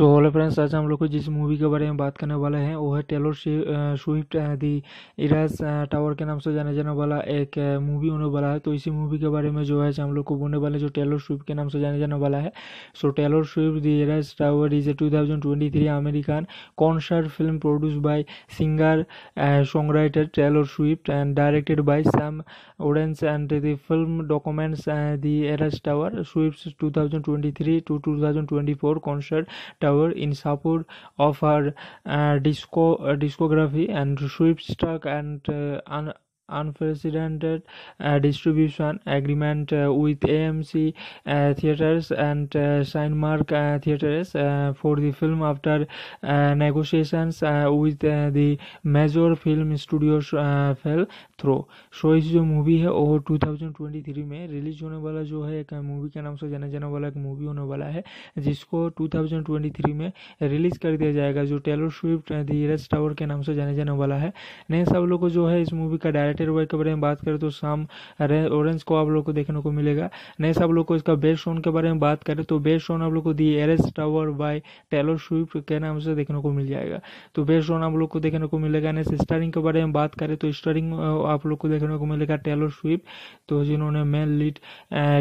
So hello friends आज हम लोग को जिस मूवी के बारे में बात करने वाले हैं वो है टेलर स्विफ्ट दी इराज टावर के नाम से जाने जाने वाला एक मूवी होने वाला है तो इसी मूवी के बारे में जो है हम लोग को बोलने वाले जो टेलर स्विफ्ट के नाम से जाने जाने वाला है so Taylor Swift the Eras tower is a two thousand twenty three American concert film produce by singer songwriter Taylor Swift and directed by Sam ओडेंस and the film documents the Eras tower Swift two thousand twenty three to two thousand twenty four concert Tower in support of her disco discography and Swift uh, an unprecedented distribution agreement with AMC Theatres and Cinemark Theatres for the film after negotiations with the major film studios fell through. So इस जो movie है वो 2023 में release होने वाला जो है एक मूवी के नाम से जाना जाने वाला एक मूवी होने वाला है जिसको 2023 में रिलीज कर दिया जाएगा जो टेलर स्विफ्ट दी रेड टावर के नाम से जाने जाने वाला है नेक्स्ट आप लोग को जो है इस मूवी का डायरेक्ट बैठे रुपए के बारे में बात करें तो शाम ऑरेंज को आप लोग को देखने को मिलेगा नेक्स्ट आप लोग को इसका बेस्ट सोन के बारे में बात करें तो बेस्ट सोन आप लोग को दी Eras tower by Taylor Swift के नाम से देखने को मिल जाएगा तो बेस्ट सोन आप लोग को देखने को मिलेगा नेक्स्ट स्टारिंग के बारे में बात करें तो स्टारिंग आप लोग को देखने को मिलेगा टेलर स्विफ्ट तो जिन्होंने मेन लीड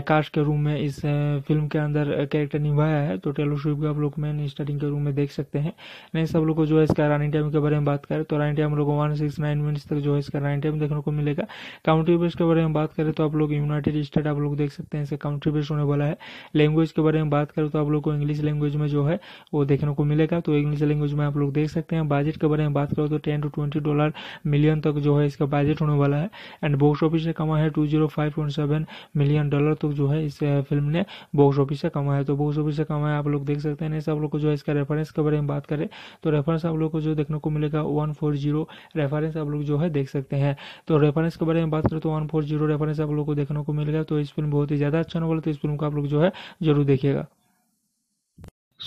कास्ट के रूम में इस फिल्म के अंदर कैरेक्टर निभाया है तो टेलर स्विफ्ट आप लोग मेन स्टारिंग के रूम में देख सकते हैं नेक्स्ट आप लोग को जो है इसका रानी टाइम के बारे में बात करें तो रानी टाइम लोग वन सिक्स नाइन मिनट्स तक जो है इसका रानी टाइम देखने को आपको मिलेगा काउंट्री बेस के बारे में बात करें तो आप लोग यूनाइटेड स्टेट आप लोग देख सकते हैं इसका काउंट्री बेस होने वाला है लैंग्वेज के बारे में बात करें तो आप लोग को इंग्लिश लैंग्वेज में जो है वो देखने को मिलेगा तो इंग्लिश लैंग्वेज में आप लोग देख सकते हैं बजट के बारे में बात करो तो ten to twenty dollar million तक जो है इसका बजट होने वाला है एंड बॉक्स ऑफिस से कमा है two zero five point seven million dollar तक जो है इस फिल्म ने बॉक्स ऑफिस से कमा है तो बॉक्स ऑफिस से कमा है आप लोग देख सकते हैं ऐसे आप लोग को जो है इसका रेफरेंस के बारे में बात करें तो रेफरेंस आप लोग को जो देखने को मिलेगा वन फोर जीरो रेफरेंस आप लोग जो है देख सकते हैं तो रेफरेंस के बारे में बात करें तो वन फोर जीरो रेफरेंस आप लोग को देखने को मिल गया तो इस फिल्म बहुत ही ज़्यादा अच्छा नॉवल है तो इस फिल्म को आप लोग जो है जरूर देखिएगा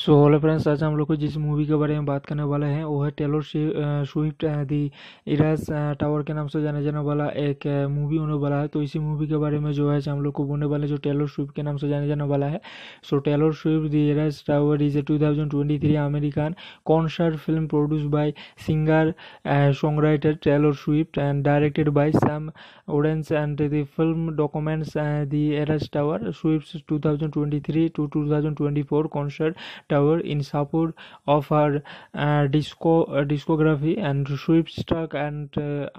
सो हेलो फ्रेंड्स आज हम लोग को जिस मूवी के बारे में बात करने वाले हैं वो है टेलर स्विफ्ट दी इराज टावर के नाम से जाने जाने वाला एक मूवी होने वाला है तो इसी मूवी के बारे में जो है हम लोग को बोलने वाले जो टेलर स्विफ्ट के नाम से जाने जाने वाला है so Taylor Swift the Eras tower is a two thousand twenty three American concert film produce by singer songwriter Taylor Swift and directed by Sam ओडेंस and the film documents the Eras tower Swift two thousand twenty three to two thousand twenty four concert Tower in support of her uh, uh, discography and Swift struck and. Uh,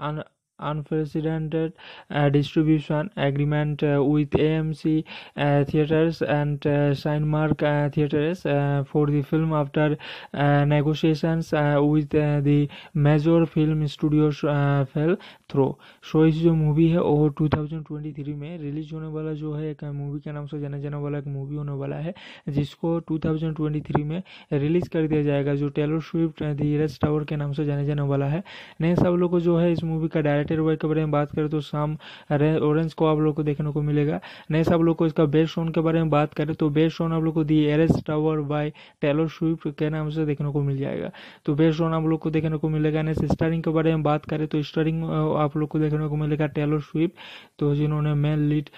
unprecedented uh, distribution agreement uh, with AMC uh, theaters and uh, Cinemark uh, for the film after uh, negotiations uh, with uh, the major film studios uh, fell through. so is जो movie hai वो 2023 mein release hone wala jo hai ek movie ka naam se jana jana wala ek movie hone wala hai jisko 2023 mein release kar diya jayega jo Taylor Swift the rest tower के नाम से जाने jana वाला है नहीं सब लोग को जो है इस मूवी का डायरेक्ट लाइटर वे के बारे में बात करें तो शाम ऑरेंज को आप लोग को देखने को मिलेगा नेक्स्ट आप लोग को इसका बेस्ट सॉन्ग के बारे में बात करें तो बेस्ट सॉन्ग आप लोग को दी Eras tower by Taylor Swift के नाम से देखने को मिल जाएगा तो बेस्ट सॉन्ग आप लोग को देखने को मिलेगा नेक्स्ट स्टारिंग के बारे में बात करें तो स्टारिंग आप लोग को देखने को मिलेगा टेलर स्विफ्ट तो जिन्होंने मेन लीड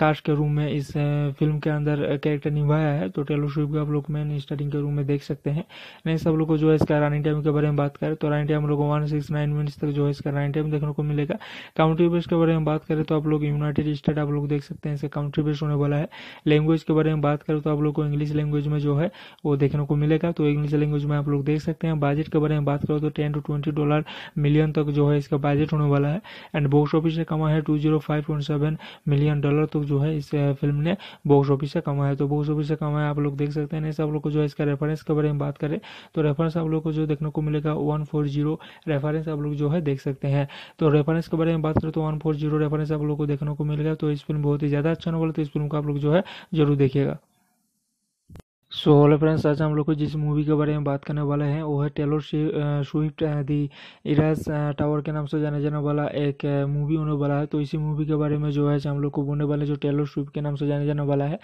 कास्ट के रूम में इस फिल्म के अंदर कैरेक्टर निभाया है तो टेलर स्विफ्ट आप लोग मेन स्टारिंग के रूम में देख सकते हैं नेक्स्ट आप लोग को जो है इसका रनिंग टाइम के बारे में बात करें तो रनिंग टाइम हम लोग वन सिक्स नाइन मिनट्स तक जो है इसका रनिंग टाइम देखने को मिलेगा काउंट्री बेस के बारे में बात करें तो आप लोग यूनाइटेड स्टेट आप लोग देख सकते हैं इसका काउंट्री बेस होने वाला है लैंग्वेज के बारे में बात करें तो आप लोग को इंग्लिश लैंग्वेज में जो है वो देखने को मिलेगा तो इंग्लिश लैंग्वेज में आप लोग देख सकते हैं बजट के बारे में बात करो तो ten to twenty dollar million तक जो है इसका बजट होने वाला है एंड बॉक्स ऑफिस से कमा है two zero five point seven million dollar तक जो है इस फिल्म ने बॉक्स ऑफिस से कमा है तो बॉक्स ऑफिस से कमा है आप लोग देख सकते हैं आप लोग को जो है इसका रेफरेंस के बारे में बात करें तो रेफरेंस आप लोग को जो देखने को मिलेगा वन फोर जीरो रेफरेंस आप लोग जो है देख सकते हैं तो तो रेफरेंस के बारे में बात करें तो वन फोर जीरो रेफरेंस आप लोग को देखने को मिल गया तो इस फिल्म बहुत ही ज़्यादा अच्छा नॉवल है तो इस फिल्म को आप लोग जो है जरूर देखिएगा सो हेलो फ्रेंड्स आज हम लोग को जिस मूवी के बारे में बात करने वाले हैं वो है टेलर स्विफ्ट दी इराज टावर के नाम से जाने जाने वाला एक मूवी होने वाला है तो इसी मूवी के बारे में जो है हम लोग को बोलने वाले जो टेलर स्विफ्ट के नाम से जाने जाने वाला है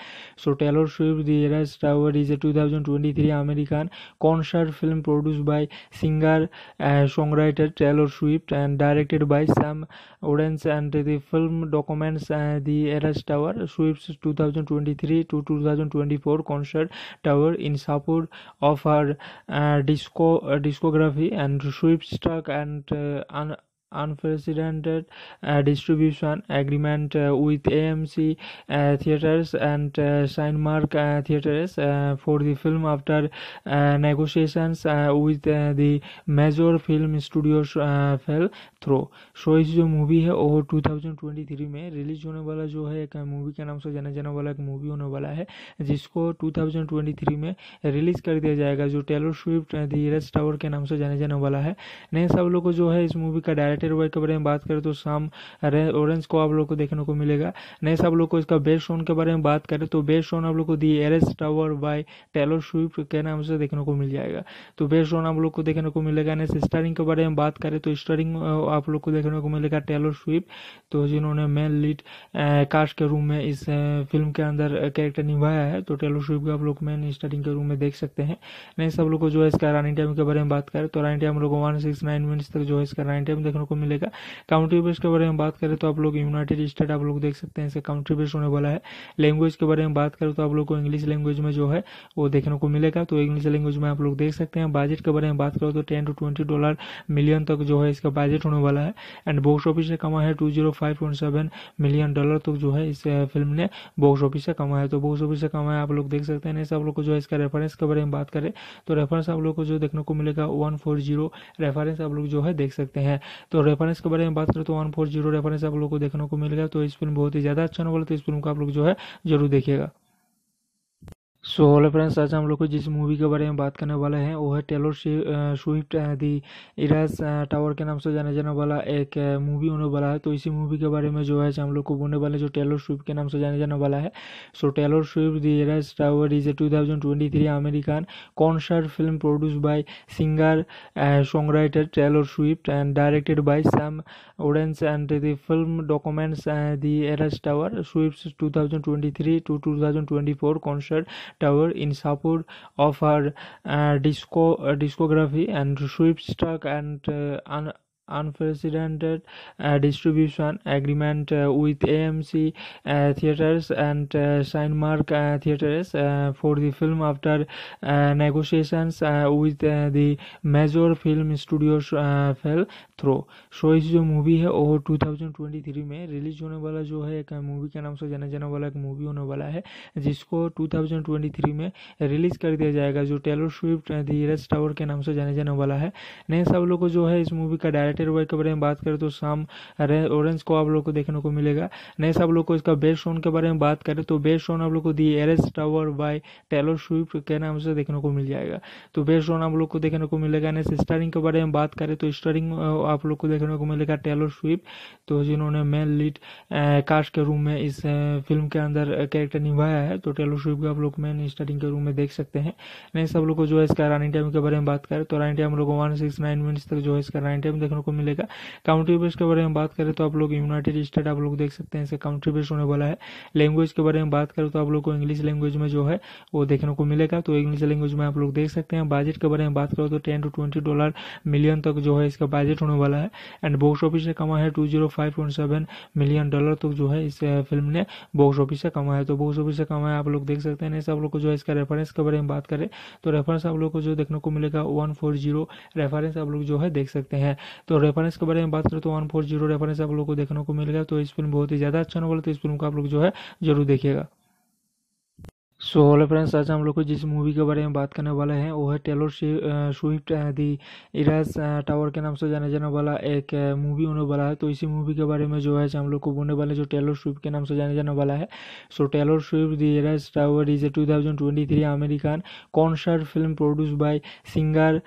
so Taylor Swift the Eras tower is a two thousand twenty three American concert film produce by singer songwriter Taylor Swift and directed by Sam ओडेंस and the film documents the Eras tower Swift two thousand twenty three to two thousand twenty four concert tower in support of her uh, discography and Swift struck and. Uh, unprecedented distribution agreement with AMC Theatres and Cinemark Theatres for the film after negotiations with the major film studios fell through. So इस जो movie है वो 2023 में release होने वाला जो है एक मूवी के नाम से जाना जाने वाला एक मूवी होने वाला है जिसको 2023 में रिलीज कर दिया जाएगा जो Taylor Swift the rest tower के नाम से जाने जाने वाला है नेक्स्ट आप लोग को जो है इस मूवी का डायरेक्ट टेरवे तो के बारे में बात करें तो शाम ऑरेंज को आप लोग को देखने को मिलेगा नेक्स्ट आप लोग को इसका बेस्ट सोन के बारे में बात करें तो बेस्ट सोन आप लोग को दी Eras tower by Taylor Swift के नाम से देखने को मिल जाएगा तो बेस्ट सोन आप लोग को देखने को मिलेगा नेक्स्ट स्टारिंग के बारे में बात करें तो स्टारिंग आप लोग को देखने को मिलेगा टेलो स्विफ्ट तो जिन्होंने मेन लीड कास्ट के रूम में इस फिल्म के अंदर कैरेक्टर निभाया है तो टेलो स्विफ्ट आप लोग मेन स्टारिंग के रूम में देख सकते हैं नेक्स्ट आप लोग को जो है इसका रनिंग टाइम के बारे में बात करें तो रनिंग टाइम लोग वन सिक्स नाइन मिनट्स तक जो है इसका रनिंग टाइम देखने को मिलेगा काउंट्री बेस के बारे में बात करें तो आप लोग यूनाइटेड स्टेट आप लोग देख सकते हैं इसका काउंट्री बेस होने वाला है लैंग्वेज के बारे में बात करें तो आप लोग को इंग्लिश लैंग्वेज में जो है वो देखने को मिलेगा तो इंग्लिश लैंग्वेज में आप लोग देख सकते हैं बजट के बारे में बात करो तो ten to twenty dollar million तक जो है इसका बजट होने वाला है एंड बॉक्स ऑफिस से कमा है टू मिलियन डॉलर तक जो है इस फिल्म ने बॉक्स ऑफिस से कमा है तो बॉक्स ऑफिस से कमा है आप लोग देख सकते हैं आप लोग को जो है इसका रेफरेंस के बारे में बात करें तो, तो रेफरेंस तो आप लोग को जो देखने को मिलेगा वन फोर जीरो रेफरेंस आप लोग जो है देख सकते हैं तो और तो रेफरेंस के बारे में बात करें तो वन फोर जीरो रेफरेंस आप लोग को देखने को मिल गया तो इस फिल्म बहुत ही ज़्यादा अच्छा नॉवल तो इस फिल्म को आप लोग जो है जरूर देखिएगा सो हेलो फ्रेंड्स आज हम लोग को जिस मूवी के बारे में बात करने वाले हैं वो है टेलर स्विफ्ट दी इराज टावर के नाम से जाने जाने वाला एक मूवी होने वाला है तो इसी मूवी के बारे में जो है हम लोग को बोलने वाले जो टेलर स्विफ्ट के नाम से जाने जाने वाला है so Taylor Swift the Eras tower is a two thousand twenty three American concert film produce by singer songwriter Taylor Swift and directed by Sam ओडेंस and the film documents the Eras tower Swift two thousand twenty three to two thousand twenty four concert Tower in support of her uh, uh, discography and Swift struck and. Uh, unprecedented distribution agreement with AMC Theatres and Cinemark Theatres for the film after negotiations with the major film studios fell through. शोइस जो movie है वो 2023 में release होने वाला जो है एक मूवी के नाम से जाना जाने वाला एक मूवी होने वाला है जिसको 2023 में रिलीज कर दिया जाएगा जो Taylor Swift the rest tower के नाम से जाने जाने वाला है नेक्स्ट आप लोग को जो है इस मूवी का डायरेक्ट बैठे रुपए के बारे में बात करें तो शाम ऑरेंज को आप लोग को देखने को मिलेगा नेक्स्ट आप लोग को इसका बेस्ट सॉन्ग के बारे में बात करें तो बेस्ट सॉन्ग आप लोग को दी Eras tower by Taylor Swift के नाम से देखने को मिल जाएगा तो बेस्ट सॉन्ग आप लोग को देखने को मिलेगा नेक्स्ट स्टारिंग के बारे में बात करें तो स्टारिंग आप लोग को देखने को मिलेगा टेलर स्विफ्ट तो जिन्होंने मेन लीड कास्ट के रूम में इस फिल्म के अंदर कैरेक्टर निभाया है तो टेलर स्विफ्ट आप लोग मेन स्टारिंग के रूम में देख सकते हैं नेक्स्ट आप लोग को जो है इसका रानी टाइम के बारे में बात करें तो रानी टाइम लोग वन सिक्स नाइन मिनट्स तक जो है इसका रानी टाइम देखने को आपको मिलेगा काउंट्री बेस के बारे में बात करें तो आप लोग यूनाइटेड स्टेट आप लोग देख सकते हैं इसका काउंट्री बेस होने वाला है लैंग्वेज के बारे में बात करें तो आप लोग को इंग्लिश लैंग्वेज में जो है वो देखने को मिलेगा तो इंग्लिश लैंग्वेज में आप लोग देख सकते हैं बजट के बारे में बात करो तो ten to twenty dollar million तक जो है इसका बजट होने वाला है एंड बॉक्स ऑफिस से कमा है two zero five point seven million dollar तक जो है इस फिल्म ने बॉक्स ऑफिस से कमा है तो बॉक्स ऑफिस से कमा है आप लोग देख सकते हैं नेक्स्ट आप लोग को जो है इसका रेफरेंस के बारे में बात करें तो रेफरेंस आप लोग को जो देखने को मिलेगा वन फोर जीरो रेफरेंस आप लोग जो है देख सकते हैं तो रेफरेंस के बारे में बात करें तो वन फोर जीरो रेफरेंस आप लोग को देखने को मिल गया तो इस फिल्म बहुत ही ज़्यादा अच्छा नॉवल है तो इस फिल्म को आप लोग जो है जरूर देखिएगा सो हेलो फ्रेंड्स आज हम लोग को जिस मूवी के बारे में बात करने वाले हैं वो है टेलर स्विफ्ट दी इराज टावर के नाम से जाने जाने वाला एक मूवी होने वाला है तो इसी मूवी के बारे में जो है हम लोग को बोलने वाले जो टेलर स्विफ्ट के नाम से जाने जाने वाला है so Taylor Swift the Eras tower is a two thousand twenty three American concert film produce by singer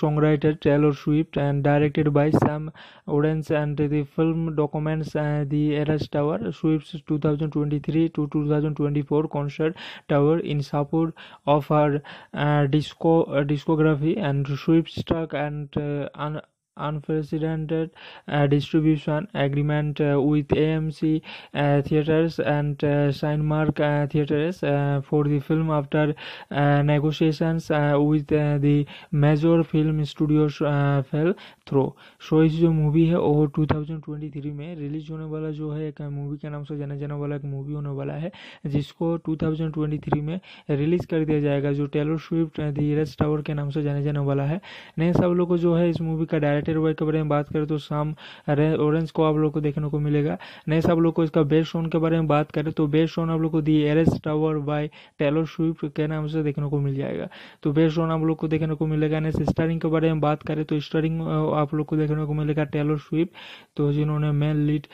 songwriter Taylor Swift and directed by Sam ओडेंस and the film documents the Eras tower Swift two thousand twenty three to two thousand twenty four concert Tower in support of her uh, disco uh, discography and Swift struck uh, an unprecedented distribution agreement with AMC Theatres and Cinemark Theatres for the film after negotiations with the major film studios fell through. So इस जो movie है वो 2023 में release होने वाला जो है एक मूवी के नाम से जाना जाने वाला एक मूवी होने वाला है जिसको 2023 में रिलीज कर दिया जाएगा जो Taylor Swift the rest tower के नाम से जाने जाने वाला है नहीं सब लोग को जो है इस मूवी का डायरेक्ट राइटर वे के बारे में बात करें तो शाम ऑरेंज को आप लोग को देखने को मिलेगा नेक्स्ट आप लोग को इसका बेस्ट सॉन्ग के बारे में बात करें तो बेस्ट सॉन्ग आप लोग को दी Eras tower by Taylor Swift के नाम से देखने को मिल जाएगा तो बेस्ट सॉन्ग आप लोग को देखने को मिलेगा नेक्स्ट स्टारिंग के बारे में बात करें तो स्टारिंग आप लोग को देखने को मिलेगा टेलर स्विफ्ट तो जिन्होंने मेन लीड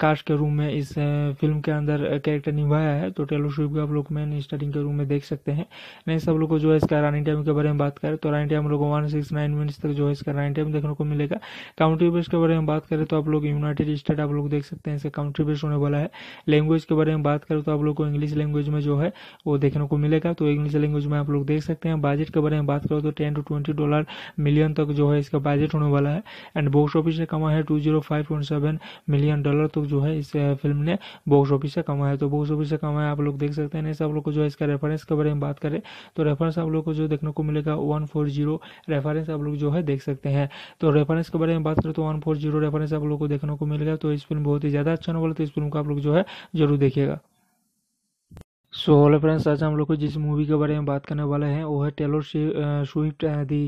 कास्ट के रूम में इस फिल्म के अंदर कैरेक्टर निभाया है तो टेलर स्विफ्ट को आप लोग मेन स्टारिंग के रूम में देख सकते हैं नेक्स्ट आप लोग को जो है इसका रानी टाइम के बारे में बात करें तो रानी टाइम हम लोग वन सिक्स नाइन मिनट्स तक जो है इसका रानी टाइम देखने को मिलेगा काउंट्री बेस के बारे में बात करें तो आप लोग यूनाइटेड स्टेट आप लोग देख सकते हैं इसका काउंट्री बेस होने वाला है लैंग्वेज के बारे में बात करें तो आप लोग को इंग्लिश लैंग्वेज में जो है वो देखने को मिलेगा तो इंग्लिश लैंग्वेज में आप लोग देख सकते हैं बजट के बारे में बात करो तो ten to twenty dollar million तक जो है इसका बजट होने वाला है एंड बॉक्स ऑफिस से कमा है टू मिलियन डॉलर तक जो है इस फिल्म ने बॉक्स ऑफिस से कमा है तो बॉक्स ऑफिस से कमा है आप लोग देख सकते हैं आप लोग को जो है इसका रेफरेंस के बारे में बात करें तो रेफरेंस आप लोग को जो देखने को मिलेगा वन फोर जीरो रेफरेंस आप लोग जो है देख सकते हैं तो तो रेफरेंस के बारे में बात करें तो वन फोर जीरो रेफरेंस आप लोग को देखने को मिल गया तो इस फिल्म बहुत ही ज़्यादा अच्छा नॉवल तो इस फिल्म को आप लोग जो है जरूर देखिएगा सो हेलो फ्रेंड्स आज हम लोग को जिस मूवी के बारे में बात करने वाले हैं वो है टेलर स्विफ्ट दी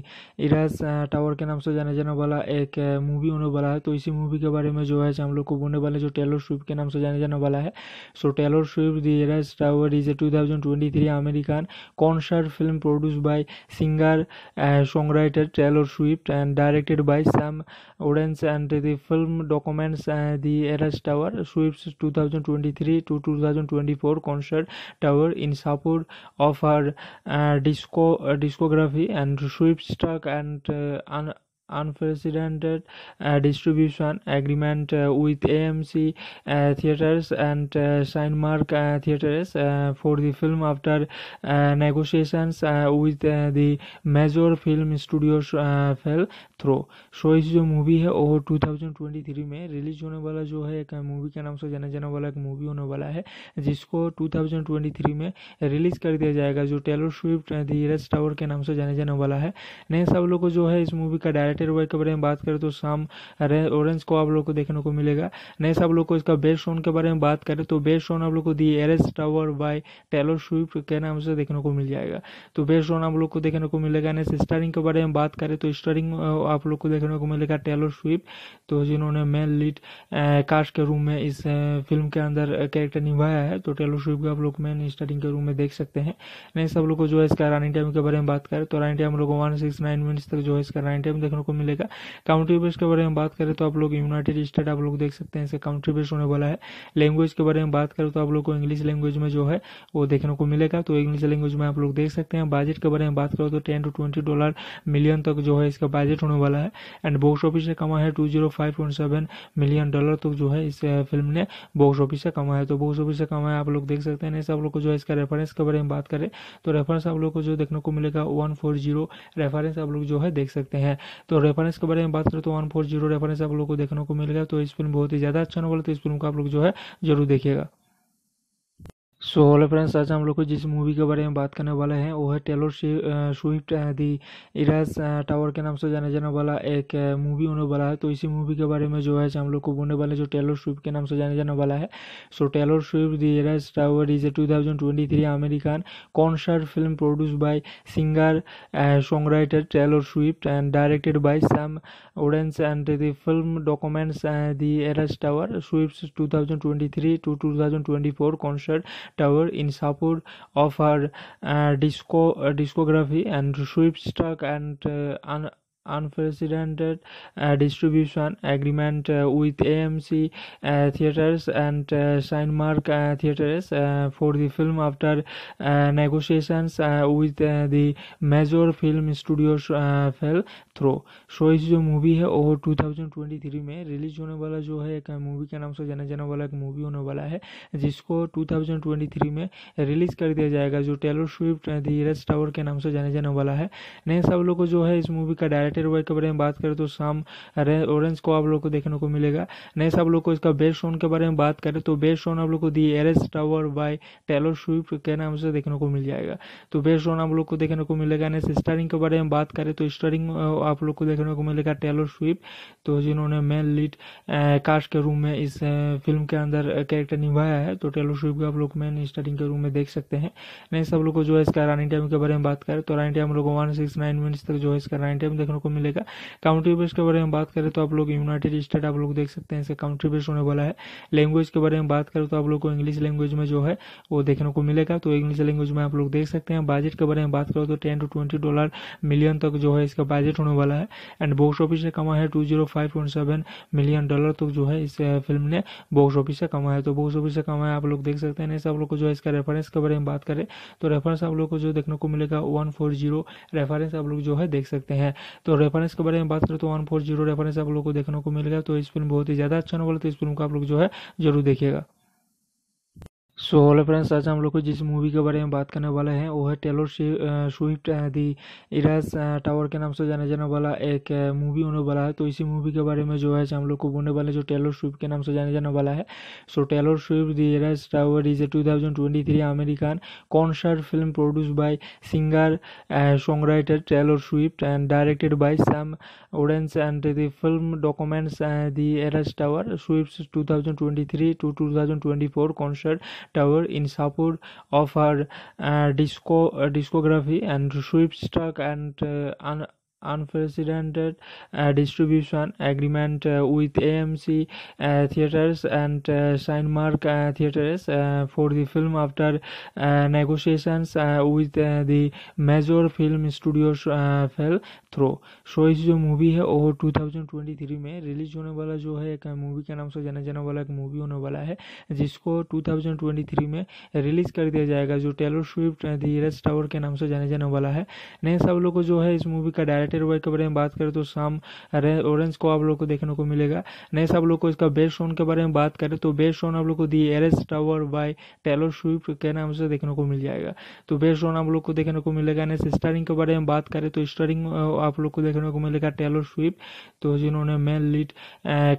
इराज टावर के नाम से जाने जाने वाला एक मूवी होने वाला है तो इसी मूवी के बारे में जो है हम लोग को बोलने वाले जो टेलर स्विफ्ट के नाम से जाने जाने वाला है so Taylor Swift the Eras tower is a two thousand twenty three American concert film produce by singer songwriter Taylor Swift and directed by Sam ओडेंस and the film documents the Eras tower Swift two thousand twenty three to two thousand twenty four concert tower in support of her uh, discography and Swift struck and. Uh, unprecedented distribution agreement with AMC Theatres and Cinemark Theatres for the film after negotiations with the major film studios fell through. So इस जो movie है वो 2023 में release होने वाला जो है एक मूवी के नाम से जाना जाने वाला एक मूवी होने वाला है जिसको 2023 में रिलीज कर दिया जाएगा जो Taylor Swift the rest tower के नाम से जाने जाने वाला है नेक्स्ट आप लोग को जो है इस मूवी का डायरेक्ट टेरवे के बारे में बात करें तो शाम ऑरेंज को आप लोग को देखने को मिलेगा नेक्स्ट आप लोग को इसका बेस्ट सॉन्ग के बारे में बात करें तो बेस्ट सॉन्ग आप लोग को दी Eras tower by Taylor Swift के नाम से देखने को मिल जाएगा तो बेस्ट सॉन्ग आप लोग को देखने को मिलेगा नेक्स्ट स्टारिंग के बारे में बात करें तो स्टारिंग आप लोग को देखने को मिलेगा टेलर स्विफ्ट तो जिन्होंने मेन लीड कास्ट के रूम में इस फिल्म के अंदर कैरेक्टर निभाया है तो टेलर स्विफ्ट आप लोग मेन स्टारिंग के रूम में देख सकते हैं नेक्स्ट आप लोग को जो है इसका रनिंग टाइम के बारे में बात करें तो रनिंग टाइम लोग वन सिक्स नाइन मिनट्स तक जो है इसका रनिंग टाइम देखने को को मिलेगा काउंट्री बेस के बारे में बात करें तो आप लोग यूनाइटेड स्टेट आप लोग देख सकते हैं इसका काउंट्री बेस होने वाला है लैंग्वेज के बारे में बात करें तो आप लोग को इंग्लिश लैंग्वेज में जो है वो देखने को मिलेगा तो इंग्लिश लैंग्वेज में आप लोग देख सकते हैं बजट के बारे में बात करो तो ten to twenty dollar million तक जो है इसका बजट होने वाला है एंड बॉक्स ऑफिस से कमा है two zero five point seven million dollar तक जो है इस फिल्म ने बॉक्स ऑफिस से कमा है तो बॉक्स ऑफिस से कमा है आप लोग देख सकते हैं ऐसे आप लोग को जो है इसका रेफरेंस के बारे में बात करें तो, तो रेफरेंस तो आप लोग को जो देखने को मिलेगा वन फोर जीरो रेफरेंस आप लोग जो है देख सकते हैं तो और तो रेफरेंस के बारे में बात करें तो वन फोर जीरो रेफरेंस आप लोग को देखने को मिल गया तो इस फिल्म बहुत ही ज़्यादा अच्छा नॉवल तो इस फिल्म को आप लोग जो है जरूर देखिएगा सो हेलो फ्रेंड्स आज हम लोग को जिस मूवी के बारे में बात करने वाले हैं वो है टेलर स्विफ्ट दी इराज टावर के नाम से जाने जाने वाला एक मूवी होने वाला है तो इसी मूवी के बारे में जो है हम लोग को बोलने वाले जो टेलर स्विफ्ट के नाम से जाने जाने वाला है so Taylor Swift the Eras tower is a two thousand twenty three American concert film produce by singer songwriter Taylor Swift and directed by Sam ओडेंस and the film documents the Eras tower Swift two thousand twenty three to two thousand twenty four concert Tower in support of her uh, disco uh, discography and Swift struck an uh, unprecedented distribution agreement with AMC Theatres and Cinemark Theatres for the film after negotiations with the major film studios fell through. So इस जो movie है वो 2023 में release होने वाला जो है एक मूवी के नाम से जाना जाने वाला एक मूवी होने वाला है जिसको 2023 में रिलीज कर दिया जाएगा जो Taylor Swift the rest tower के नाम से जाने जाने वाला है नेक्स्ट आप लोग को जो है इस मूवी का डायरेक्ट बैठे रुपए के बारे में बात करें तो शाम ऑरेंज को आप लोग को देखने को मिलेगा नेक्स्ट आप लोग को इसका बेस्ट सॉन्ग के बारे में बात करें तो बेस्ट सॉन्ग आप लोग को दी Eras tower by Taylor Swift के नाम से देखने को मिल जाएगा तो बेस्ट सॉन्ग आप लोग को देखने को मिलेगा नेक्स्ट स्टारिंग के बारे में बात करें तो स्टारिंग आप लोग को देखने को मिलेगा टेलर स्विफ्ट तो जिन्होंने मेन लीड कास्ट के रूम में इस फिल्म के अंदर कैरेक्टर निभाया है तो टेलर स्विफ्ट आप लोग मेन स्टारिंग के रूम में देख सकते हैं नेक्स्ट आप लोग को जो है इसका रानी टाइम के बारे में बात करें तो रानी टाइम लोग वन सिक्स नाइन मिनट्स तक जो है इसका रानी टाइम देखने देखने को मिलेगा काउंट्री बेस के बारे में बात करें तो आप लोग यूनाइटेड स्टेट आप लोग देख सकते हैं इसका काउंट्री बेस होने वाला है लैंग्वेज के बारे में बात करें तो आप लोग को इंग्लिश लैंग्वेज में जो है वो देखने को मिलेगा तो इंग्लिश लैंग्वेज में आप लोग देख सकते हैं बजट के बारे में बात करो तो ten to twenty dollar million तक जो है इसका बजट होने वाला है एंड बॉक्स ऑफिस से कमा है two zero five point seven million dollar तक जो है इस फिल्म ने बॉक्स ऑफिस से कमा है तो बॉक्स ऑफिस से कमा है आप लोग देख सकते हैं आप लोग को जो है इसका रेफरेंस के बारे में बात करें तो रेफरेंस आप लोग को जो देखने को मिलेगा वन फोर जीरो रेफरेंस आप लोग जो है देख सकते हैं तो तो रेफरेंस के बारे में बात करें तो वन फोर जीरो रेफरेंस आप लोग को देखने को मिल गया तो इस फिल्म बहुत ही ज़्यादा अच्छा नॉवल है तो इस फिल्म को आप लोग जो है जरूर देखिएगा सो हेलो फ्रेंड्स आज हम लोग को जिस मूवी के बारे में बात करने वाला है वो है टेलर स्विफ्ट दी इराज टावर के नाम से जाने जाने वाला एक मूवी होने वाला है तो इसी मूवी के बारे में जो है हम लोग को बोलने वाले जो टेलर स्विफ्ट के नाम से जाने जाने वाला है so Taylor Swift the Eras tower is a two thousand twenty three American concert film produce by singer songwriter Taylor Swift and directed by Sam ओडेंस and the film documents the Eras tower Swift two thousand twenty three to two thousand twenty four concert Tower in support of her uh, uh, discography and Swift struck uh, an unprecedented distribution agreement with AMC Theatres and Cinemark Theatres for the film after negotiations with the major film studios fell through. So so, जो movie है वो 2023 में release होने वाला जो है एक movie के नाम से जाना जाने वाला एक मूवी होने वाला है जिसको 2023 में रिलीज कर दिया जाएगा जो Taylor Swift the Eras tower के नाम से जाने जाने वाला है नहीं सब लोग को जो है इस मूवी का डायरेक्ट लाइट एयरवे तो के बारे में बात करें तो शाम ऑरेंज को आप लोग को देखने को मिलेगा नेक्स्ट आप लोग को इसका बेस्ट सोन के बारे में बात करें तो बेस्ट सोन आप लोग को दी Eras tower by Taylor Swift के नाम से देखने को मिल जाएगा तो बेस्ट सोन आप लोग को देखने को मिलेगा नेक्स्ट स्टारिंग के बारे में बात करें तो स्टारिंग आप लोग को देखने को मिलेगा टेलर स्विफ्ट तो जिन्होंने मेन लीड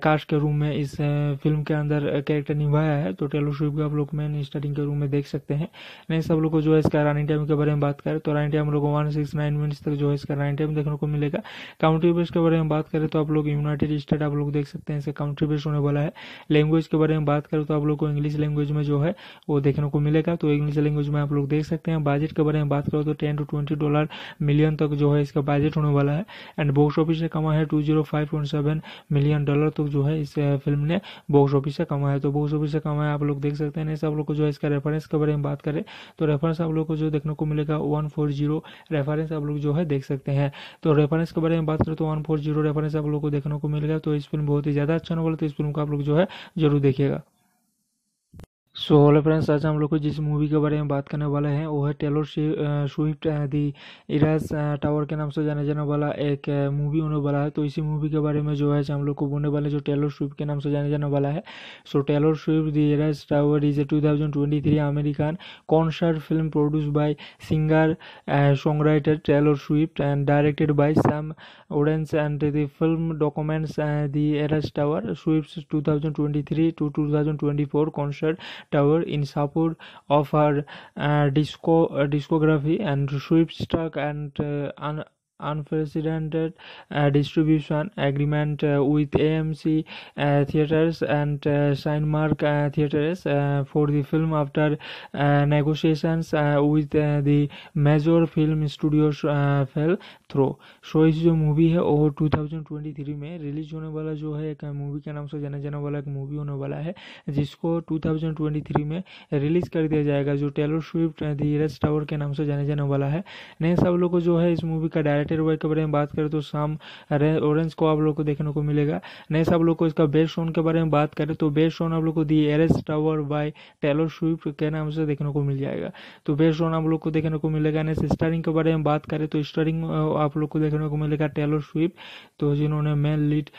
कास्ट के रूम में इस फिल्म के अंदर कैरेक्टर निभाया है तो टेलर स्विफ्ट को आप लोग मेन स्टारिंग के रूम में देख सकते हैं नेक्स्ट आप लोग को जो है इसका रानी टाइम के बारे में बात करें तो रानी टाइम हम लोग वन सिक्स नाइन मिनट्स तक जो है इसका रानी टाइम देखने को मिलेगा काउंट्री बेस के बारे में बात करें तो आप लोग यूनाइटेड स्टेट आप लोग देख सकते हैं इसका काउंट्री बेस होने वाला है लैंग्वेज के बारे में बात करें तो आप लोग को इंग्लिश लैंग्वेज में जो है वो देखने को मिलेगा तो इंग्लिश लैंग्वेज में आप लोग देख सकते हैं बजट के बारे में बात करो तो ten to twenty dollar million तक जो है इसका बजट होने वाला है एंड बॉक्स ऑफिस से कमा है टू मिलियन डॉलर तक जो है इस फिल्म ने बॉक्स ऑफिस से कमा है तो बॉक्स ऑफिस से कमा है आप लोग देख सकते हैं आप लोग को जो है इसका रेफरेंस के बारे में बात करें तो रेफरेंस आप लोग को जो देखने को मिलेगा वन फोर जीरो रेफरेंस आप लोग जो है देख सकते हैं तो तो रेफरेंस के बारे में बात करें तो वन फोर जीरो रेफरेंस आप लोग को देखने को मिल गया तो इस फिल्म बहुत ही ज़्यादा अच्छा वाला तो इस फिल्म को आप लोग जो है जरूर देखिएगा सो हेलो फ्रेंड्स आज हम लोग को जिस मूवी के बारे में बात करने वाले हैं वो है टेलर स्विफ्ट दी इराज टावर के नाम से जाने जाने वाला एक मूवी होने वाला है तो इसी मूवी के बारे में जो है हम लोग को बोलने वाले जो टेलर स्विफ्ट के नाम से जाने जाने वाला है so Taylor Swift the Eras tower is a two thousand twenty three American concert film produce by singer songwriter Taylor Swift and directed by Sam ओडेंस and the film documents the Eras tower Swift two thousand twenty three to two thousand twenty four concert tower in support of her uh, uh, discography and Swift struck and. Uh, unprecedented distribution agreement with AMC Theatres and Cinemark Theatres for the film after negotiations with the major film studios fell through. So इस जो movie है वो 2023 में release होने वाला जो है एक मूवी के नाम से जाना जाने वाला एक मूवी होने वाला है जिसको 2023 में रिलीज कर दिया जाएगा जो Taylor Swift the rest tower के नाम से जाने जाने वाला है नहीं सब लोग को जो है इस मूवी का डायरेक्ट तो लाइटर वेयर के बारे में बात करें तो शाम ऑरेंज को आप लोग को देखने को मिलेगा नेक्स्ट आप लोग को इसका बेस्ट सॉन्ग के बारे में बात करें तो बेस्ट सॉन्ग आप लोग को दी Eras tower by Taylor Swift के नाम से देखने को मिल जाएगा तो बेस्ट सॉन्ग आप लोग को देखने को मिलेगा नेक्स्ट स्टारिंग के बारे में बात करें तो स्टारिंग आप लोग को देखने को मिलेगा टेलो स्विफ्ट तो जिन्होंने मेन लीड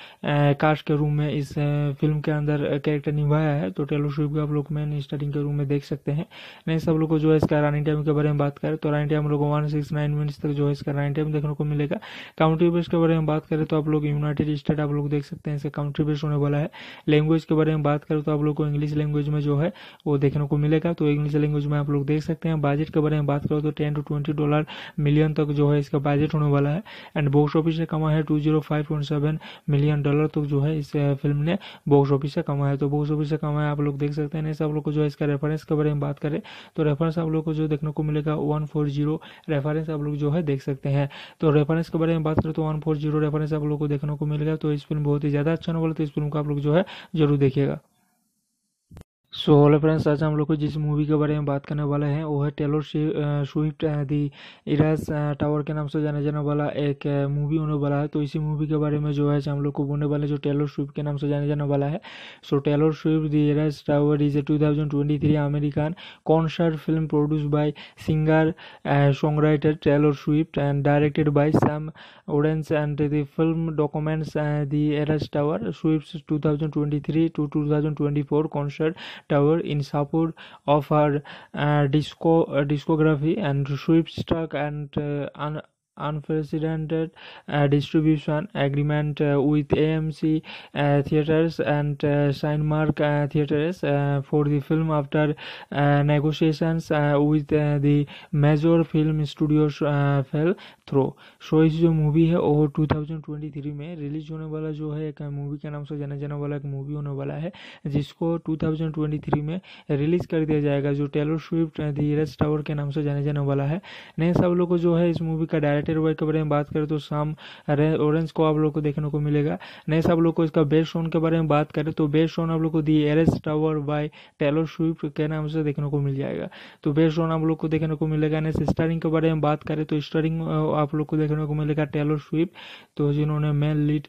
कास्ट के रूम में इस फिल्म के अंदर कैरेक्टर निभाया है तो टेलो स्विफ्ट आप लोग मेन स्टारिंग के रूम में देख सकते हैं नेक्स्ट आप लोग को जो है इसका रनिंग टाइम के बारे में बात करें तो रनिंग टाइम लोग वन सिक्स नाइन मिनट्स तक जो है इसका रनिंग टाइम देखने को को मिलेगा काउंट्री बेस के बारे में बात करें तो आप लोग यूनाइटेड स्टेट आप लोग देख सकते हैं इसका काउंट्री बेस होने वाला है लैंग्वेज के बारे में बात करें तो आप लोग को इंग्लिश लैंग्वेज में जो है वो देखने को मिलेगा तो इंग्लिश लैंग्वेज में आप लोग देख सकते हैं बजट के बारे में बात करो तो ten to twenty dollar million तक जो है इसका बजट होने वाला है एंड बॉक्स ऑफिस से कमा है टू मिलियन डॉलर तक जो है इस फिल्म ने बॉक्स ऑफिस से कमा है तो बॉक्स ऑफिस से कमा है आप लोग देख सकते हैं ऐसे आप लोग को जो है इसका रेफरेंस के बारे में बात करें तो, तो रेफरेंस तो आप लोग को जो देखने को मिलेगा वन फोर जीरो रेफरेंस आप लोग जो है देख सकते हैं तो और रेफरेंस के बारे में बात करें तो वन फोर जीरो रेफरेंस आप लोग को देखने को मिल गया तो इस फिल्म बहुत ही ज़्यादा अच्छा नॉवल तो इस फिल्म को आप लोग जो है जरूर देखिएगा सो हेलो फ्रेंड्स आज हम लोग को जिस मूवी के बारे में बात करने वाले हैं वो है टेलर स्विफ्ट दी इराज टावर के नाम से जाने जाने वाला एक मूवी होने वाला है तो इसी मूवी के बारे में जो है हम लोग को बोलने वाले जो टेलर स्विफ्ट के नाम से जाने जाने वाला है so Taylor Swift the Eras tower is a two thousand twenty three American concert film produce by singer songwriter Taylor Swift and directed by Sam ओडेंस and the film documents the Eras tower Swift two thousand twenty three to two thousand twenty four concert Tower in support of her disco discography and Sweepstakes and un unprecedented distribution agreement with AMC Theatres and Cinemark Theatres for the film after negotiations with the major film studios fell through. So इस जो movie है वो 2023 में release होने वाला जो है एक मूवी के नाम से जाना जाने वाला एक मूवी होने वाला है जिसको 2023 में रिलीज कर दिया जाएगा जो Taylor Swift the rest tower के नाम से जाने जाने वाला है नेक्स्ट आप लोग को जो है इस मूवी का डायरेक्ट रुपये के बारे में बात करें तो शाम ऑरेंज को आप लोग को देखने को मिलेगा नेक्स्ट आप लोग को इसका बेस्ट सॉन्ग के बारे में बात करें तो बेस्ट सॉन्ग आप लोग को दी Eras tower by Taylor Swift के नाम से देखने को मिल जाएगा तो बेस्ट सॉन्ग आप लोग को देखने को मिलेगा नेक्स्ट स्टारिंग के बारे में बात करें तो स्टारिंग आप लोग को देखने को मिलेगा टेलर स्विफ्ट तो जिन्होंने मेन लीड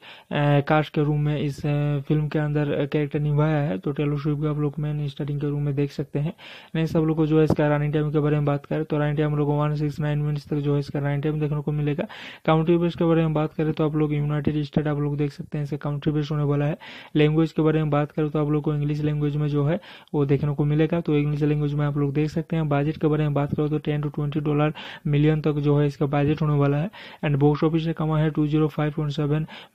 कास्ट के रूम में इस फिल्म के अंदर कैरेक्टर निभाया है तो टेलर स्विफ्ट आप लोग मेन स्टारिंग के रूम में देख सकते हैं नेक्स्ट आप लोग को जो है इसका रानी टाइम के बारे में बात करें तो रानी टाइम हम लोग वन सिक्स नाइन मिनट्स तक जो है इसका रानी टाइम देखने देखने को मिलेगा काउंट्री बेस के बारे में बात करें तो आप लोग यूनाइटेड स्टेट आप लोग देख सकते हैं इसका काउंट्री बेस होने वाला है लैंग्वेज के बारे में बात करें तो आप लोग को इंग्लिश लैंग्वेज में जो है वो देखने को मिलेगा तो इंग्लिश लैंग्वेज में आप लोग देख सकते हैं बजट के बारे में बात करो तो ten to twenty dollar million तक जो है इसका बजट होने वाला है एंड बॉक्स ऑफिस से कमा है टू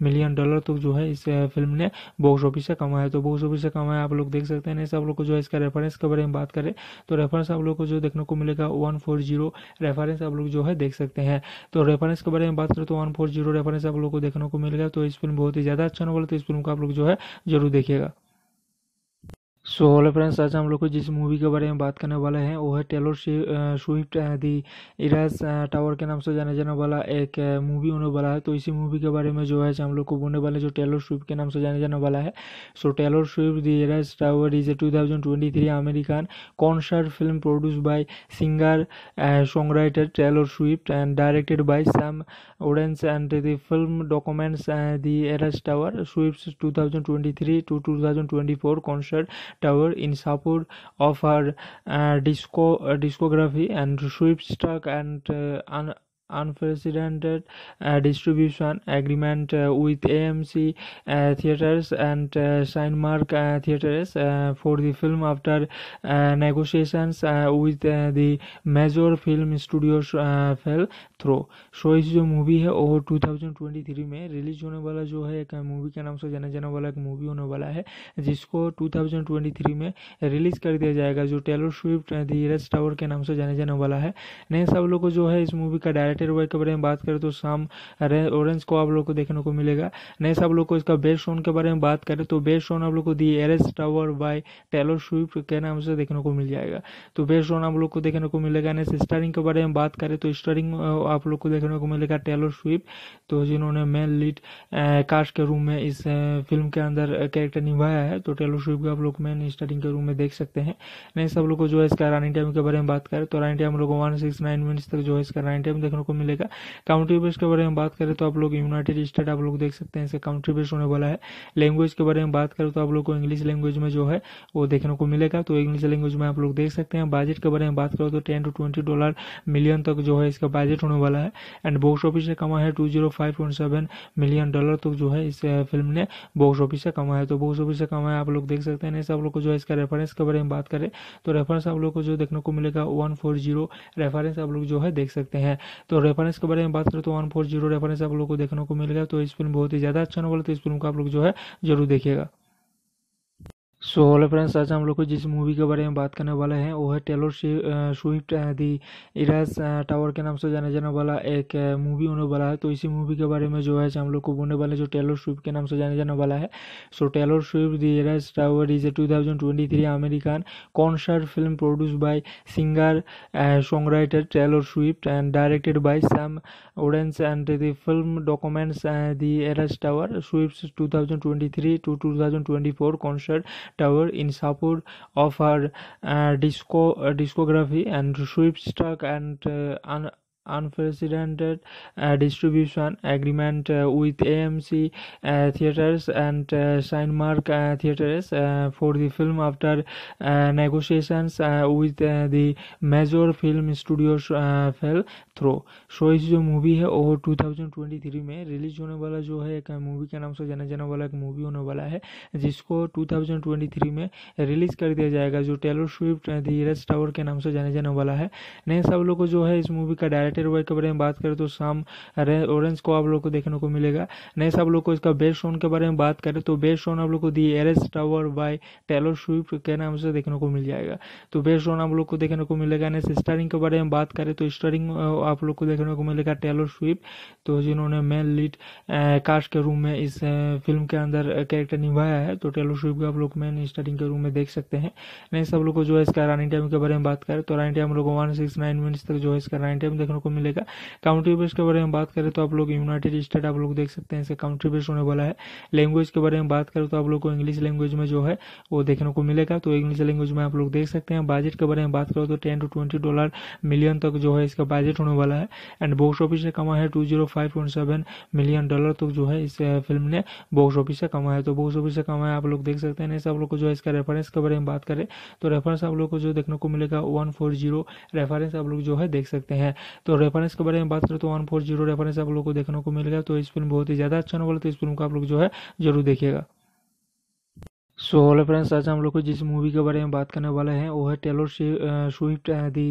मिलियन डॉलर तक जो है इस फिल्म ने बॉक्स ऑफिस से कमा है तो बॉक्स ऑफिस से कमा है आप लोग देख सकते हैं आप लोग को जो है इसका रेफरेंस के बारे में बात करें तो रेफरेंस आप लोग को जो देखने को मिलेगा वन फोर जीरो रेफरेंस आप लोग जो है देख सकते हैं तो तो रेफरेंस के बारे में बात करें तो वन फोर जीरो रेफरेंस आप लोग को देखने को मिल गया तो इस फिल्म बहुत ही ज़्यादा अच्छा नॉवल तो इस फिल्म को आप लोग जो है जरूर देखिएगा सो हेलो फ्रेंड्स आज हम लोग को जिस मूवी के बारे में बात करने वाले हैं वो है टेलर स्विफ्ट दी इराज टावर के नाम से जाने जाने वाला एक मूवी होने वाला है तो इसी मूवी के बारे में जो है हम लोग को बोलने वाले जो टेलर स्विफ्ट के नाम से जाने जाने वाला है so Taylor Swift the Eras tower is a two thousand twenty three American concert film produce by singer songwriter Taylor Swift and directed by Sam ओडेंस and the film documents the Eras tower Swift two thousand twenty three to two thousand twenty four concert Tower in support of her uh, disco uh, discography and Swift struck uh, an unprecedented distribution agreement with AMC Theatres and Cinemark Theatres for the film after negotiations with the major film studios fell through. So so, जो movie है वो 2023 में release होने वाला जो है एक movie के नाम से जाना जाने वाला एक मूवी होने वाला है जिसको 2023 में रिलीज कर दिया जाएगा जो टेलर स्विफ्ट दी रज टावर के नाम से जाने जाने वाला है नहीं सब लोग को जो है इस मूवी का डायरेक्ट राइटर वे तो के बारे में बात करें तो शाम ऑरेंज को आप लोग को देखने को मिलेगा नेक्स्ट आप लोग को इसका बेस्ट सॉन्ग के बारे में बात करें तो बेस्ट सॉन्ग आप लोग को दी Eras tower by Taylor Swift के नाम से देखने को मिल जाएगा तो बेस्ट सॉन्ग आप लोग को देखने को मिलेगा नेक्स्ट स्टारिंग के बारे में बात करें तो स्टारिंग आप लोग को देखने को मिलेगा टेलर स्विफ्ट तो जिन्होंने मेन लीड कास्ट के रूम में इस फिल्म के अंदर कैरेक्टर निभाया है तो टेलर स्विफ्ट को आप लोग मेन स्टारिंग के रूम में देख सकते हैं नेक्स्ट आप लोग को जो है इसका रनिंग टाइम के बारे में बात करें तो रनिंग टाइम लोग वन सिक्स नाइन मिनट्स तक जो है इसका रनिंग टाइम देखने को मिलेगा काउंट्री बेस के बारे में बात करें तो आप लोग यूनाइटेड स्टेट आप लोग देख सकते हैं इसका काउंट्री बेस होने वाला है लैंग्वेज के बारे में बात करें तो आप लोग को इंग्लिश लैंग्वेज में जो है वो देखने को मिलेगा तो इंग्लिश लैंग्वेज में आप लोग देख सकते हैं बजट के बारे में बात करो तो ten to twenty dollar million तक जो है इसका बजट होने वाला है एंड बॉक्स ऑफिस से कमा है टू मिलियन डॉलर तक जो है इस फिल्म ने बॉक्स ऑफिस से कमा है तो बॉक्स ऑफिस से कमा है आप लोग देख सकते हैं आप लोग को जो है इसका रेफरेंस के बारे में बात करें तो रेफरेंस आप लोग को जो देखने को मिलेगा वन फोर जीरो रेफरेंस आप लोग जो है देख सकते हैं तो तो रेफरेंस के बारे में बात करें तो वन फोर जीरो रेफरेंस आप लोग को देखने को मिल गया तो इस फिल्म बहुत ही ज़्यादा अच्छा वाला तो इस फिल्म को आप लोग जो है जरूर देखिएगा सो हेलो फ्रेंड्स आज हम लोग को जिस मूवी के बारे में बात करने वाले हैं वो है टेलर स्विफ्ट दी इराज टावर के नाम से जाने जाने वाला एक मूवी होने वाला है तो इसी मूवी के बारे में जो है हम लोग को बोलने वाले जो टेलर स्विफ्ट के नाम से जाने जाने वाला है so Taylor Swift the Eras tower is a two thousand twenty three American concert film produce by singer songwriter Taylor Swift and directed by Sam ओडेंस and the film documents the Eras tower Swift two thousand twenty three to two thousand twenty four concert Tower in support of her uh, uh, discography and Swift struck and. Uh, unprecedented distribution agreement with AMC Theatres and Cinemark Theatres for the film after negotiations with the major film studios fell through. So इस जो movie है वो 2023 में release होने वाला जो है एक मूवी के नाम से जाना जाने वाला एक मूवी होने वाला है जिसको 2023 में रिलीज कर दिया जाएगा जो Taylor Swift the rest tower के नाम से जाने जाने वाला है नेक्स्ट आप लोग को जो है इस मूवी का डायरेक्ट तो लाइटर वेयर के बारे में बात करें तो शाम ऑरेंज को आप लोग को देखने को मिलेगा नेक्स्ट आप लोग को इसका बेस्ट सॉन्ग के बारे में बात करें तो बेस्ट सॉन्ग आप लोग को the Eras tower by Taylor Swift के नाम से देखने को मिल जाएगा तो बेस्ट सॉन्ग आप लोग को देखने को मिलेगा नेक्स्ट स्टारिंग के बारे में बात करें तो स्टारिंग आप लोग को देखने को मिलेगा टेलो स्विफ्ट तो जिन्होंने मेन लीड कास्ट के रूम में इस फिल्म के अंदर कैरेक्टर निभाया है तो टेलो स्विफ्ट आप लोग मेन स्टारिंग के रूम में देख सकते हैं नेक्स्ट आप लोग को जो है इसका रनिंग टाइम के बारे में बात करें तो रनिंग टाइम लोग वन सिक्स नाइन मिनट्स तक जो है इसका रनिंग टाइम देखने को को मिलेगा काउंट्री बेस के बारे में बात करें तो आप लोग यूनाइटेड स्टेट आप लोग देख सकते हैं इसका काउंट्री बेस होने वाला है लैंग्वेज के बारे में बात करें तो आप लोग को इंग्लिश लैंग्वेज में जो है वो देखने को मिलेगा तो इंग्लिश लैंग्वेज में आप लोग देख सकते हैं बजट के बारे में बात करो तो ten to twenty dollar million तक जो है इसका बजट होने वाला है एंड बॉक्स ऑफिस से कमा है टू मिलियन डॉलर तक जो है इस फिल्म ने बॉक्स ऑफिस से कमा है तो बॉक्स ऑफिस से कमा है आप लोग देख सकते हैं ऐसे आप लोग को जो है इसका रेफरेंस के बारे में बात करें तो, तो रेफरेंस तो आप लोग को जो देखने को मिलेगा वन फोर जीरो रेफरेंस आप लोग जो है देख सकते हैं तो और रेफरेंस के बारे में बात करें तो वन फोर जीरो रेफरेंस आप लोग को देखने को मिल गया तो इस फिल्म बहुत ही ज़्यादा अच्छा नॉवल तो इस फिल्म को आप लोग जो है जरूर देखिएगा सो हेलो फ्रेंड्स आज हम लोग को जिस मूवी के बारे में बात करने वाले हैं वो है टेलर स्विफ्ट दी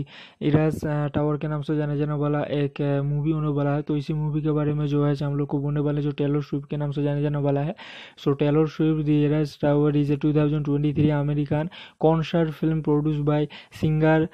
इराज टावर के नाम से जाने जाने वाला एक मूवी होने वाला है तो इसी मूवी के बारे में जो है हम लोग को बोलने वाले जो टेलर स्विफ्ट के नाम से जाने जाने वाला है so Taylor Swift the Eras tower is a two thousand twenty three American concert film produce by singer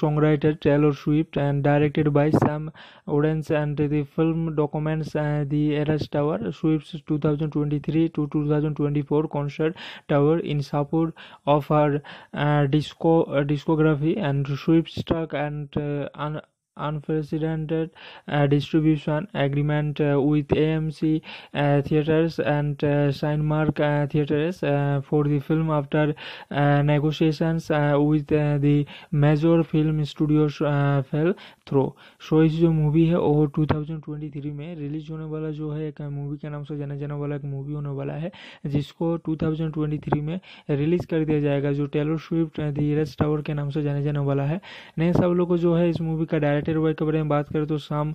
songwriter Taylor Swift and directed by Sam ओडेंस and the film documents the Eras tower Swift two thousand twenty three to two thousand twenty four concert Tower in support of her uh, disco uh, discography and Swift struck uh, an unprecedented distribution agreement with AMC Theatres and Cinemark Theatres for the film after negotiations with the major film studios fell through. So इस जो movie है वो 2023 में release होने वाला जो है एक मूवी के नाम से जाना जाने वाला एक मूवी होने वाला है जिसको 2023 में रिलीज कर दिया जाएगा जो Taylor Swift the rest tower के नाम से जाने जाने वाला है नेक्स्ट आप लोग को जो है इस मूवी का डायरेक्टर कंटेंट एरिया के बारे में बात करें तो शाम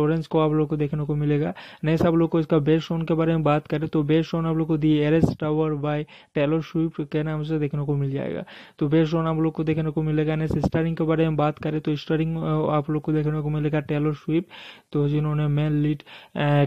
ऑरेंज को आप लोग को देखने को मिलेगा नेक्स्ट आप लोग को इसका बेस्ट सोन के बारे में बात करें तो बेस्ट सोन आप लोग को दी Eras tower by Taylor Swift के नाम से देखने को मिल जाएगा तो बेस्ट सोन आप लोग को देखने को मिलेगा नेक्स्ट स्टारिंग के बारे में बात करें तो स्टारिंग आप लोग को देखने को मिलेगा टेलो स्विफ्ट तो जिन्होंने मेन लीड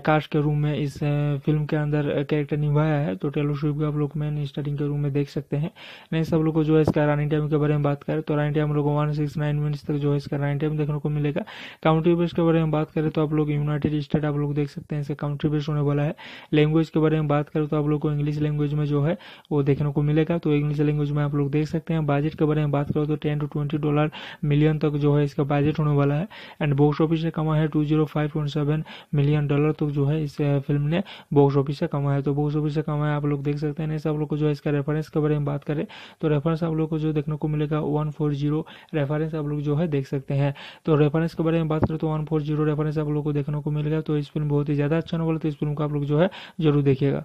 कास्ट के रूम में इस फिल्म के अंदर कैरेक्टर निभाया है तो टेलो स्विफ्ट आप लोग मेन स्टारिंग के रूम में देख सकते हैं नेक्स्ट आप लोग को जो है इसका रानी टाइम के बारे में बात करें तो रानी टाइम लोग वन सिक्स नाइन मिनट्स तक जो है इसका रानी टाइम देखने देखने को मिलेगा काउंट्री बेस के बारे में बात करें तो आप लोग यूनाइटेड स्टेट आप लोग देख सकते हैं इसका काउंट्री बेस होने वाला है लैंग्वेज के बारे में बात करें तो आप लोग को इंग्लिश लैंग्वेज में जो है वो देखने को मिलेगा तो इंग्लिश लैंग्वेज में आप लोग देख सकते हैं बजट के बारे में बात करो तो ten to twenty dollar million तक जो है इसका बजट होने वाला है एंड बॉक्स ऑफिस से कमा है two zero five point seven million dollar तक जो है इस फिल्म ने बॉक्स ऑफिस से कमा है तो बॉक्स ऑफिस से कमा है आप लोग देख सकते हैं आप लोग को जो है इसका रेफरेंस के बारे में बात करें तो रेफरेंस आप लोग को जो देखने को मिलेगा वन फोर जीरो रेफरेंस आप लोग जो है देख सकते हैं तो रेफरेंस के बारे में बात करें तो वन फोर जीरो रेफरेंस आप लोग को देखने को मिल गया तो इस फिल्म बहुत ही ज़्यादा अच्छा नॉवल तो इस फिल्म को आप लोग जो है जरूर देखिएगा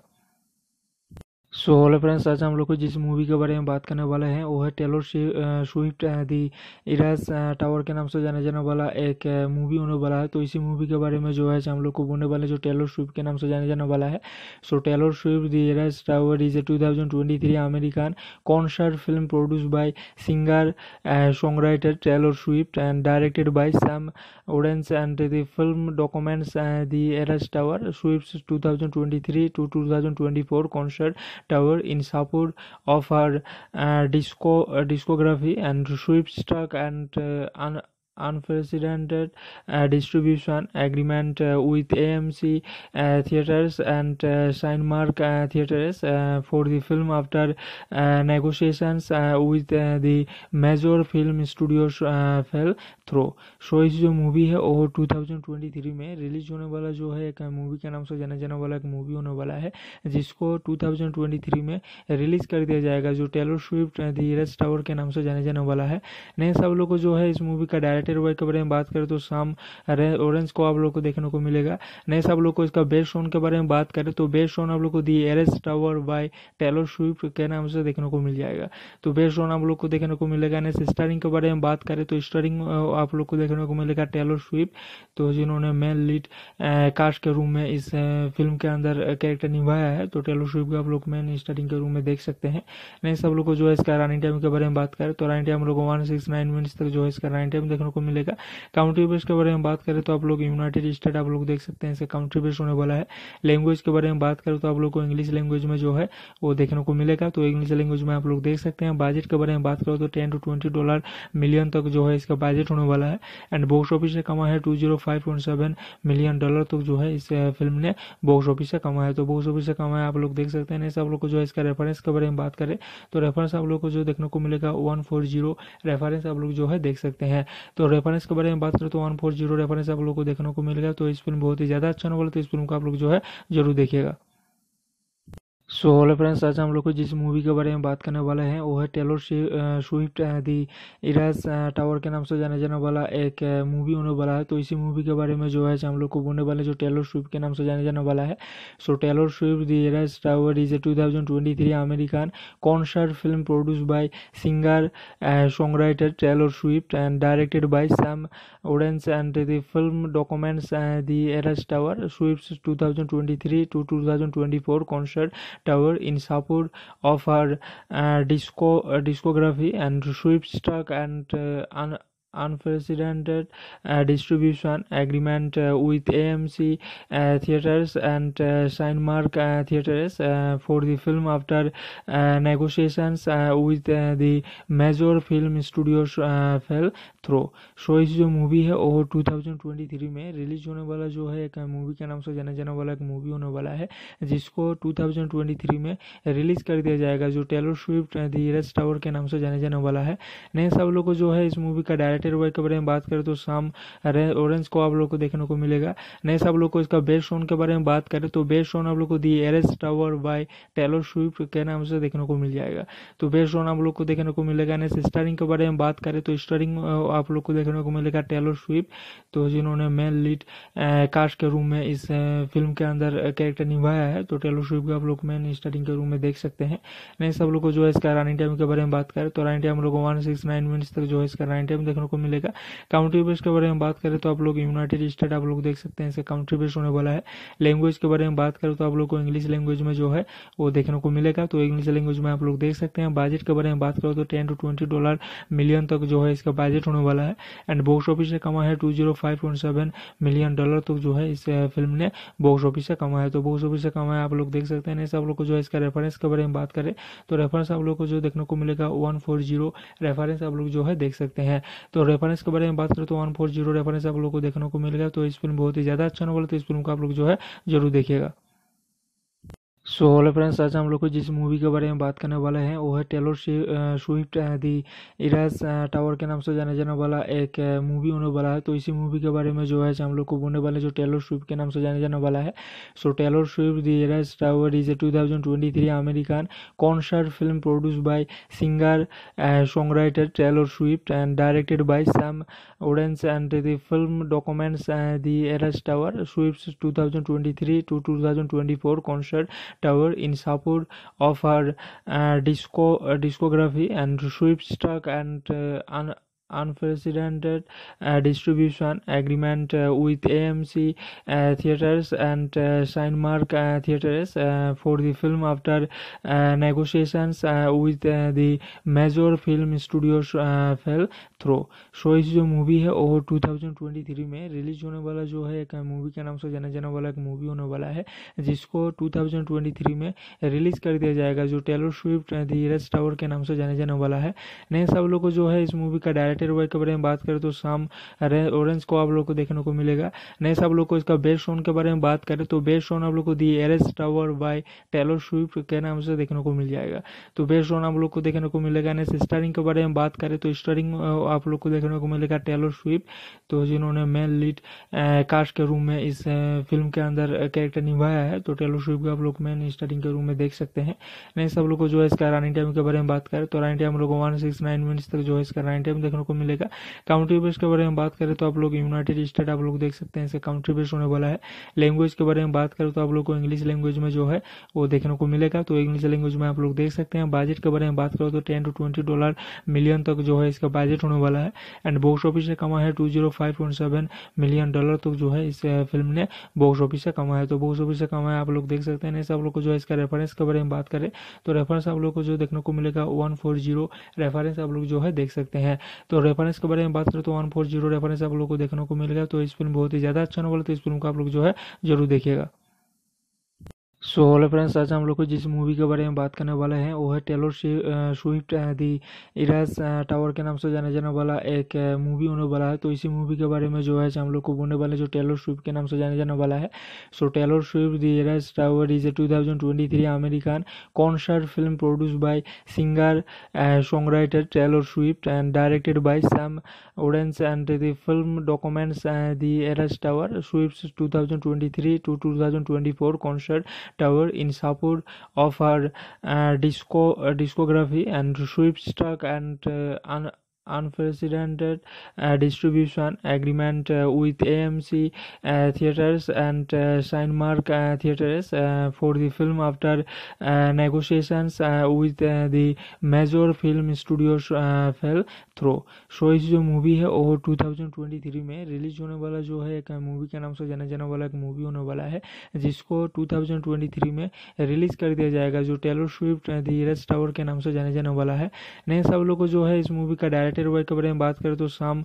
सो हेलो फ्रेंड्स आज हम लोग को जिस मूवी के बारे में बात करने वाले हैं वो है टेलर स्विफ्ट दी इराज टावर के नाम से जाने जाने वाला एक मूवी होने वाला है तो इसी मूवी के बारे में जो है हम लोग को बोलने वाले जो टेलर स्विफ्ट के नाम से जाने जाने वाला है so Taylor Swift the Eras tower is a two thousand twenty three American concert film produce by singer songwriter Taylor Swift and directed by Sam ओडेंस and the film documents the Eras tower Swift two thousand twenty three to two thousand twenty four concert Tower in support of her uh, uh, discography and Swift struck uh, an unprecedented distribution agreement with AMC Theatres and Cinemark Theatres for the film after negotiations with the major film studios fell through. So so, जो movie है और 2023 में release होने वाला जो है एक movie के नाम से जाना जाने वाला एक मूवी होने वाला है जिसको 2023 में रिलीज कर दिया जाएगा जो टेलर स्विफ्ट दी रज टावर के नाम से जाने जाने वाला है नहीं सब लोग को जो है इस मूवी का डायरेक्ट तो लाइटर वेट के बारे में बात करें तो शाम ऑरेंज को आप लोग को देखने को मिलेगा नेक्स्ट आप लोग को इसका बेस्ट सोन के बारे में बात करें तो बेस्ट सोन आप लोग को दी Eras tower by Taylor Swift के नाम से देखने को मिल जाएगा तो बेस्ट सोन आप लोग को देखने को मिलेगा नेक्स्ट स्टारिंग के बारे में बात करें तो स्टारिंग आप लोग को देखने को मिलेगा टेलर स्विफ्ट तो जिन्होंने मेन लीड कास्ट के रूम में इस फिल्म के अंदर कैरेक्टर निभाया है तो टेलर स्विफ्ट को आप लोग मेन स्टारिंग के रूम में देख सकते हैं नेक्स्ट आप लोग को जो है इसका रनिंग टाइम के बारे में बात करें तो रनिंग टाइम लोग वन सिक्स नाइन मिनट्स तक जो है इसका रनिंग टाइम देखने को मिलेगा काउंट्री बेस के बारे में बात करें तो आप लोग यूनाइटेड स्टेट आप लोग देख सकते हैं इसका काउंट्री बेस होने वाला है लैंग्वेज के बारे में बात करें तो आप लोग को इंग्लिश लैंग्वेज में जो है वो देखने को मिलेगा तो इंग्लिश लैंग्वेज में आप लोग देख सकते हैं बजट के बारे में बात करो तो ten to twenty dollar million तक जो है इसका बजट होने वाला है एंड बॉक्स ऑफिस से कमा है टू मिलियन डॉलर तक जो है इस फिल्म ने बॉक्स ऑफिस से कमा है तो बॉक्स ऑफिस से कमा है आप लोग देख सकते हैं आप लोग को जो है इसका रेफरेंस के बारे में बात करें तो रेफरेंस आप लोग को जो देखने को मिलेगा वन फोर जीरो रेफरेंस आप लोग जो है देख सकते हैं तो तो रेफरेंस के बारे में बात करें तो वन फोर जीरो रेफरेंस आप लोग को देखने को मिल गया तो इस फिल्म बहुत ही ज़्यादा अच्छा वाला तो इस फिल्म को आप लोग जो है जरूर देखिएगा सो हेलो फ्रेंड्स आज हम लोग को जिस मूवी के बारे में बात करने वाले हैं वो है टेलर स्विफ्ट दी इराज टावर के नाम से जाने जाने वाला एक मूवी होने वाला है तो इसी मूवी के बारे में जो है हम लोग को बोलने वाले जो टेलर स्विफ्ट के नाम से जाने जाने वाला है so Taylor Swift the Eras tower is a two thousand twenty three American concert film produce by singer songwriter Taylor Swift and directed by Sam ओडेंस and the film documents the Eras tower Swift two thousand twenty three to two thousand twenty four concert Tower in support of her uh, uh, discography and Swift struck uh, an unprecedented distribution agreement with AMC Theatres and Cinemark Theatres for the film after negotiations with the major film studios fell through. शोइस जो movie है वो 2023 में release होने वाला जो है एक मूवी के नाम से जाना जाने वाला एक मूवी होने वाला है जिसको 2023 में रिलीज कर दिया जाएगा जो Taylor Swift the rest tower के नाम से जाने जाने वाला है नेक्स्ट आप लोग को जो है इस मूवी का डायरेक्ट एक्साइटेड वे तो के बारे में बात करें तो शाम ऑरेंज को आप लोग को देखने को मिलेगा नेक्स्ट आप लोग को इसका बेस्ट सॉन्ग के बारे में बात करें तो बेस्ट सॉन्ग आप लोग को दी Eras tower by Taylor Swift के नाम से देखने को मिल जाएगा तो बेस्ट सॉन्ग आप लोग को देखने को मिलेगा नेक्स्ट स्टारिंग के बारे में बात करें तो स्टारिंग आप लोग को देखने को मिलेगा टेलो स्विफ्ट तो जिन्होंने मेन लीड कास्ट के रूम में इस फिल्म के अंदर कैरेक्टर निभाया है तो टेलो स्विफ्ट आप लोग मेन स्टारिंग के रूम में देख सकते हैं नेक्स्ट आप लोग को जो है इसका रनिंग टाइम के बारे में बात करें तो रनिंग टाइम लोग वन सिक्स नाइन मिनट्स तक जो है इसका रनिंग टाइम देखने को को मिलेगा काउंट्री बेस के बारे में बात करें तो आप लोग यूनाइटेड स्टेट आप लोग देख सकते हैं इसका काउंट्री बेस होने वाला है लैंग्वेज के बारे में बात करें तो आप लोग को इंग्लिश लैंग्वेज में जो है वो देखने को मिलेगा तो इंग्लिश लैंग्वेज में आप लोग देख सकते हैं बजट के बारे में बात करें तो ten to twenty dollar million तक जो है इसका बजट होने वाला है एंड बॉक्स ऑफिस से कमा है two zero five point seven million dollar तक जो है इस फिल्म ने बॉक्स ऑफिस से कमा है तो बॉक्स ऑफिस से कमा है आप लोग देख सकते हैं आप लोग को जो है इसका रेफरेंस के बारे में बात करें तो रेफरेंस आप लोग को जो देखने को मिलेगा वन फोर जीरो रेफरेंस आप लोग जो है देख सकते हैं तो रेफरेंस के बारे में बात करें तो वन फोर जीरो रेफरेंस आप लोग को देखने को मिल गया तो इस फिल्म बहुत ही ज़्यादा अच्छा नॉवल है तो इस फिल्म को आप लोग जो है जरूर देखिएगा सो हेलो फ्रेंड्स आज हम लोग को जिस मूवी के बारे में बात करने वाले हैं वो है टेलर स्विफ्ट दी इराज टावर के नाम से जाने जाने वाला एक मूवी होने वाला है तो इसी मूवी के बारे में जो है हम लोग को बोलने वाले जो टेलर स्विफ्ट के नाम से जाने जाने वाला है so Taylor Swift the Eras tower is a two thousand twenty three American concert film produce by singer songwriter Taylor Swift and directed by Sam ओडेंस and the film documents the Eras tower Swift two thousand twenty three to two thousand twenty four concert Tower in support of her uh, uh, discography and Swift struck uh, an unprecedented uh, distribution agreement uh, with AMC uh, theaters and uh, Cinemark uh, for the film after uh, negotiations uh, with uh, the major film studios uh, fell through. so is जो movie hai वो 2023 mein release hone wala jo hai ek movie ka naam se jana jana wala ek movie hone wala hai jisko 2023 mein release kar diya jayega jo Taylor Swift the rest tower के नाम से जाने jana वाला है next आप लोग को जो है इस मूवी का डायरेक्ट राइटर वे तो के बारे में बात करें तो शाम ऑरेंज को आप लोग को देखने को मिलेगा नेक्स्ट आप लोग को इसका बेस्ट सॉन्ग के बारे में बात करें तो बेस्ट सॉन्ग आप लोग को दी Eras tower by Taylor Swift के नाम से देखने को मिल जाएगा तो बेस्ट सॉन्ग आप लोग को देखने को मिलेगा नेक्स्ट स्टारिंग के बारे में बात करें तो स्टारिंग आप लोग को देखने को मिलेगा टेलर स्विफ्ट तो जिन्होंने मेन लीड कास्ट के रूम में इस फिल्म के अंदर कैरेक्टर निभाया है तो टेलर स्विफ्ट आप लोग मेन स्टारिंग के रूम में देख सकते हैं नेक्स्ट आप लोग को जो है इसका रनिंग टाइम के बारे में बात करें तो रनिंग टाइम हम लोग वन सिक्स नाइन मिनट्स तक जो है इसका रनिंग टाइम देखने को मिलेगा काउंट्री बेस के बारे में बात करें तो आप लोग यूनाइटेड स्टेट आप लोग देख सकते हैं इसका काउंट्री बेस होने वाला है लैंग्वेज के बारे में बात करें तो आप लोग को इंग्लिश लैंग्वेज में जो है वो देखने को मिलेगा तो इंग्लिश लैंग्वेज में आप लोग देख सकते हैं बजट के बारे में बात करो तो ten to twenty dollar million तक जो है इसका बजट होने वाला है एंड बॉक्स ऑफिस से कमा है two zero five point seven million dollar तक जो है इस फिल्म ने बॉक्स ऑफिस से कमा है तो बॉक्स ऑफिस से कमा है आप लोग देख सकते हैं आप लोग को जो है इसका रेफरेंस के बारे में बात करें तो रेफरेंस आप लोग को जो देखने को मिलेगा वन फोर जीरो रेफरेंस आप लोग जो है देख सकते हैं तो तो रेफरेंस के बारे में बात करें तो वन फोर जीरो रेफरेंस आप लोग को देखने को मिल गया तो इस फिल्म बहुत ही ज़्यादा अच्छा नॉवल तो इस फिल्म को आप लोग जो है जरूर देखिएगा सो हेलो फ्रेंड्स आज हम लोग को जिस मूवी के बारे में बात करने वाले हैं वो है टेलर स्विफ्ट दी इराज टावर के नाम से जाने जाने वाला एक मूवी होने वाला है तो इसी मूवी के बारे में जो है हम लोग को बोलने वाले जो टेलर स्विफ्ट के नाम से जाने जाने वाला है so Taylor Swift the Eras tower is a two thousand twenty three American concert film produce by singer songwriter Taylor Swift and directed by Sam ओडेंस and the film documents the Eras tower Swift two thousand twenty three to two thousand twenty four concert Tower in support of her uh, uh, discography and Swift struck and. Uh, unprecedented distribution agreement with AMC Theatres and Cinemark Theatres for the film after negotiations with the major film studios fell through. So so, जो movie है वो 2023 में release होने वाला जो है एक movie के नाम से जाना जाने वाला एक मूवी होने वाला है जिसको 2023 में रिलीज कर दिया जाएगा जो टेलर स्विफ्ट दी रज टावर के नाम से जाने जाने वाला है नेक्स्ट आप लोग को जो है इस मूवी का डायरेक्ट रेड एयरवे के बारे में बात करें तो शाम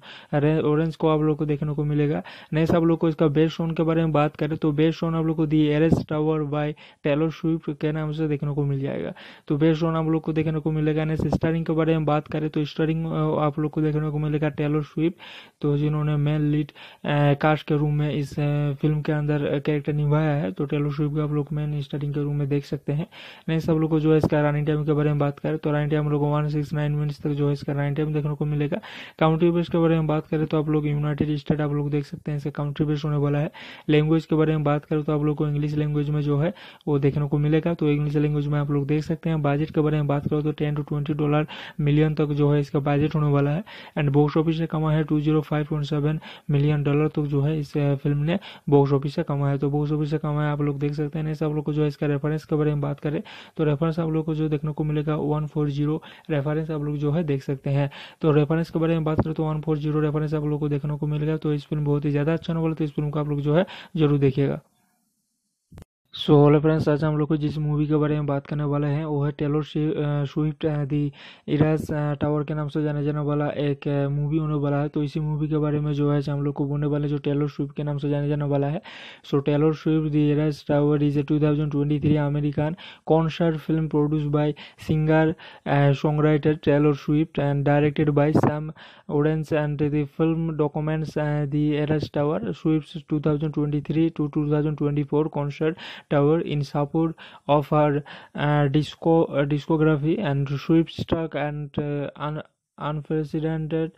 ऑरेंज को आप लोग को देखने को मिलेगा नेक्स्ट आप लोग को इसका बेस्ट सोन के बारे में बात करें तो बेस्ट सोन आप लोग को दी Eras tower by Taylor Swift के नाम से देखने को मिल जाएगा तो बेस्ट सोन आप लोग को देखने को मिलेगा नेक्स्ट स्टारिंग के बारे में बात करें तो स्टारिंग आप लोग को देखने को मिलेगा टेलो स्विफ्ट तो जिन्होंने मेन लीड कास्ट के रूम में इस फिल्म के अंदर कैरेक्टर निभाया है तो टेलो स्विफ्ट को आप लोग मेन स्टारिंग के रूम में देख सकते हैं नेक्स्ट आप लोग को जो है इसका रनिंग टाइम के बारे में बात करें तो रनिंग टाइम लोग वन सिक्स नाइन मिनट्स तक जो है इसका रनिंग टाइम देखने को मिलेगा काउंट्री बेस के बारे में बात करें तो आप लोग यूनाइटेड स्टेट आप लोग देख सकते हैं इसका काउंट्री बेस होने वाला है लैंग्वेज के बारे में बात करें तो आप लोग को इंग्लिश लैंग्वेज में जो है वो देखने को मिलेगा तो इंग्लिश लैंग्वेज में आप लोग देख सकते हैं बजट के बारे में बात करो तो ten to twenty dollar million तक जो है इसका बजट होने वाला है एंड बॉक्स ऑफिस से कमा है टू मिलियन डॉलर तक जो है इस फिल्म ने बॉक्स ऑफिस से कमा है तो बॉक्स ऑफिस से कमा है आप लोग देख सकते हैं आप लोग को जो है इसका रेफरेंस के बारे में बात करें तो रेफरेंस आप लोग को जो देखने को मिलेगा वन फोर जीरो रेफरेंस आप लोग जो है देख सकते हैं तो तो रेफरेंस के बारे में बात करें तो वन फोर जीरो रेफरेंस आप लोग को देखने को मिल गया तो इस फिल्म बहुत ही ज़्यादा अच्छा नॉवल तो इस फिल्म को आप लोग जो है जरूर देखिएगा सो हेलो फ्रेंड्स आज हम लोग को जिस मूवी के बारे में बात करने वाले हैं वो है टेलर स्विफ्ट दी इराज टावर के नाम से जाने जाने वाला एक मूवी होने वाला है तो इसी मूवी के बारे में जो है हम लोग को बोलने वाले जो टेलर स्विफ्ट के नाम से जाने जाने वाला है so Taylor Swift the Eras tower is a two thousand twenty three American concert film produce by singer songwriter Taylor Swift and directed by Sam ओडेंस and the film documents the Eras tower Swift two thousand twenty three to two thousand twenty four concert Tower in support of her uh, uh, discography and Swift struck and. Uh, unprecedented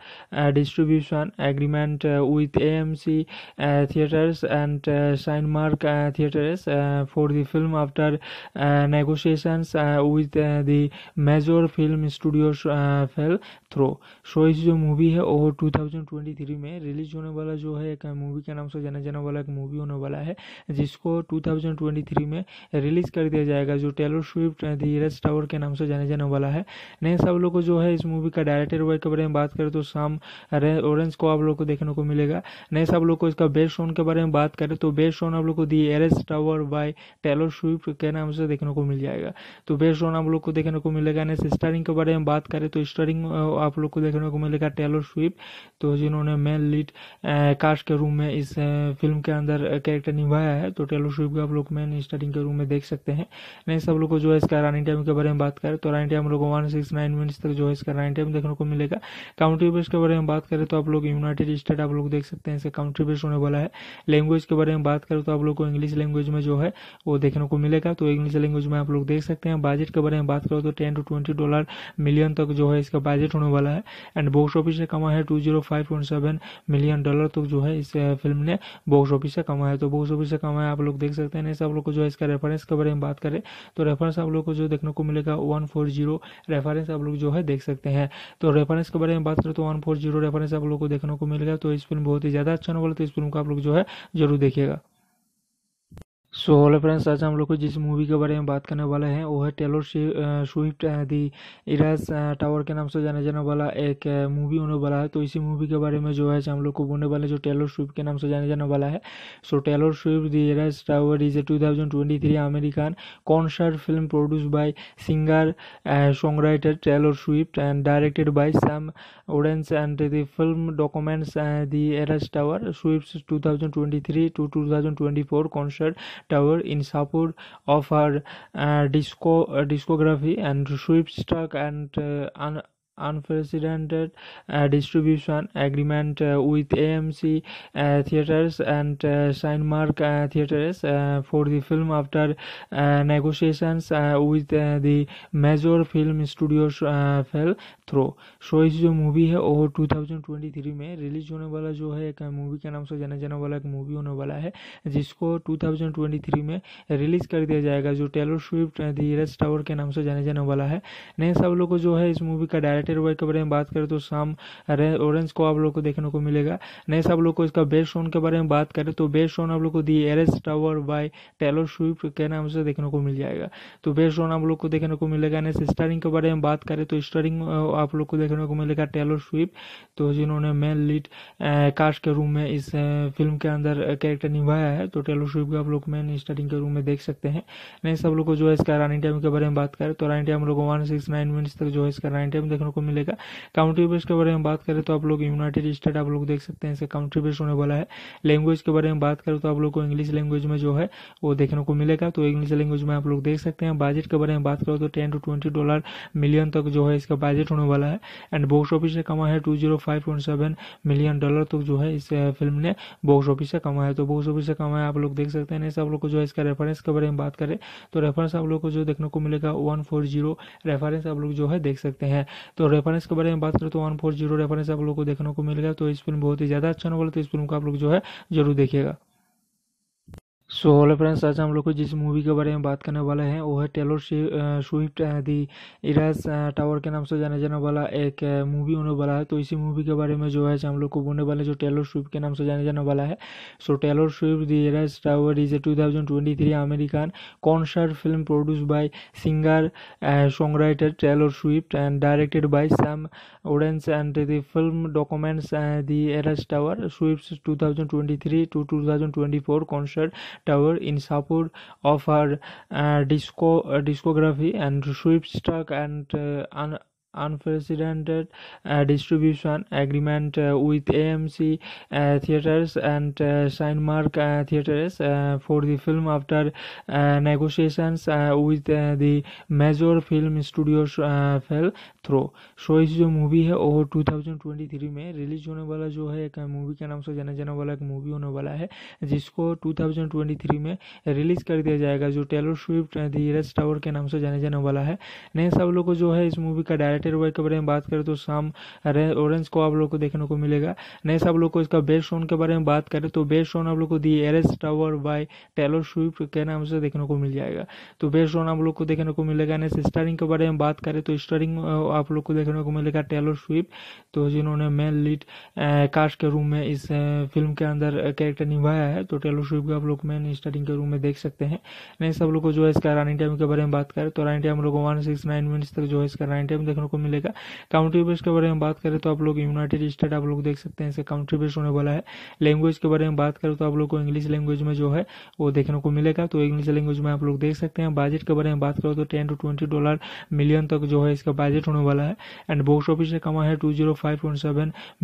distribution agreement with AMC Theatres and Cinemark Theatres for the film after negotiations with the major film studios fell through. शोइस जो movie है वो 2023 में release होने वाला जो है एक मूवी के नाम से जाना जाने वाला एक मूवी होने वाला है जिसको 2023 में रिलीज कर दिया जाएगा जो Taylor Swift the rest tower के नाम से जाने जाने वाला है नेक्स्ट आप लोग को जो है इस मूवी का डायरेक्ट लाइट एयर के बारे में बात करें तो शाम ऑरेंज को आप लोग को देखने को मिलेगा नेक्स्ट आप लोग को इसका बेस्ट सोन के बारे में बात करें तो बेस्ट सोन आप लोग को दी Eras tower by Taylor Swift के नाम से देखने को मिल जाएगा तो बेस्ट सोन आप लोग को देखने को मिलेगा नेक्स्ट स्टारिंग के बारे में बात करें तो स्टारिंग आप लोग को देखने को मिलेगा टेलो स्विफ्ट तो जिन्होंने मेन लीड कास्ट के रूम में इस फिल्म के अंदर कैरेक्टर निभाया है तो टेलो स्विफ्ट आप लोग मेन स्टारिंग के रूम में देख सकते हैं नेक्स्ट आप लोग को जो है इसका रनिंग टाइम के बारे में बात करें तो रनिंग टाइम लोग वन सिक्स नाइन मिनट्स तक जो है इसका रनिंग टाइम देखने को को मिलेगा काउंट्री बेस के बारे में बात करें तो आप लोग यूनाइटेड स्टेट आप लोग देख सकते हैं इसका काउंट्री बेस होने वाला है लैंग्वेज के बारे में बात करें तो आप लोग को इंग्लिश लैंग्वेज में जो है वो देखने को मिलेगा तो इंग्लिश लैंग्वेज में आप लोग देख सकते हैं बजट के बारे में बात करो तो ten to twenty dollar million तक जो है इसका बजट होने वाला है एंड बॉक्स ऑफिस से कमा है two zero five point seven million dollar तक जो है इस फिल्म ने बॉक्स ऑफिस से कमा है तो बॉक्स ऑफिस से कमा है आप लोग देख सकते हैं ऐसे आप लोग को जो है इसका रेफरेंस के बारे में बात करें तो रेफरेंस आप लोग को जो देखने को मिलेगा वन फोर जीरो रेफरेंस आप लोग जो है देख सकते हैं तो रेफरेंस के बारे में बात करें तो वन फोर जीरो रेफरेंस आप लोग को देखने को मिल गया तो इस फिल्म बहुत ही ज़्यादा अच्छा नॉवल है तो इस फिल्म को आप लोग जो है जरूर देखिएगा सो हेलो फ्रेंड्स आज हम लोग को जिस मूवी के बारे में बात करने वाले हैं वो है टेलर स्विफ्ट दी इराज टावर के नाम से जाने जाने वाला एक मूवी होने वाला है तो इसी मूवी के बारे में जो है हम लोग को बोलने वाले जो टेलर स्विफ्ट के नाम से जाने जाने वाला है so Taylor Swift the Eras tower is a two thousand twenty three American concert film produce by singer songwriter Taylor Swift and directed by Sam ओडेंस and the film documents the Eras tower Swift two thousand twenty three to two thousand twenty four concert Tower in support of her disco, discography and Swiftstock and un- unprecedented uh, distribution agreement uh, with AMC uh, Theatres and uh, theaters Theatres for the film after negotiations with the major film studios fell through इस जो movie है वो 2023 में release होने वाला जो है एक मूवी के नाम से जाना जाने वाला एक मूवी होने वाला है जिसको 2023 में रिलीज कर दिया जाएगा जो टेलर स्विफ्ट धीरज टावर के नाम से जाने जाने वाला है नेक्स्ट सब लोग को जो है इस मूवी का डायरेक्टर वाई के बारे में बात करें तो शाम ऑरेंज को आप लोग को देखने को मिलेगा नेक्स्ट सब लोग को इसका बेस्ट सोन के बारे में बात करें तो बेस्ट सोन आप लोग को दी Eras tower by Taylor Swift के नाम से देखने को मिल जाएगा तो बेस्ट सोन आप लोग को देखने को मिलेगा नेक्स्ट स्टारिंग के बारे में बात करें तो स्टारिंग आप लोग को देखने को मिलेगा टेलर स्विप तो जिन्होंने मेन लीड कास्ट के रूम में इस फिल्म के अंदर कैरेक्टर निभाया है तो टेलर स्विप को आप लोग मेन स्टार्टिंग के रूम में देख सकते हैं नहीं सब लोग को जो है इसका रानी टाइम के बारे में बात करें तो रानी टाइम लोग वन सिक्स नाइन मिनट्स तक जो है इसका रानी टाइम देखने को मिलेगा काउंट्री बेस के बारे में बात करें तो आप लोग यूनाइटेड स्टेट आप लोग देख सकते हैं इसका काउंट्री बेस होने वाला है लैंग्वेज के बारे में बात करें तो आप लोग को इंग्लिश लैंग्वेज में जो है वो देखने को मिलेगा तो इंग्लिश लैंग्वेज में आप लोग देख सकते हैं बजट के बारे में बात करो तो ten to twenty dollar million तक जो है इसका बजट होने होने वाला है एंड बॉक्स ऑफिस से कमा है two zero five point seven million dollar तो जो है इस फिल्म ने बॉक्स ऑफिस से कमा है तो बॉक्स ऑफिस से कमा है आप लोग देख सकते हैं आप लोग को जो है इसका रेफरेंस के बारे में बात करें तो रेफरेंस आप लोग को जो देखने को मिलेगा वन रेफरेंस आप लोग जो है देख सकते हैं तो रेफरेंस के बारे में बात करें तो वन रेफरेंस आप लोग को देखने को मिलेगा तो इस फिल्म बहुत ही ज़्यादा अच्छा होने वाला तो इस फिल्म को आप लोग जो है जरूर देखिएगा सो हेलो फ्रेंड्स आज हम लोग को जिस मूवी के बारे में बात करने वाले हैं वो है टेलर स्विफ्ट दी इराज टावर के नाम से जाने जाने वाला एक मूवी होने वाला है तो इसी मूवी के बारे में जो है हम लोग को बोलने वाले जो टेलर स्विफ्ट के नाम से जाने जाने वाला है so Taylor Swift the Eras tower is a two thousand twenty three American concert film produce by singer songwriter Taylor Swift and directed by Sam ओडेंस and the film documents the Eras tower Swift two thousand twenty three to two thousand twenty four concert tower in support of her uh, uh, discography and Swift struck and. Uh, unprecedented distribution agreement with AMC Theatres and Cinemark Theatres for the film after negotiations with the major film studios fell through. So so, जो movie है वो 2023 में release होने वाला जो है एक movie के नाम से जाना जाने वाला एक मूवी होने वाला है जिसको 2023 में रिलीज कर दिया जाएगा जो Taylor Swift the rest tower के नाम से जाने जाने वाला है नेक्स्ट आप लोग को जो है इस मूवी का डायरेक्ट टेरवे तो के बारे में बात करें तो शाम ऑरेंज को आप लोग को देखने को मिलेगा नेक्स्ट आप लोग को इसका बेस्ट सोन के बारे में बात करें तो बेस्ट सोन आप लोग को दी Eras tower by Taylor Swift के नाम से देखने को मिल जाएगा तो बेस्ट सोन आप लोग को देखने को मिलेगा नेक्स्ट स्टारिंग के बारे में बात करें तो स्टारिंग आप लोग को देखने को मिलेगा टेलो स्विफ्ट तो जिन्होंने मेन लीड कास्ट के रूम में इस फिल्म के अंदर कैरेक्टर निभाया है तो टेलो स्विफ्ट आप लोग मेन स्टारिंग के रूम में देख सकते हैं नेक्स्ट आप लोग को जो है इसका रानी टाइम के बारे में बात करें तो रानी टाइम लोग वन सिक्स नाइन मिनट्स तक जो है इसका रानी टाइम देखने को मिलेगा काउंट्री बेस के बारे में बात करें तो आप लोग यूनाइटेड स्टेट आप लोग देख सकते हैं इसका काउंट्री बेस होने वाला है लैंग्वेज के बारे में बात करें तो आप लोग को इंग्लिश लैंग्वेज में जो है वो देखने को मिलेगा तो इंग्लिश लैंग्वेज में आप लोग देख सकते हैं बजट के बारे में बात करो तो ten to twenty dollar million तक जो है इसका बजट होने वाला है एंड बॉक्स ऑफिस से कमा है टू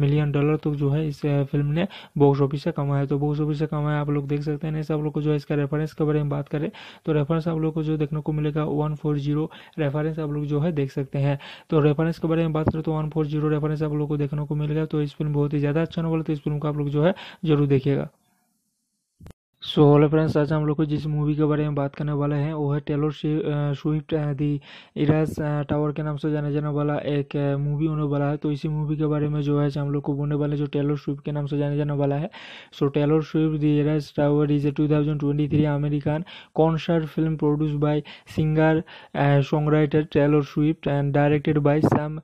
मिलियन डॉलर तक जो है इस फिल्म ने बॉक्स ऑफिस से कमा है तो बॉक्स ऑफिस से कमा है आप लोग देख सकते हैं आप लोग को जो है इसका रेफरेंस के बारे में बात करें तो, तो रेफरेंस तो आप लोग को जो देखने को मिलेगा वन फोर जीरो रेफरेंस आप लोग जो है देख सकते हैं तो और तो रेफरेंस के बारे में बात करें तो वन फोर जीरो रेफरेंस आप लोग को देखने को मिल गया तो इस फिल्म बहुत ही ज़्यादा अच्छा नॉवल तो इस फिल्म को आप लोग जो है जरूर देखिएगा सो हेलो फ्रेंड्स आज हम लोग को जिस मूवी के बारे में बात करने वाले हैं वो है टेलर स्विफ्ट दी इराज टावर के नाम से जाने जाने वाला एक मूवी होने वाला है तो इसी मूवी के बारे में जो है हम लोग को बोलने वाले जो टेलर स्विफ्ट के नाम से जाने जाने वाला है so Taylor Swift the Eras tower is a two thousand twenty three American concert film produce by singer songwriter Taylor Swift and directed by Sam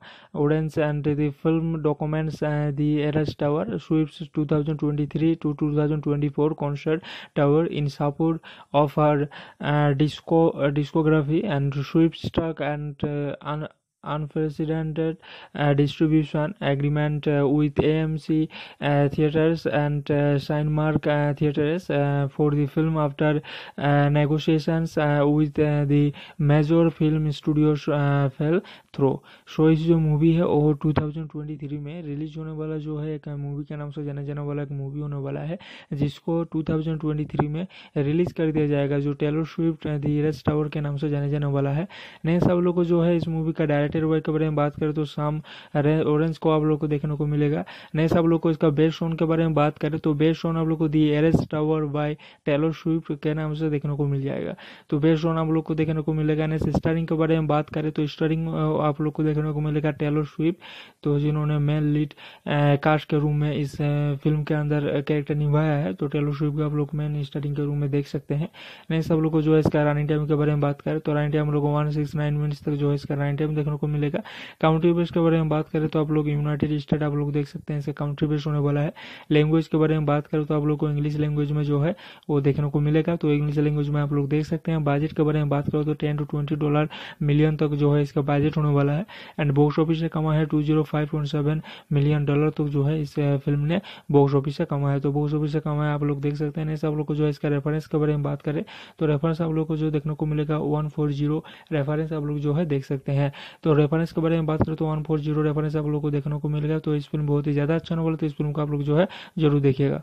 ओडेंस and the film documents the Eras tower Swift two thousand twenty three to two thousand twenty four concert tower in support of her uh, uh, discography and Swift struck and. Uh, unprecedented distribution agreement with AMC Theatres and Cinemark Theatres for the film after negotiations with the major film studios fell through. शोइस जो movie है वो 2023 में release होने वाला जो है एक मूवी के नाम से जाना जाने वाला एक मूवी होने वाला है जिसको 2023 में रिलीज कर दिया जाएगा जो टेलर स्विफ्ट दी रेड टावर के नाम से जाने जाने वाला है नेक्स्ट आप लोग को जो है इस मूवी का डायरेक्ट बैठे रुपए के बारे में बात करें तो शाम ऑरेंज को आप लोग को देखने को मिलेगा नेक्स्ट आप लोग को इसका बेस्ट सॉन्ग के बारे में बात करें तो बेस्ट सॉन्ग आप लोग को दी Eras tower by Taylor Swift के नाम से देखने को मिल जाएगा तो बेस्ट सॉन्ग आप लोग को देखने को मिलेगा नेक्स्ट स्टारिंग के बारे में बात करें तो स्टारिंग आप लोग को देखने को मिलेगा टेलर स्विफ्ट तो जिन्होंने मेन लीड कास्ट के रूम में इस फिल्म के अंदर कैरेक्टर निभाया है तो टेलर स्विफ्ट आप लोग मेन स्टारिंग के रूम में देख सकते हैं नेक्स्ट आप लोग को जो है इसका रनिंग टाइम के बारे में बात करें तो रनिंग टाइम लोग वन सिक्स नाइन मिनट्स तक जो है इसका रनिंग टाइम देखने को को मिलेगा काउंट्री बेस के बारे में बात करें तो आप लोग यूनाइटेड स्टेट आप लोग देख सकते हैं इसका काउंट्री बेस होने वाला है लैंग्वेज के बारे में बात करें तो आप लोग को इंग्लिश लैंग्वेज में जो है वो देखने को मिलेगा तो इंग्लिश लैंग्वेज में आप लोग देख सकते हैं बजट के बारे में बात करो तो ten to twenty dollar million तक जो है इसका बजट होने वाला है एंड बॉक्स ऑफिस से कमा है two zero five point seven million dollar तक जो है इस फिल्म ने बॉक्स ऑफिस से कमा है तो बॉक्स ऑफिस से कमा है आप लोग देख सकते हैं आप लोग को जो है इसका रेफरेंस के बारे में बात करें तो, तो रेफरेंस तो आप लोग को जो देखने को मिलेगा वन फोर जीरो रेफरेंस आप लोग जो है देख सकते हैं तो रेफरेंस के बारे में बात करें तो वन फोर जीरो रेफरेंस आप लोग को देखने को मिल गया तो इस फिल्म बहुत ही ज़्यादा अच्छा नॉवल है तो इस फिल्म को आप लोग जो है जरूर देखिएगा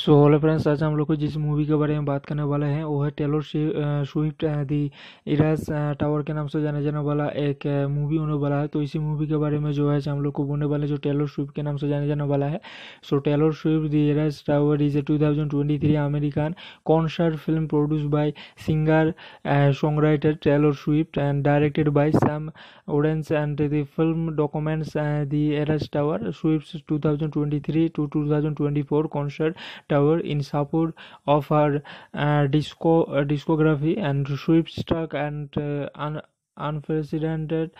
सो हेलो फ्रेंड्स आज हम लोग को जिस मूवी के बारे में बात करने वाले हैं वो है टेलर स्विफ्ट दी इराज टावर के नाम से जाने जाने वाला एक मूवी होने वाला है तो इसी मूवी के बारे में जो है हम लोग को बोलने वाले जो टेलर स्विफ्ट के नाम से जाने जाने वाला है so Taylor Swift the Eras tower is a two thousand twenty three American concert film produce by singer songwriter Taylor Swift and directed by Sam ओडेंस and the film documents the Eras tower Swift two thousand twenty three to two thousand twenty four concert Tower in support of her disco, discography and swift and uh, un- unprecedented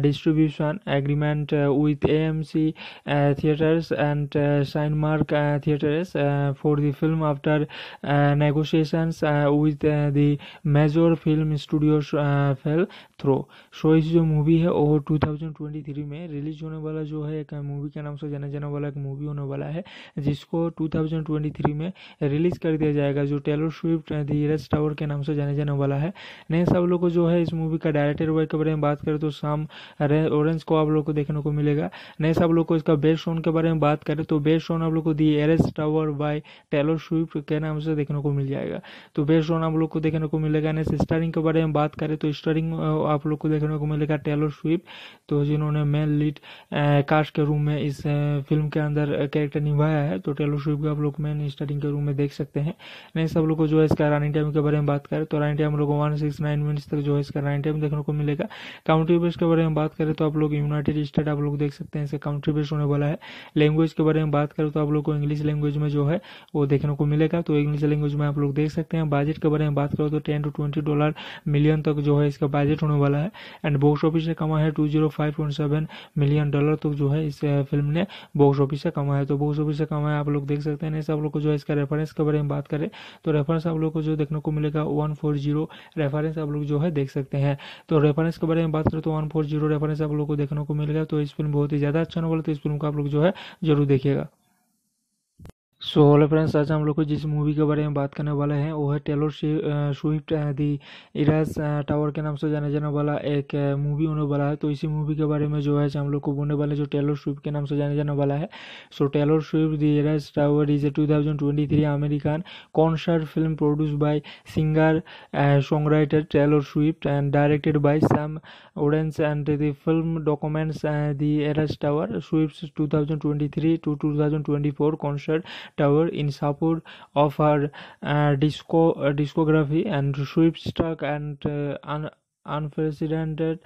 distribution agreement with AMC Theatres and theaters Theatres for the film after negotiations with the major film studios fell. Through इस जो movie है वो 2023 में release होने वाला जो है एक मूवी के नाम से जाना जाने वाला एक मूवी होने वाला है जिसको 2023 में रिलीज कर दिया जाएगा जो टेलर स्विफ्ट धीरज टावर के नाम से जाने जाने वाला है नए सब लोग को जो है इस मूवी का डायरेक्टर वाई के बारे में बात करें तो शाम ऑरेंज को आप लोग को देखने को मिलेगा नए सब लोग को इसका बेस्ट सोन के बारे में बात करें तो बेस्ट सोन आप लोग को the Eras Tour by Taylor Swift के नाम से देखने को मिल जाएगा तो बेस्ट सोन आप लोग को देखने को मिलेगा नहीं स्टारिंग के बारे में बात करें तो स्टारिंग आप लोग को देखने को मिलेगा टेलर स्विप तो जिन्होंने मेन लीड कास्ट के रूम में इस फिल्म के अंदर कैरेक्टर निभाया है तो टेलर स्विप को आप लोग मेन स्टार्टिंग के रूम में देख सकते हैं नहीं सब लोग को जो है इसका रानी टाइम के बारे में बात करें तो रानी टाइम लोग वन सिक्स नाइन मिनट्स तक जो है इसका रानी टाइम देखने को मिलेगा काउंट्री बेस के बारे में बात करें तो आप लोग यूनाइटेड स्टेट आप लोग देख सकते हैं इसका काउंट्री बेस होने वाला है लैंग्वेज के बारे में बात करें तो आप लोग को इंग्लिश लैंग्वेज में जो है वो देखने को मिलेगा तो इंग्लिश लैंग्वेज में आप लोग देख सकते हैं बजट के बारे में बात करो तो ten to twenty dollar million तक जो है इसका बजट होने होने वाला है एंड बॉक्स ऑफिस से कमा है two zero five point seven million dollar तक जो है इस फिल्म ने बॉक्स ऑफिस से कमा है तो बॉक्स ऑफिस से कमा है आप लोग देख सकते हैं आप लोग को जो है इसका रेफरेंस के बारे में बात करें तो रेफरेंस आप लोग को जो देखने को मिलेगा वन रेफरेंस आप लोग जो है देख सकते हैं तो रेफरेंस के बारे में बात करें तो वन रेफरेंस आप लोग को देखने को मिलेगा तो इस फिल्म बहुत ही ज़्यादा अच्छा होने वाला तो इस फिल्म को आप लोग जो है जरूर देखिएगा सो हेलो फ्रेंड्स आज हम लोग को जिस मूवी के बारे में बात करने वाले हैं वो है टेलर स्विफ्ट दी इराज टावर के नाम से जाने जाने वाला एक मूवी होने वाला है तो इसी मूवी के बारे में जो है हम लोग को बोलने वाले जो टेलर स्विफ्ट के नाम से जाने जाने वाला है so Taylor Swift the Eras tower is a two thousand twenty three American concert film produce by singer songwriter Taylor Swift and directed by Sam ओडेंस and the film documents the Eras tower Swift two thousand twenty three to two thousand twenty four concert tower in support of her uh, discography and Swift struck and. Uh, unprecedented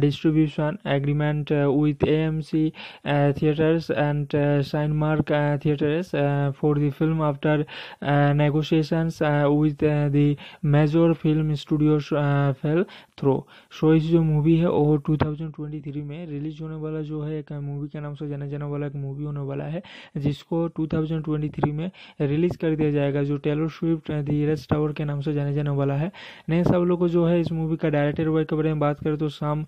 distribution agreement with AMC Theatres and Cinemark Theatres for the film after negotiations with the major film studios fell through. So इस जो movie है वो 2023 में release होने वाला जो है एक मूवी के नाम से जाना जाने वाला एक मूवी होने वाला है जिसको 2023 में रिलीज कर दिया जाएगा जो Taylor Swift the rest tower के नाम से जाने जाने वाला है नेक्स्ट आप लोग को जो है इस मूवी का डायरेक्ट टेरवे तो के बारे में बात करें तो शाम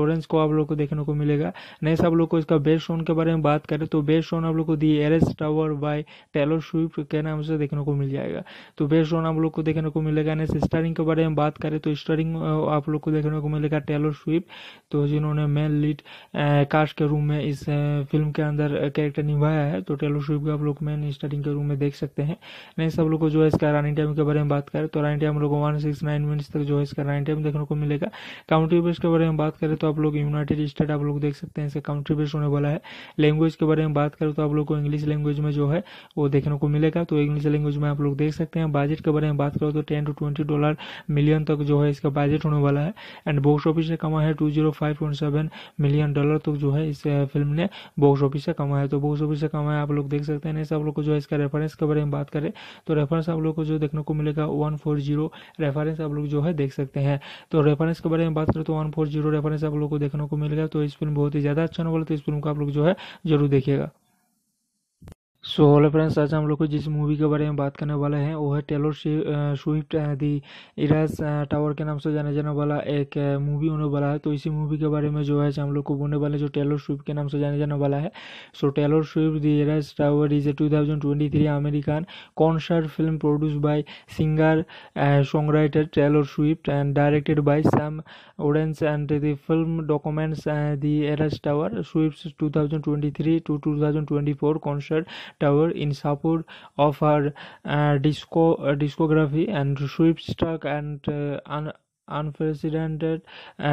ऑरेंज को आप लोग को देखने को मिलेगा नेक्स्ट आप लोग को इसका बेस्ट सोन के बारे में बात करें तो बेस्ट सोन आप लोग को दी Eras tower by Taylor Swift के नाम से देखने को मिल जाएगा तो बेस्ट सोन आप लोग को देखने को मिलेगा नेक्स्ट स्टारिंग के बारे में बात करें तो स्टारिंग आप लोग को देखने को मिलेगा टेलो स्विफ्ट तो जिन्होंने मेन लीड कास्ट के रूम में इस फिल्म के अंदर कैरेक्टर निभाया है तो टेलो स्विफ्ट आप लोग मेन स्टारिंग के रूम में देख सकते हैं नेक्स्ट आप लोग को जो है इसका रनिंग टाइम के बारे में बात करें तो रनिंग टाइम लोग वन सिक्स नाइन मिनट्स तक जो है इसका रनिंग टाइम देखने को मिलेगा काउंट्री बेस के बारे में बात करें तो आप लोग यूनाइटेड स्टेट आप लोग देख सकते हैं इसका काउंट्री बेस होने वाला है लैंग्वेज के बारे में बात करें तो आप लोग को इंग्लिश लैंग्वेज में जो है वो देखने को मिलेगा तो इंग्लिश लैंग्वेज में आप लोग देख सकते हैं बजट के बारे में बात करो तो ten to twenty dollar million तक जो है इसका बजट होने वाला है एंड बॉक्स ऑफिस से कमा है टू मिलियन डॉलर तक जो है इस फिल्म ने बॉक्स ऑफिस से कमा है तो बॉक्स ऑफिस से कमा है आप लोग देख सकते हैं ऐसे आप लोग को जो है इसका रेफरेंस के बारे में बात करें तो, तो रेफरेंस तो आप लोग को जो देखने को मिलेगा वन फोर जीरो रेफरेंस आप लोग जो है देख सकते हैं तो और तो रेफरेंस के बारे में बात करें तो वन फोर जीरो रेफरेंस आप लोग को देखने को मिल गया तो इस फिल्म बहुत ही ज़्यादा अच्छा नॉवल तो इस फिल्म को आप लोग जो है जरूर देखिएगा सो हेलो फ्रेंड्स आज हम लोग को जिस मूवी के बारे में बात करने वाले हैं वो है टेलर स्विफ्ट दी इराज टावर के नाम से जाने जाने वाला एक मूवी होने वाला है तो इसी मूवी के बारे में जो है हम लोग को बोलने वाले जो टेलर स्विफ्ट के नाम से जाने जाने वाला है so Taylor Swift the Eras tower is a two thousand twenty three American concert film produce by singer songwriter Taylor Swift and directed by Sam ओडेंस and the film documents the Eras tower Swift two thousand twenty three to two thousand twenty four concert Tower in support of her disco discography and Swift uh, un unprecedented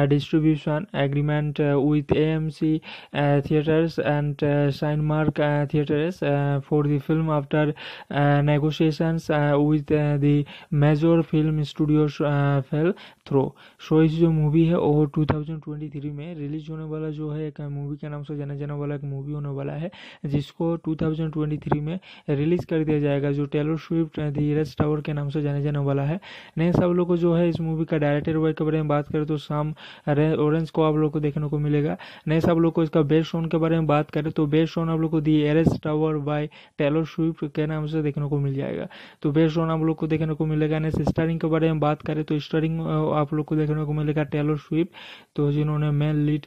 distribution agreement with AMC Theatres and Cinemark Theatres for the film after negotiations with the major film studios fell through. शोइस जो movie है वो 2023 में release होने वाला जो है एक मूवी के नाम से जाना जाने वाला एक मूवी होने वाला है जिसको 2023 में रिलीज कर दिया जाएगा जो Taylor Swift the rest tower के नाम से जाने जाने वाला है नेक्स्ट आप लोग को जो है इस मूवी का डायरेक्ट बैठे रुपए के बारे में बात करें तो शाम ऑरेंज को आप लोग को देखने को मिलेगा नेक्स्ट आप लोग को इसका बेस्ट सॉन्ग के बारे में बात करें तो बेस्ट सॉन्ग आप लोग को दी Eras tower by Taylor Swift के नाम से देखने को मिल जाएगा तो बेस्ट सॉन्ग आप लोग को देखने को मिलेगा नेक्स्ट स्टारिंग के बारे में बात करें तो स्टारिंग आप लोग को देखने को मिलेगा टेलर स्विफ्ट तो जिन्होंने मेन लीड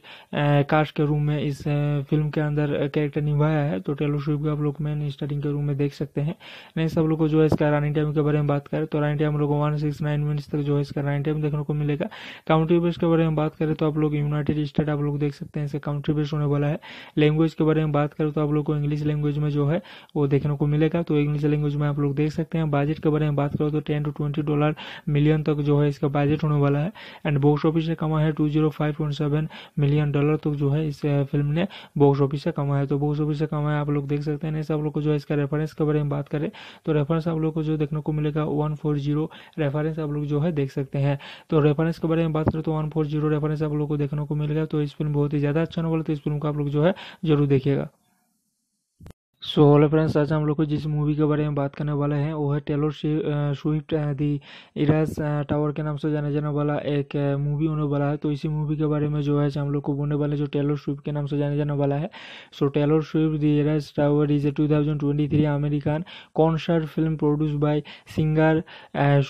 कास्ट के रूम में इस फिल्म के अंदर कैरेक्टर निभाया है तो टेलर स्विफ्ट आप लोग मेन स्टारिंग के रूम में देख सकते हैं नेक्स्ट आप लोग को जो है इसका रानी टाइम के बारे में बात करें तो रानी टाइम लोग वन सिक्स नाइन मिनट्स तक जो है इसका रानी टाइम देखने देखने को मिलेगा काउंट्री बेस के बारे में बात करें तो आप लोग यूनाइटेड स्टेट आप लोग देख सकते हैं इसका काउंट्री बेस होने वाला है लैंग्वेज के बारे में बात करें तो आप लोग को इंग्लिश लैंग्वेज में जो है वो देखने को मिलेगा तो इंग्लिश लैंग्वेज में आप लोग देख सकते हैं बजट के बारे में बात करो तो ten to twenty dollar million तक जो है इसका बजट होने वाला है एंड बॉक्स ऑफिस से कमा है two zero five point seven million dollar तक जो है इस फिल्म ने बॉक्स ऑफिस से कमा है तो बॉक्स ऑफिस से कमा है आप लोग देख सकते हैं आप लोग को जो है इसका रेफरेंस के बारे में बात करें तो रेफरेंस आप लोग को जो देखने को मिलेगा वन फोर जीरो रेफरेंस आप लोग जो है देख सकते हैं तो रेफरेंस के बारे में बात करें तो वन फोर जीरो रेफरेंस आप लोग को देखने को मिल गया तो इस फिल्म बहुत ही ज़्यादा अच्छा नॉवल है तो इस फिल्म को आप लोग जो है जरूर देखिएगा सो हेलो फ्रेंड्स आज हम लोग को जिस मूवी के बारे में बात करने वाले हैं वो है टेलर स्विफ्ट दी इराज टावर के नाम से जाने जाने वाला एक मूवी होने वाला है तो इसी मूवी के बारे में जो है हम लोग को बोलने वाले जो टेलर स्विफ्ट के नाम से जाने जाने वाला है so Taylor Swift the Eras tower is a two thousand twenty three American concert film produce by singer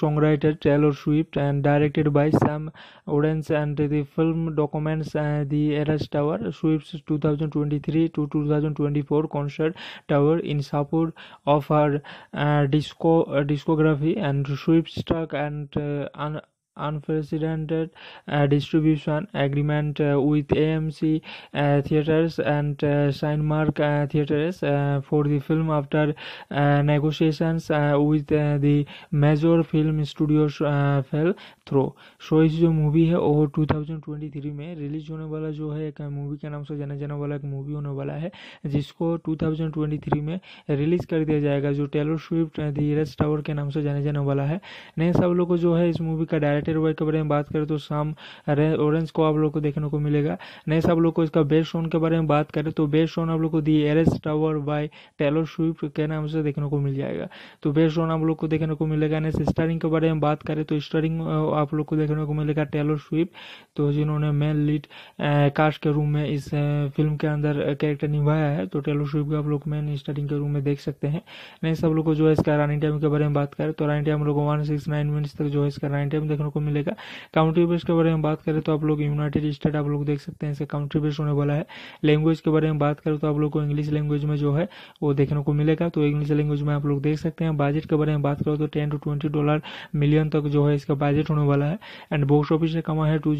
songwriter Taylor Swift and directed by Sam ओडेंस and the film documents the Eras tower Swift two thousand twenty three to two thousand twenty four concert Tower in support of her uh, disco uh, discography and Swift struck uh, an unprecedented distribution agreement with AMC Theatres and Cinemark Theatres for the film after negotiations with the major film studios fell through. So so, इस जो movie है वो 2023 में release होने वाला जो है एक मूवी के नाम से जाना जाने वाला एक मूवी होने वाला है जिसको 2023 में रिलीज कर दिया जाएगा जो Taylor Swift the rest tower के नाम से जाने जाने वाला है नहीं सब लोग को जो है इस मूवी का डायरेक्ट लाइटर वेट के बारे में बात करें तो शाम ऑरेंज को आप लोग को देखने को मिलेगा नेक्स्ट आप लोग को इसका बेस्ट सोन के बारे में बात करें तो बेस्ट सोन आप लोग को दी Eras tower by Taylor Swift के नाम से देखने को मिल जाएगा तो बेस्ट सोन आप लोग को देखने को मिलेगा नेक्स्ट स्टारिंग के बारे में बात करें तो स्टारिंग आप लोग को देखने को मिलेगा टेलर स्विफ्ट तो जिन्होंने मेन लीड कास्ट के रूम में इस फिल्म के अंदर कैरेक्टर निभाया है तो टेलर स्विफ्ट आप लोग मेन स्टारिंग के रूम में देख सकते हैं नेक्स्ट आप लोग को जो है इसका रानी टाइम के बारे में बात करें तो रानी टाइम हम लोग वन सिक्स नाइन मिनट्स तक जो है इसका रानी टाइम देखने को मिलेगा काउंट्री बेस के बारे में बात करें तो आप लोग यूनाइटेड स्टेट आप लोग देख सकते हैं इसका काउंट्री बेस होने वाला है लैंग्वेज के बारे में बात करें तो आप लोग को इंग्लिश लैंग्वेज में जो है वो देखने को मिलेगा तो इंग्लिश लैंग्वेज में आप लोग देख सकते हैं बजट के बारे में बात करो तो ten to twenty dollar million तक जो है इसका बजट होने वाला है एंड बॉक्स ऑफिस से कमा है टू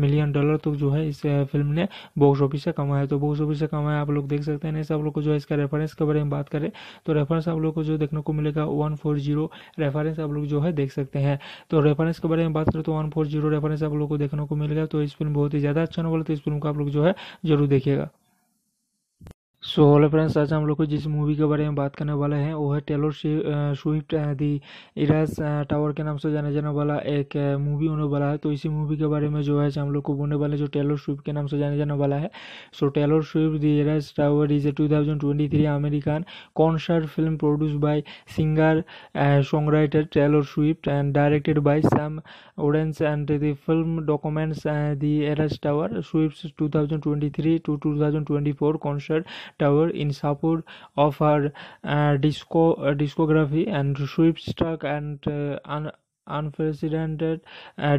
मिलियन डॉलर तक जो है इस फिल्म ने बॉक्स ऑफिस से कमा है तो बॉक्स ऑफिस से कमा है आप लोग देख सकते हैं आप लोग को जो है इसका रेफरेंस के बारे में बात करें तो रेफरेंस आप लोग को जो देखने को मिलेगा वन फोर जीरो रेफरेंस आप लोग जो है देख सकते हैं तो तो रेफरेंस के बारे में बात करें तो वन फोर जीरो रेफरेंस आप लोग को देखने को मिल गया तो इस फिल्म बहुत ही ज़्यादा अच्छा वाला तो इस फिल्म को आप लोग जो है जरूर देखिएगा सो हेलो फ्रेंड्स आज हम लोग को जिस मूवी के बारे में बात करने वाले हैं वो है टेलर स्विफ्ट दी इराज टावर के नाम से जाने जाने वाला एक मूवी होने वाला है तो इसी मूवी के बारे में जो है हम लोग को बोलने वाले जो टेलर स्विफ्ट के नाम से जाने जाने वाला है so Taylor Swift the Eras tower is a two thousand twenty three American concert film produce by singer songwriter Taylor Swift and directed by Sam ओडेंस and the film documents the Eras tower Swift two thousand twenty three to two thousand twenty four concert tower in support of her uh, discography and Swift struck and. Uh, unprecedented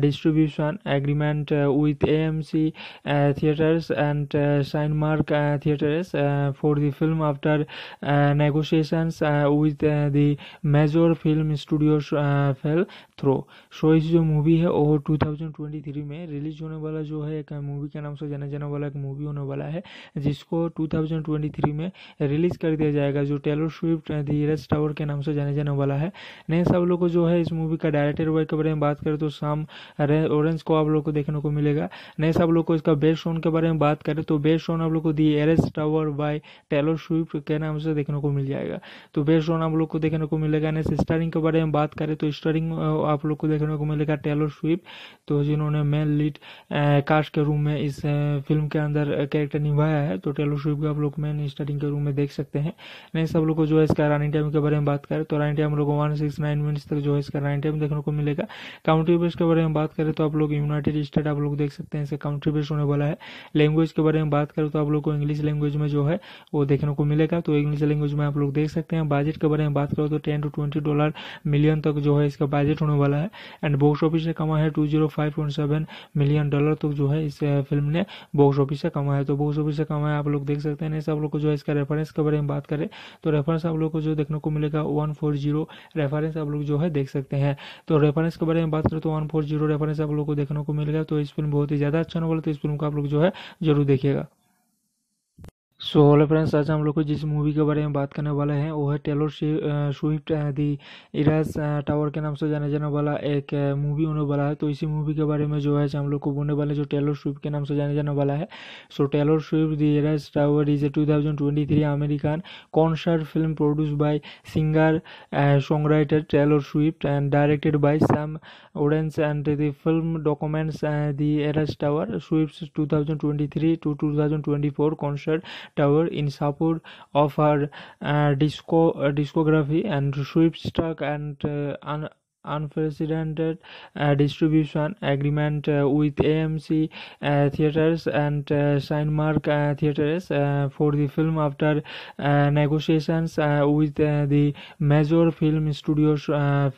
distribution agreement with AMC Theatres and Cinemark Theatres for the film after negotiations with the major film studios fell through. So इस जो movie है वो 2023 में release होने वाला जो है एक मूवी के नाम से जाना जाने वाला एक मूवी होने वाला है जिसको 2023 में रिलीज कर दिया जाएगा जो Taylor Swift the rest tower के नाम से जाने जाने वाला है नहीं सब लोग को जो है इस मूवी का डायरेक्ट तो लाइटर वेट के बारे में बात करें तो शाम ऑरेंज को आप लोग को देखने को मिलेगा नेक्स्ट आप लोग को इसका बेस्ट सॉन्ग के बारे में बात करें तो बेस्ट सॉन्ग आप लोग को दी Eras tower by Taylor Swift के नाम से देखने को मिल जाएगा तो बेस्ट सॉन्ग आप लोग को देखने को मिलेगा नेक्स्ट स्टारिंग के बारे में बात करें तो स्टारिंग आप लोग को देखने को मिलेगा टेलो स्विफ्ट तो जिन्होंने मेन लीड कास्ट के रूम में इस फिल्म के अंदर कैरेक्टर निभाया है तो टेलो स्विफ्ट आप लोग मेन स्टारिंग के रूम में देख सकते हैं नेक्स्ट आप लोग को जो है इसका रनिंग टाइम के बारे में बात करें तो रनिंग टाइम लोग वन सिक्स नाइन मिनट्स तक जो है इसका रनिंग टाइम देखने को को मिलेगा काउंट्री बेस के बारे में बात करें तो आप लोग यूनाइटेड स्टेट आप लोग देख सकते हैं इसका काउंट्री बेस होने वाला है लैंग्वेज के बारे में बात करें तो आप लोग को इंग्लिश लैंग्वेज में जो है वो देखने को मिलेगा तो इंग्लिश लैंग्वेज में आप लोग देख सकते हैं बजट के बारे में बात करो तो ten to twenty dollar million तक जो है इसका बजट होने वाला है एंड बॉक्स ऑफिस से कमा है two zero five point seven million dollar तक जो है इस फिल्म ने बॉक्स ऑफिस से कमा है तो बॉक्स ऑफिस से कमा है आप लोग देख सकते हैं ऐसे आप लोग को जो है इसका रेफरेंस के बारे में बात करें तो, तो रेफरेंस तो आप लोग को जो देखने को मिलेगा वन फोर जीरो रेफरेंस आप लोग जो है देख सकते हैं तो और तो रेफरेंस के बारे में बात करें तो वन फोर जीरो रेफरेंस आप लोग को देखने को मिल गया तो इस फिल्म बहुत ही ज़्यादा अच्छा नॉवल तो इस फिल्म को आप लोग जो है जरूर देखिएगा सो हेलो फ्रेंड्स आज हम लोग को जिस मूवी के बारे में बात करने वाले हैं वो है टेलर स्विफ्ट दी इराज टावर के नाम से जाने जाने वाला एक मूवी होने वाला है तो इसी मूवी के बारे में जो है हम लोग को बोलने वाले जो टेलर स्विफ्ट के नाम से जाने जाने वाला है so Taylor Swift the Eras tower is a two thousand twenty three American concert film produce by singer songwriter Taylor Swift and directed by Sam ओडेंस and the film documents the Eras tower Swift two thousand twenty three to two thousand twenty four concert tower in support of her disco discography and Swift stuck and unprecedented distribution agreement with AMC Theatres and Cinemark Theatres for the film after negotiations with the major film studios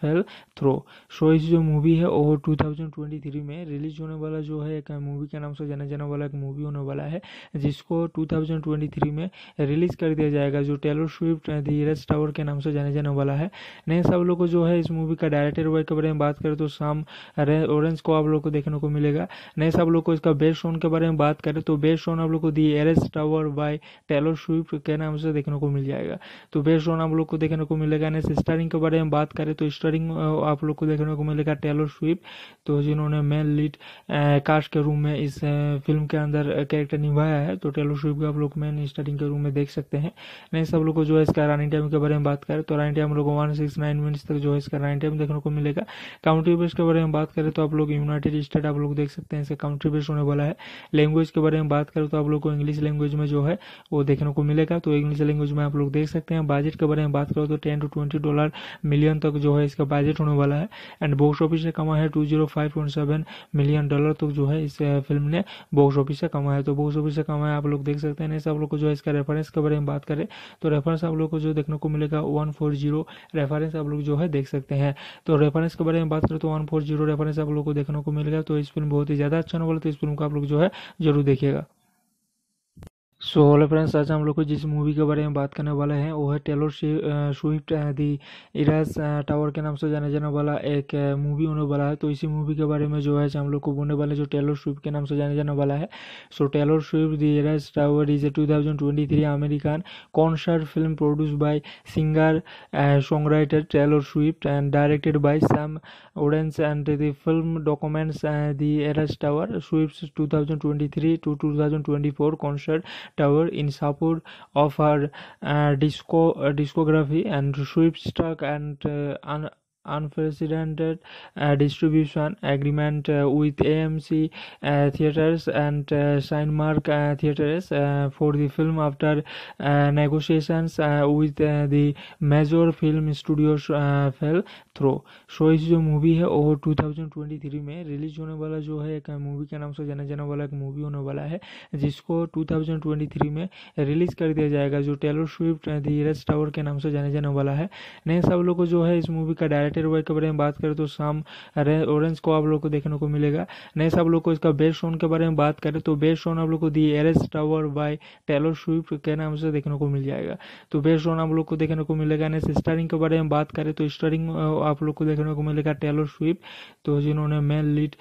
fell through. So इस जो movie है वो 2023 में release होने वाला जो है एक मूवी के नाम से जाना जाने वाला एक मूवी होने वाला है जिसको 2023 में रिलीज कर दिया जाएगा जो Taylor Swift the rest tower के नाम से जाने जाने वाला है नेक्स्ट आप लोग को जो है इस मूवी का डायरेक्ट सेट एयर के बारे में बात करें तो शाम ऑरेंज को आप लोग को देखने को मिलेगा नेक्स्ट आप लोग को इसका बेस्ट सॉन्ग के बारे में बात करें तो बेस्ट सॉन्ग आप लोग को दी Eras tower by Taylor Swift के नाम से देखने को मिल जाएगा तो बेस्ट सॉन्ग आप लोग को देखने को मिलेगा नेक्स्ट स्टारिंग के बारे में बात करें तो स्टारिंग आप लोग को देखने को मिलेगा टेलर स्विफ्ट तो जिन्होंने मेन लीड कास्ट के रूम में इस फिल्म के अंदर कैरेक्टर निभाया है तो टेलर स्विफ्ट आप लोग मेन स्टारिंग के रूम में देख सकते हैं नेक्स्ट आप लोग को जो है इसका रानी टाइम के बारे में बात करें तो रानी टाइम लोग वन सिक्स नाइन मिनट्स तक जो है इसका रानी टाइम देखने देखने को मिलेगा काउंट्री बेस के बारे में बात करें तो आप लोग यूनाइटेड स्टेट आप लोग देख सकते हैं इसका काउंट्री बेस होने वाला है लैंग्वेज के बारे में बात करें तो आप लोग को इंग्लिश लैंग्वेज में जो है वो देखने को मिलेगा तो इंग्लिश लैंग्वेज में आप लोग देख सकते हैं बजट के बारे में बात करो तो ten to twenty dollar million तक जो है इसका बजट होने वाला है एंड बॉक्स ऑफिस से कमा है टू मिलियन डॉलर तक जो है इस फिल्म ने बॉक्स ऑफिस से कमा है तो बॉक्स ऑफिस से कमा है आप लोग देख सकते हैं आप लोग को जो है इसका रेफरेंस के बारे में बात करें तो रेफरेंस आप लोग को जो देखने को मिलेगा वन फोर जीरो रेफरेंस आप लोग जो है देख सकते हैं तो तो रेफरेंस के बारे में बात करें तो वन फोर जीरो रेफरेंस आप लोग को देखने को मिल गया तो इस फिल्म बहुत ही ज़्यादा अच्छा नॉवल है तो इस फिल्म को आप लोग जो है जरूर देखिएगा सो हेलो फ्रेंड्स आज हम लोग को जिस मूवी के बारे में बात करने वाले हैं वो है टेलर स्विफ्ट दी इराज टावर के नाम से जाने जाने वाला एक मूवी होने वाला है तो इसी मूवी के बारे में जो है हम लोग को बोलने वाले जो टेलर स्विफ्ट के नाम से जाने जाने वाला है so Taylor Swift the Eras tower is a two thousand twenty three American concert film produce by singer songwriter Taylor Swift and directed by Sam ओडेंस and the film documents the Eras tower Swift two thousand twenty three to two thousand twenty four concert Tower in support of her uh, disco uh, discography and Swift struck uh, an unprecedented distribution agreement with AMC Theatres and Cinemark Theatres for the film after negotiations with the major film studios fell through. So इस जो movie है वो 2023 में release होने वाला जो है एक मूवी के नाम से जाना जाने वाला एक मूवी होने वाला है जिसको 2023 में रिलीज कर दिया जाएगा जो Taylor Swift the rest tower के नाम से जाने जाने वाला है नेक्स्ट आप लोग को जो है इस मूवी का डायरेक्टर कंटेंट एरिया के बारे में बात करें तो शाम ऑरेंज को आप लोग को देखने को मिलेगा नेक्स्ट आप लोग को इसका बेस्ट सोन के बारे में बात करें तो बेस्ट सोन आप लोग को दी Eras tower by Taylor Swift के नाम से देखने को मिल जाएगा तो बेस्ट सोन आप लोग को देखने को मिलेगा नेक्स्ट स्टारिंग के बारे में बात करें तो स्टारिंग आप लोग को देखने को मिलेगा टेलो स्विफ्ट तो जिन्होंने मेन लीड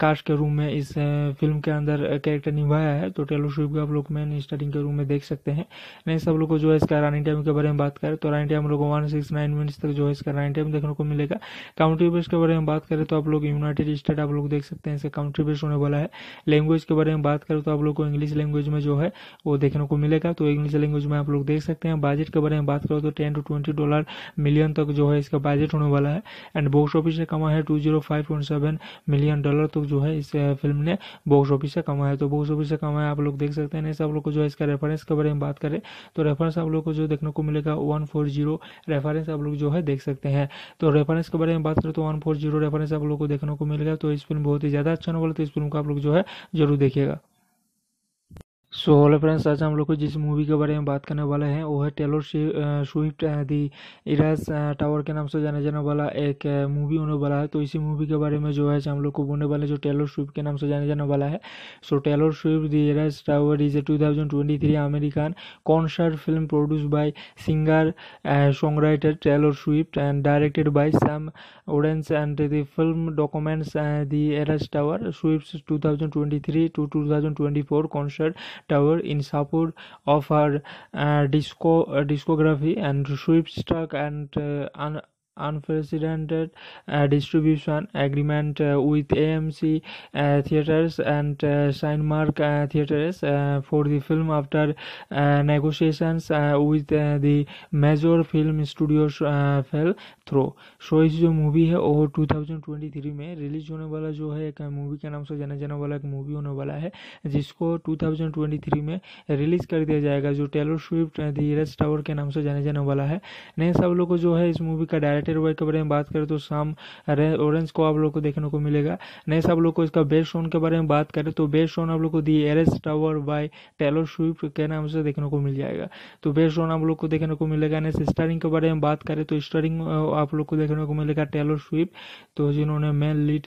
कास्ट के रूम में इस फिल्म के अंदर कैरेक्टर निभाया है तो टेलो स्विफ्ट आप लोग मेन स्टारिंग के रूम में देख सकते हैं नेक्स्ट आप लोग को जो है इसका रानी टाइम के बारे में बात करें तो रानी टाइम हम लोग वन सिक्स नाइन मिनट्स तक जो है इसका रानी टाइम देखने को मिलेगा काउंट्री बेस के बारे में बात करें तो आप लोग यूनाइटेड स्टेट आप लोग देख सकते हैं इसका काउंट्री बेस होने वाला है लैंग्वेज के बारे में बात करें तो आप लोग को इंग्लिश लैंग्वेज में जो है वो देखने को मिलेगा तो इंग्लिश लैंग्वेज में आप लोग देख सकते हैं बजट के बारे में बात करो तो ten to twenty dollar million तक जो है इसका बजट होने वाला है एंड बॉक्स ऑफिस से कमा है two zero five point seven million dollar तक जो है इस फिल्म ने बॉक्स ऑफिस से कमा है तो बॉक्स ऑफिस से कमा है आप लोग देख सकते हैं आप लोग को जो है इसका रेफरेंस के बारे में बात करें तो, तो रेफरेंस तो आप लोग को जो देखने को मिलेगा वन फोर जीरो रेफरेंस आप लोग जो है देख सकते हैं तो तो रेफरेंस के बारे में बात करें तो वन फोर जीरो रेफरेंस आप लोग को देखने को मिल गया तो इस फिल्म बहुत ही ज़्यादा अच्छा नॉवल तो इस फिल्म को आप लोग जो है जरूर देखिएगा सो हेलो फ्रेंड्स आज हम लोग को जिस मूवी के बारे में बात करने वाले हैं वो है टेलर स्विफ्ट दी इराज टावर के नाम से जाने जाने वाला एक मूवी होने वाला है तो इसी मूवी के बारे में जो है हम लोग को बोलने वाले जो टेलर स्विफ्ट के नाम से जाने जाने वाला है so Taylor Swift the Eras tower is a two thousand twenty three American concert film produce by singer songwriter Taylor Swift and directed by Sam ओडेंस and the film documents the Eras tower Swift two thousand twenty three to two thousand twenty four concert Tower in support of her uh, discography and Swift struck and. Uh, unprecedented distribution agreement with AMC Theatres and Cinemark Theatres for the film after negotiations with the major film studios fell through. So so, जो movie है वो 2023 में release होने वाला जो है एक movie के नाम से जाना जाने वाला एक मूवी होने वाला है जिसको 2023 में रिलीज कर दिया जाएगा जो टेलर स्विफ्ट दी रज टावर के नाम से जाने जाने वाला है नेक्स्ट आप लोग को जो है इस मूवी का डायरेक्ट रेड एयरवे तो के बारे में बात करें तो शाम ऑरेंज को आप लोग को देखने को मिलेगा नेक्स्ट आप लोग को इसका बेस्ट सोन के बारे में बात करें तो बेस्ट सोन आप लोग को दी Eras tower by Taylor Swift के नाम से देखने को मिल जाएगा तो बेस्ट सोन आप लोग को देखने को मिलेगा नेक्स्ट स्टारिंग के बारे में बात करें तो स्टारिंग आप लोग को देखने को मिलेगा टेलो स्विफ्ट तो जिन्होंने मेन लीड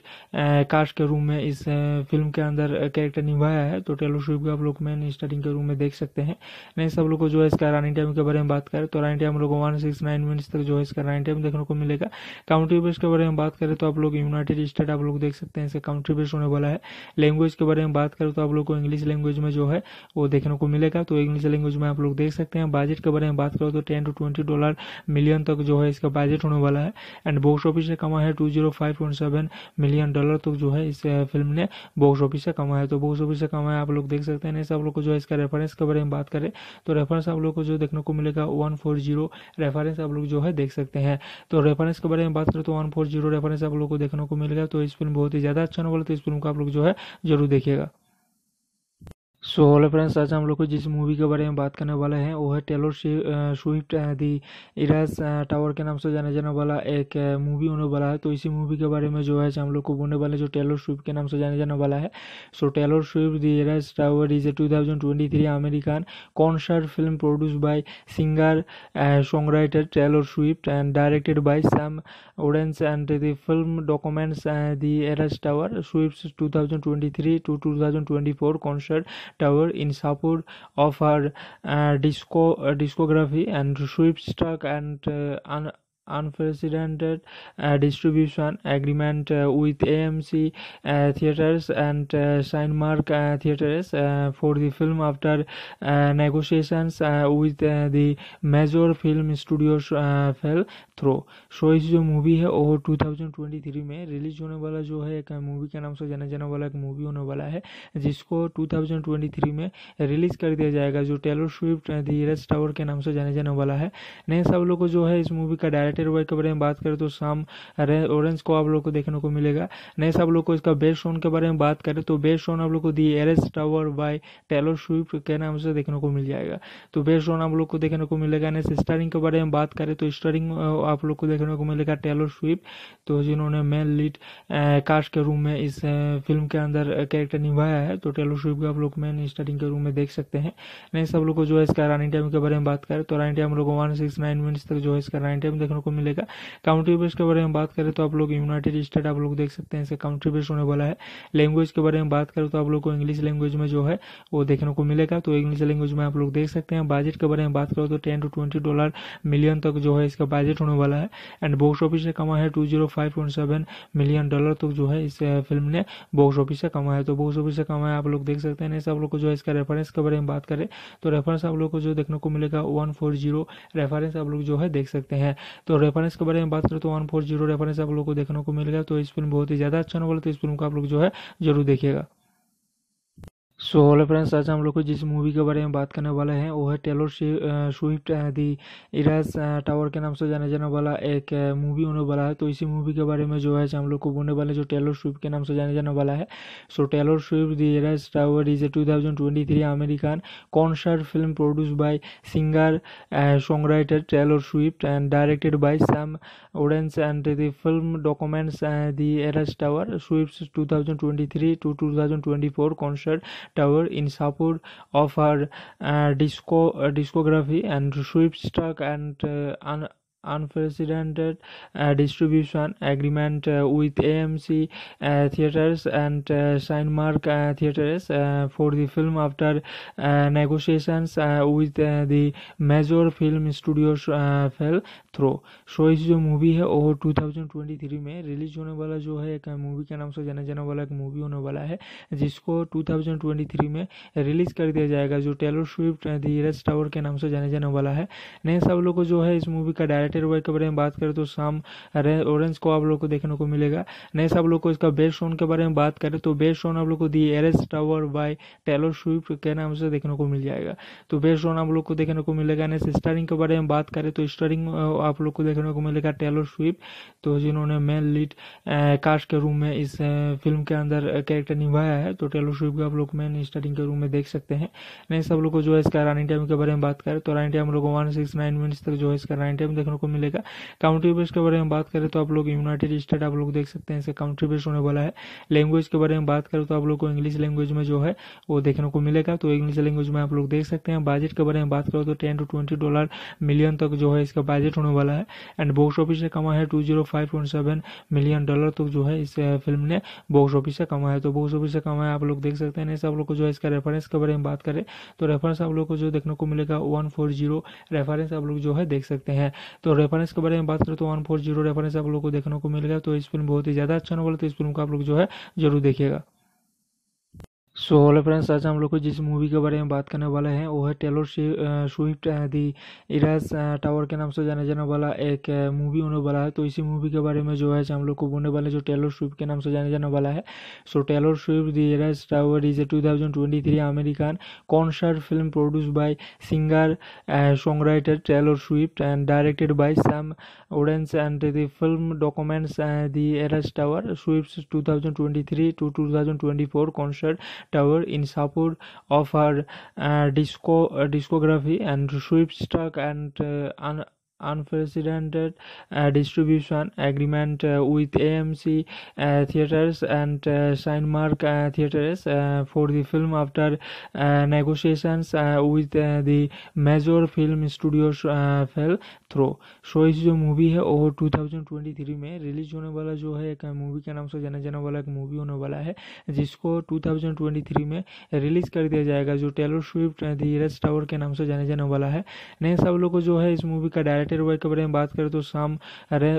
कास्ट के रूम में इस फिल्म के अंदर कैरेक्टर निभाया है तो टेलो स्विफ्ट को आप लोग मेन स्टारिंग के रूम में देख सकते हैं नेक्स्ट आप लोग को जो है इसका रनिंग टाइम के बारे में बात करें तो रनिंग टाइम लोग वन सिक्स नाइन मिनट्स तक जो है इसका रनिंग टाइम देखने को मिलेगा काउंट्री बेस के बारे में बात करें तो आप लोग यूनाइटेड स्टेट आप लोग देख सकते हैं इसका काउंट्री बेस होने वाला है लैंग्वेज के बारे में बात करें तो आप लोग को इंग्लिश लैंग्वेज में जो है वो देखने को मिलेगा तो इंग्लिश लैंग्वेज में आप लोग देख सकते हैं बजट के बारे में बात करो तो ten to twenty dollar million तक जो है इसका बजट होने वाला है एंड बॉक्स ऑफिस से कमा है टू मिलियन डॉलर तक जो है इस फिल्म ने बॉक्स ऑफिस से कमा है तो बॉक्स ऑफिस से कमा है आप लोग देख सकते हैं आप लोग को जो है इसका रेफरेंस के बारे में बात करें तो रेफरेंस आप लोग को जो देखने को मिलेगा वन फोर जीरो रेफरेंस आप लोग जो है देख सकते हैं तो तो रेफरेंस के बारे में बात करें तो वन फोर जीरो रेफरेंस आप लोग को देखने को मिल गया तो इस फिल्म बहुत ही ज़्यादा अच्छा नॉवल तो इस फिल्म को आप लोग जो है जरूर देखिएगा सो हेलो फ्रेंड्स आज हम लोग को जिस मूवी के बारे में बात करने वाले हैं वो है टेलर स्विफ्ट दी इराज टावर के नाम से जाने जाने वाला एक मूवी होने वाला है तो इसी मूवी के बारे में जो है हम लोग को बोलने वाले जो टेलर स्विफ्ट के नाम से जाने जाने वाला है so Taylor Swift the Eras tower is a two thousand twenty three American concert film produce by singer songwriter Taylor Swift and directed by Sam ओडेंस and the film documents the Eras tower Swift two thousand twenty three to two thousand twenty four concert Tower in support of her uh, uh, discography and Swift struck uh, an unprecedented distribution agreement with AMC Theatres and Cinemark Theatres for the film after negotiations with the major film studios fell through. शोइस जो movie है वो 2023 में release होने वाला जो है एक मूवी के नाम से जाना जाने वाला एक मूवी होने वाला है जिसको 2023 में रिलीज कर दिया जाएगा जो टेलर स्विफ्ट दी रेड टावर के नाम से जाने जाने वाला है नेक्स्ट आप लोग को जो है इस मूवी का डायरेक्ट एक्साइटेड हुए के बारे में बात करें तो शाम ऑरेंज को आप लोग को देखने को मिलेगा नेक्स्ट आप लोग को इसका बेस्ट सॉन्ग के बारे में बात करें तो बेस्ट सॉन्ग आप लोग को दी Eras tower by Taylor Swift के नाम से देखने को मिल जाएगा तो बेस्ट सॉन्ग आप लोग को देखने को मिलेगा नेक्स्ट स्टारिंग के बारे में बात करें तो स्टारिंग आप लोग को देखने को मिलेगा टेलो स्विफ्ट तो जिन्होंने मेन लीड कास्ट के रूम में इस फिल्म के अंदर कैरेक्टर निभाया है तो टेलो स्विफ्ट आप लोग मेन स्टारिंग के रूम में देख सकते हैं नेक्स्ट आप लोग को जो है इसका रनिंग टाइम के बारे में बात करें तो रनिंग टाइम लोग वन सिक्स नाइन मिनट्स तक जो है इसका रनिंग टाइम देखने को को मिलेगा काउंट्री बेस के बारे में बात करें तो आप लोग यूनाइटेड स्टेट आप लोग देख सकते हैं इसका काउंट्री बेस होने वाला है लैंग्वेज के बारे में बात करें तो आप लोग को इंग्लिश लैंग्वेज में जो है वो देखने को मिलेगा तो इंग्लिश लैंग्वेज में आप लोग देख सकते हैं बजट के बारे में बात करो तो ten to twenty dollar million तक जो है इसका बजट होने वाला है एंड बॉक्स ऑफिस से कमा है two zero five point seven million dollar तक जो है इस फिल्म ने बॉक्स ऑफिस से कमा है तो बॉक्स ऑफिस से कमा है आप लोग देख सकते हैं नेक्स्ट आप लोग को जो है इसका रेफरेंस के बारे में बात करें तो रेफरेंस आप लोग को जो देखने को मिलेगा वन फोर जीरो रेफरेंस आप लोग जो है देख सकते हैं तो रेफरेंस के बारे में बात करें तो वन फोर जीरो रेफरेंस आप लोग को देखने को मिल गया तो इस फिल्म बहुत ही ज़्यादा अच्छा नॉवल है तो इस फिल्म को आप लोग जो है जरूर देखिएगा सो हेलो फ्रेंड्स आज हम लोग को जिस मूवी के बारे में बात करने वाले हैं वो है टेलर स्विफ्ट दी इराज टावर के नाम से जाने जाने वाला एक मूवी होने वाला है तो इसी मूवी के बारे में जो है हम लोग को बोलने वाले जो टेलर स्विफ्ट के नाम से जाने जाने वाला है so Taylor Swift the Eras tower is a two thousand twenty three American concert film produce by singer songwriter Taylor Swift and directed by Sam ओडेंस and the film documents the Eras tower Swift two thousand twenty three to two thousand twenty four concert Tower in support of her uh, disco uh, discography and Swift and uh, an unprecedented distribution agreement with AMC Theatres and Cinemark Theatres for the film after negotiations with the major film studios fell through. So इस जो movie है वो 2023 में release होने वाला जो है एक मूवी के नाम से जाना जाने वाला एक मूवी होने वाला है जिसको 2023 में रिलीज कर दिया जाएगा जो Taylor Swift the rest tower के नाम से जाने जाने वाला है नेक्स्ट आप लोग को जो है इस मूवी का डायरेक्टर कंटेंट वाई तो के बारे में बात करें तो शाम ऑरेंज को आप लोग को देखने को मिलेगा नेक्स्ट आप लोग को इसका बेस्ट सॉन्ग के बारे में बात करें तो बेस्ट सॉन्ग आप लोग को दी Eras tower by Taylor Swift के नाम से देखने को मिल जाएगा तो बेस्ट सॉन्ग आप लोग को देखने को मिलेगा नेक्स्ट स्टारिंग के बारे में बात करें तो स्टारिंग आप लोग को देखने को मिलेगा टेलर स्विफ्ट तो जिन्होंने मेन लीड कास्ट के रूम में इस फिल्म के अंदर कैरेक्टर निभाया है तो टेलर स्विफ्ट आप लोग मेन स्टारिंग के रूम में देख सकते हैं नेक्स्ट आप लोग को जो है इसका रानी टाइम के बारे में बात करें तो रानी टाइम लोग वन सिक्स नाइन मिनट्स तक जो है इसका रानी टाइम देखने को मिलेगा काउंट्री बेस के बारे में बात करें तो आप लोग यूनाइटेड स्टेट आप लोग देख सकते हैं इसका काउंट्री बेस होने वाला है लैंग्वेज के बारे में बात करें तो आप लोग को इंग्लिश लैंग्वेज में जो है वो देखने को मिलेगा तो इंग्लिश लैंग्वेज में आप लोग देख सकते हैं बजट के बारे में बात करो तो ten to twenty dollar million तक जो है इसका बजट होने वाला है एंड बॉक्स ऑफिस से कमा है two zero five point seven million dollar तक जो है इस फिल्म ने बॉक्स ऑफिस से कमा है तो बॉक्स ऑफिस से कमा है आप लोग देख सकते हैं आप लोग को जो है इसका रेफरेंस के बारे में बात करें तो रेफरेंस आप लोग को जो देखने को मिलेगा वन फोर जीरो रेफरेंस आप लोग जो है देख सकते हैं तो तो रेफरेंस के बारे में बात करें तो वन फोर जीरो रेफरेंस आप लोग को देखने को मिलेगा तो इस फिल्म बहुत ही ज़्यादा अच्छा नॉवल है तो इस फिल्म को आप लोग जो है जरूर देखिएगा सो हेलो फ्रेंड्स आज हम लोग को जिस मूवी के बारे में बात करने वाले हैं वो है Taylor Swift the Eras Tour के नाम से जाने जाने वाला एक मूवी होने वाला है तो इसी मूवी के बारे में जो है हम लोग को बोलने वाले जो टेलर स्विफ्ट के नाम से जाने जाने वाला है so Taylor Swift the Eras Tour is a two thousand twenty three American concert film produce by singer songwriter Taylor Swift and directed by Sam ओडेंस and the film documents the Eras Tour Swift two thousand twenty three to two thousand twenty four concert Tower in support of her uh, uh, discography and Swift struck and. Uh, unprecedented distribution agreement with AMC Theatres and Cinemark Theatres for the film after negotiations with the major film studios fell through. So so, जो movie है वो 2023 में release होने वाला जो है एक movie के नाम से जाना जाने वाला एक मूवी होने वाला है जिसको 2023 में रिलीज कर दिया जाएगा जो Taylor Swift the rest tower के नाम से जाने जाने वाला है नेक्स्ट आप लोग को जो है इस मूवी का डायरेक्ट बैठे तो रुए के बारे में बात करें तो शाम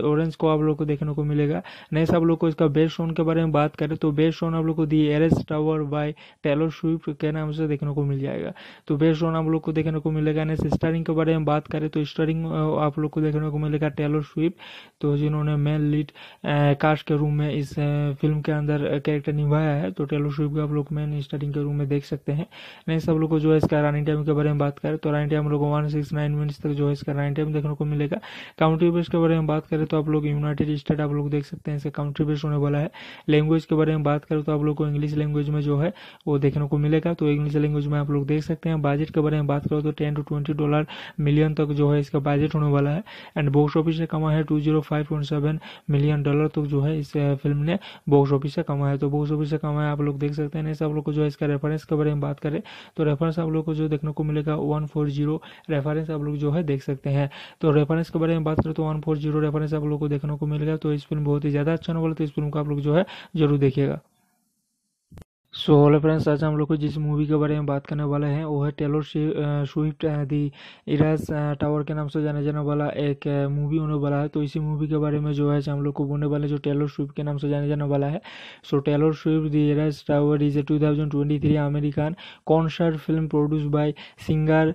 ऑरेंज को आप लोग को देखने को मिलेगा नेक्स्ट आप लोग को इसका बेस्ट सॉन्ग के बारे में बात करें तो बेस्ट सॉन्ग आप लोग को दी Eras tower by Taylor Swift के नाम से देखने को मिल जाएगा तो बेस्ट सॉन्ग आप लोग को देखने को मिलेगा नेक्स्ट स्टारिंग के बारे में बात करें तो स्टारिंग आप लोग को देखने को मिलेगा टेलो स्विफ्ट तो जिन्होंने मेन लीड कास्ट के रूम में इस फिल्म के अंदर कैरेक्टर निभाया है तो टेलो स्विफ्ट आप लोग मेन स्टारिंग के रूम में देख सकते हैं नेक्स्ट आप लोग को जो है इसका रनिंग टाइम के बारे में बात करें तो रनिंग टाइम लोग वन सिक्स नाइन मिनट्स तक जो है इसका रनिंग टाइम देखने को मिलेगा काउंट्री बेस के बारे में बात करें तो आप लोग यूनाइटेड स्टेट आप लोग देख सकते हैं इसका काउंट्री बेस होने वाला है लैंग्वेज के बारे में बात करें तो आप लोग को इंग्लिश लैंग्वेज में जो है वो देखने को मिलेगा तो इंग्लिश लैंग्वेज में आप लोग देख सकते हैं बजट के बारे में बात करो तो ten to twenty dollar million तक जो है इसका बजट होने वाला है एंड बॉक्स ऑफिस से कमा है टू मिलियन डॉलर तक जो है इस फिल्म ने बॉक्स ऑफिस से कमा है तो बॉक्स ऑफिस से कमा है आप लोग देख सकते हैं आप लोग को जो है इसका रेफरेंस के बारे में बात करें तो, तो रेफरेंस तो आप लोग को जो देखने को मिलेगा वन फोर जीरो रेफरेंस आप लोग जो है देख सकते हैं तो तो रेफरेंस के बारे में बात करें तो वन फोर जीरो रेफरेंस आप लोग को देखने को मिल गया तो इस फिल्म बहुत ही ज़्यादा अच्छा वाला तो इस फिल्म को आप लोग जो है जरूर देखिएगा सो हेलो फ्रेंड्स आज हम लोग को जिस मूवी के बारे में बात करने वाले हैं वो है टेलर स्विफ्ट दी इराज टावर के नाम से जाने जाने वाला एक मूवी होने वाला है तो इसी मूवी के बारे में जो है हम लोग को बोलने वाले जो टेलर स्विफ्ट के नाम से जाने जाने वाला है so Taylor Swift the Eras tower is a two thousand twenty three American concert film produce by singer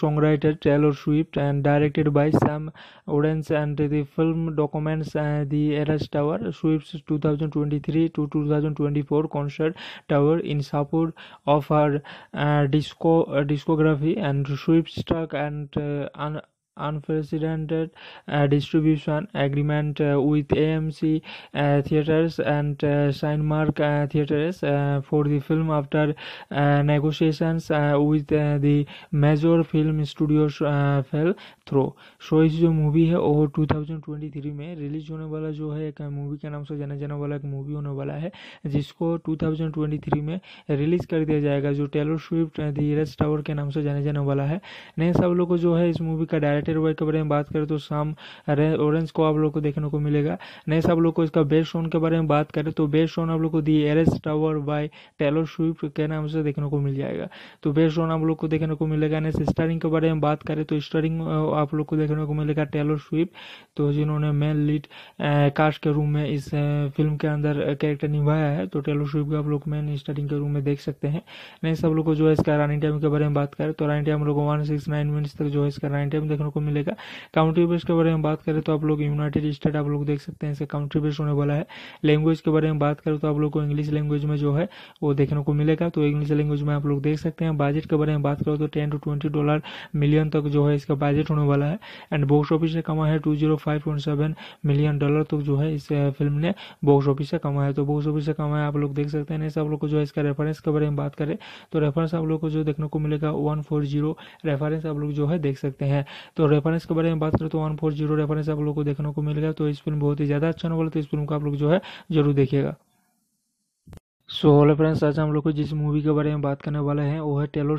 songwriter Taylor Swift and directed by Sam ओडेंस and the film documents the Eras tower Swift two thousand twenty three to two thousand twenty four concert Tower in support of her uh, uh, discography and Swift struck uh, an unprecedented distribution agreement with AMC Theatres and Cinemark Theatres for the film after negotiations with the major film studios fell through. So इस जो movie है वो 2023 में release होने वाला जो है एक मूवी के नाम से जाना जाने वाला एक मूवी होने वाला है जिसको 2023 में रिलीज कर दिया जाएगा जो टेलर स्विफ्ट दी रेड टावर के नाम से जाने जाने वाला है नेक्स्ट आप लोग को जो है इस मूवी का डायरेक्ट वेयर के बारे में बात करें तो शाम ऑरेंज को आप लोग को देखने को मिलेगा नेक्स्ट आप लोग को इसका बेस्ट सॉन्ग के बारे में बात करें तो बेस्ट सॉन्ग आप लोग को दी Eras tower by Taylor Swift के नाम से देखने को मिल जाएगा तो बेस्ट सॉन्ग आप लोग को देखने को मिलेगा नेक्स्ट स्टारिंग के बारे में बात करें तो स्टारिंग आप लोग को देखने को मिलेगा टेलर स्विफ्ट तो जिन्होंने मेन लीड कास्ट के रूम में इस फिल्म के अंदर कैरेक्टर निभाया है तो टेलर स्विफ्ट आप लोग मेन स्टारिंग के रूम में देख सकते हैं नेक्स्ट आप लोग को जो है इसका रानी टाइम के बारे में बात करें तो रानी टाइम लोग वन सिक्स नाइन मिनट्स तक जो है इसका रानी टाइम देखने को को मिलेगा काउंट्री बेस के बारे में बात करें तो आप लोग यूनाइटेड स्टेट आप लोग देख सकते हैं इसका काउंट्री बेस होने वाला है लैंग्वेज के बारे में बात करें तो आप लोग को इंग्लिश लैंग्वेज में जो है वो देखने को मिलेगा तो इंग्लिश लैंग्वेज में आप लोग देख सकते हैं बजट के बारे में बात करो तो ten to twenty dollar million तक जो है इसका बजट होने वाला है एंड बॉक्स ऑफिस से कमा है two zero five point seven million dollar तक जो है इस फिल्म ने बॉक्स ऑफिस से कमा है तो बॉक्स ऑफिस से कमा है आप लोग देख सकते हैं ऐसे आप लोग को जो है इसका रेफरेंस के बारे में बात करें तो रेफरेंस आप लोग को जो देखने को मिलेगा वन फोर जीरो रेफरेंस आप लोग जो है देख सकते हैं तो रेफरेंस के बारे में बात करें तो वन फोर जीरो रेफरेंस आप लोग को देखने को मिल गया तो इस फिल्म बहुत ही ज़्यादा अच्छा नॉवल है तो इस फिल्म को आप लोग जो है जरूर देखिएगा सो हेलो फ्रेंड्स आज हम लोग को जिस मूवी के बारे में बात करने वाले हैं वो है टेलर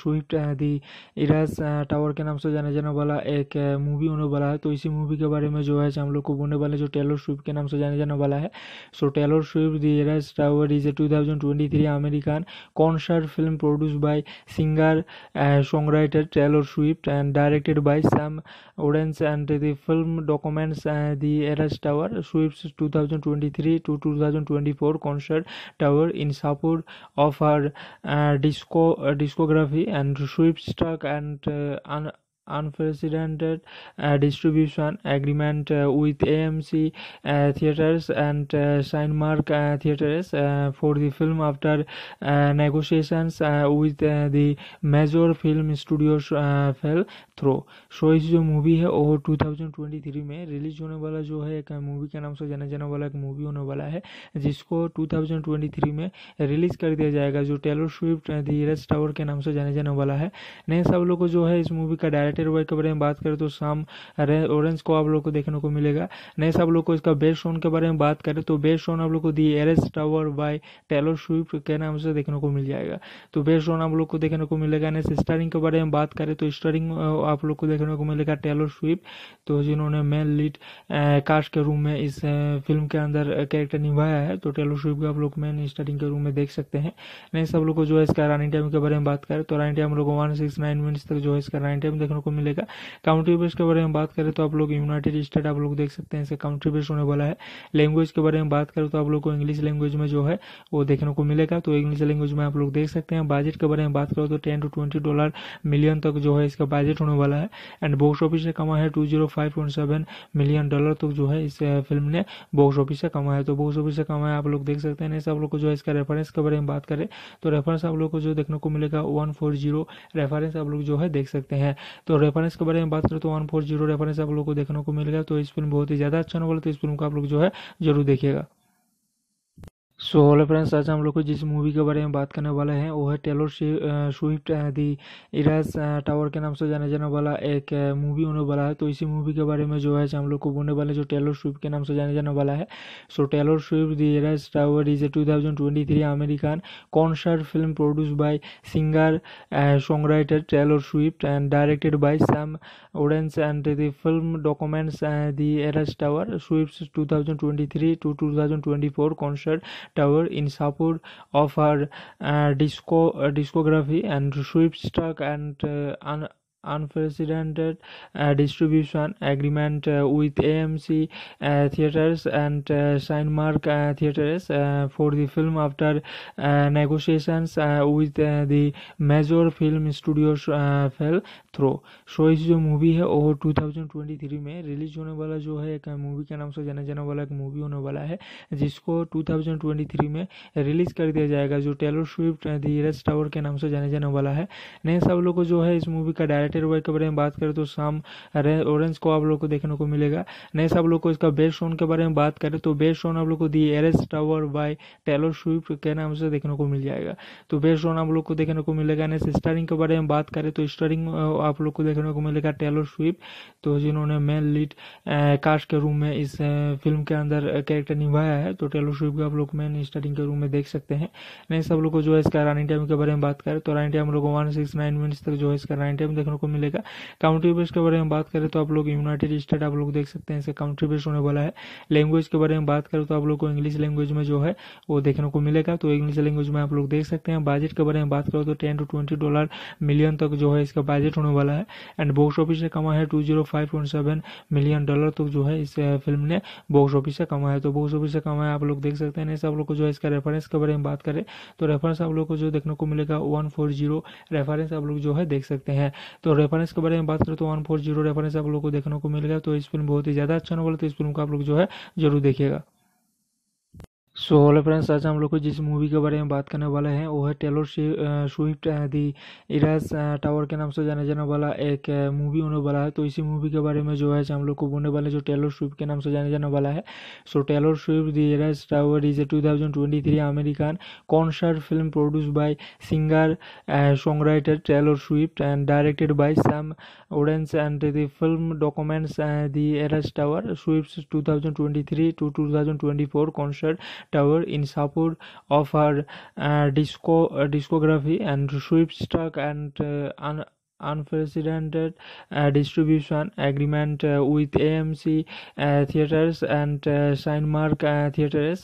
स्विफ्ट दी इराज टावर के नाम से जाने जाने वाला एक मूवी होने वाला है तो इसी मूवी के बारे में जो है हम लोग को बोलने वाले जो टेलर स्विफ्ट के नाम से जाने जाने वाला है so Taylor Swift the Eras tower is a two thousand twenty three American concert film produce by singer songwriter Taylor Swift and directed by Sam ओडेंस and the film documents the Eras tower Swift two thousand twenty three to two thousand twenty four concert Tower in support of her uh, uh, discography and Swift struck and. Uh, unprecedented distribution agreement with AMC Theatres and Cinemark Theatres for the film after negotiations with the major film studios fell through. So इस जो movie है वो 2023 में release होने वाला जो है एक मूवी के नाम से जाना जाने वाला एक मूवी होने वाला है जिसको 2023 में रिलीज कर दिया जाएगा जो Taylor Swift the rest tower के नाम से जाने जाने वाला है नहीं सब लोग को जो है इस मूवी का डायरेक्टर रेड वाई के बारे में बात करें तो शाम ऑरेंज को आप लोग को देखने को मिलेगा नेक्स्ट आप लोग को इसका बेस्ट सॉन्ग के बारे में बात करें तो बेस्ट सॉन्ग आप लोग को दी Eras tower by Taylor Swift के नाम से देखने को मिल जाएगा तो बेस्ट सॉन्ग आप लोग को देखने को मिलेगा नेक्स्ट स्टारिंग के बारे में बात करें तो स्टारिंग आप लोग को देखने को मिलेगा टेलर स्विफ्ट तो जिन्होंने मेन लीड कास्ट के रूम में इस फिल्म के अंदर कैरेक्टर निभाया है तो टेलर स्विफ्ट आप लोग मेन स्टारिंग के रूम में देख सकते हैं नेक्स्ट आप लोग को जो है इसका रानी टाइम के बारे में बात करें तो रानी टाइम हम लोग वन सिक्स नाइन मिनट्स तक जो है इसका रानी टाइम देखने को मिलेगा काउंट्री बेस के बारे में बात करें तो आप लोग यूनाइटेड स्टेट आप लोग देख सकते हैं इसका काउंट्री बेस होने वाला है लैंग्वेज के बारे में बात करें तो आप लोग को इंग्लिश लैंग्वेज में जो है वो देखने को मिलेगा तो इंग्लिश लैंग्वेज में आप लोग देख सकते हैं बजट के बारे में बात करो तो ten to twenty dollar million तक जो है इसका बजट होने वाला है एंड बॉक्स ऑफिस से कमा है two zero five point seven million dollar तक जो है इस फिल्म ने बॉक्स ऑफिस से कमा है तो बॉक्स ऑफिस से कमा है आप लोग देख सकते हैं आप लोग को जो है इसका रेफरेंस के बारे में बात करें तो रेफरेंस आप लोग को जो देखने को मिलेगा वन फोर जीरो रेफरेंस आप लोग जो है देख सकते हैं तो तो रेफरेंस के बारे में बात करें तो वन फोर जीरो रेफरेंस आप लोग को देखने को मिल गया तो इस फिल्म बहुत ही ज़्यादा अच्छा नॉवल है तो इस फिल्म को आप लोग जो है जरूर देखिएगा सो हेलो फ्रेंड्स आज हम लोग को जिस मूवी के बारे में बात करने वाले हैं वो है टेलर स्विफ्ट दी इराज टावर के नाम से जाने जाने वाला एक मूवी होने वाला है तो इसी मूवी के बारे में जो है हम लोग को बोलने वाले जो टेलर स्विफ्ट के नाम से जाने जाने वाला है so Taylor Swift the Eras tower is a two thousand twenty three American concert film produce by singer songwriter Taylor Swift and directed by Sam ओडेंस and the film documents the Eras tower Swift two thousand twenty three to two thousand twenty four concert tower in support of her uh, discography and Swift struck and. Uh, unprecedented distribution agreement with AMC Theatres and Cinemark Theatres for the film after negotiations with the major film studios fell through. So इस जो movie है वो 2023 में release होने वाला जो है एक मूवी के नाम से जाना जाने वाला एक मूवी होने वाला है जिसको 2023 में रिलीज कर दिया जाएगा जो Taylor Swift the rest tower के नाम से जाने जाने वाला है नेक्स्ट आप लोग को जो है इस मूवी का डायरेक्ट टेरवे के बारे में बात करें तो शाम ऑरेंज को आप लोग को देखने को मिलेगा नेक्स्ट आप लोग को इसका बेस्ट सोन के बारे में बात करें तो बेस्ट सोन आप लोग को दी Eras tower by Taylor Swift के नाम से देखने को मिल जाएगा तो बेस्ट सोन आप लोग को देखने को मिलेगा नेक्स्ट स्टारिंग के बारे में बात करें तो स्टारिंग आप लोग को देखने को मिलेगा टेलो स्विफ्ट तो जिन्होंने मेन लीड कास्ट के रूम में इस फिल्म के अंदर कैरेक्टर निभाया है तो टेलो स्विफ्ट आप लोग मेन स्टारिंग के रूम में देख सकते हैं नेक्स्ट आप लोग को जो है इसका रनिंग टाइम के बारे में बात करें तो रनिंग टाइम लोग वन सिक्स नाइन मिनट्स तक जो है इसका रनिंग टाइम देखने को मिलेगा काउंट्री बेस के बारे में बात करें तो आप लोग यूनाइटेड स्टेट आप लोग देख सकते हैं इसका काउंट्री बेस होने वाला है लैंग्वेज के बारे में बात करें तो आप लोग को इंग्लिश लैंग्वेज में जो है वो देखने को मिलेगा तो इंग्लिश लैंग्वेज में आप लोग देख सकते हैं बजट के बारे में बात करो तो ten to twenty dollar million तक जो है इसका बजट होने वाला है एंड बॉक्स ऑफिस से कमा है टू मिलियन डॉलर तक जो है इस फिल्म ने बॉक्स ऑफिस से कमा है तो बॉक्स ऑफिस से कमा है आप लोग देख सकते हैं आप लोग को जो है इसका रेफरेंस के बारे में बात करें तो, तो रेफरेंस तो आप लोग को जो देखने को मिलेगा वन फोर जीरो रेफरेंस आप लोग जो है देख सकते हैं तो और तो रेफरेंस के बारे में बात करें तो वन फोर जीरो रेफरेंस आप लोग को देखने को मिल गया तो इस फिल्म बहुत ही ज़्यादा अच्छा नॉवल तो इस फिल्म को आप लोग जो है जरूर देखिएगा सो हेलो फ्रेंड्स आज हम लोग को जिस मूवी के बारे में बात करने वाले हैं वो है टेलर स्विफ्ट दी इराज टावर के नाम से जाने जाने वाला एक मूवी होने वाला है तो इसी मूवी के बारे में जो है हम लोग को बोलने वाले जो टेलर स्विफ्ट के नाम से जाने जाने वाला है so Taylor Swift the Eras tower is a two thousand twenty three American concert film produce by singer songwriter Taylor Swift and directed by Sam ओडेंस and the film documents the Eras tower Swift two thousand twenty three to two thousand twenty four concert Tower in support of her uh, uh, discography and Swift struck an uh, unprecedented distribution agreement with AMC Theatres and Cinemark Theatres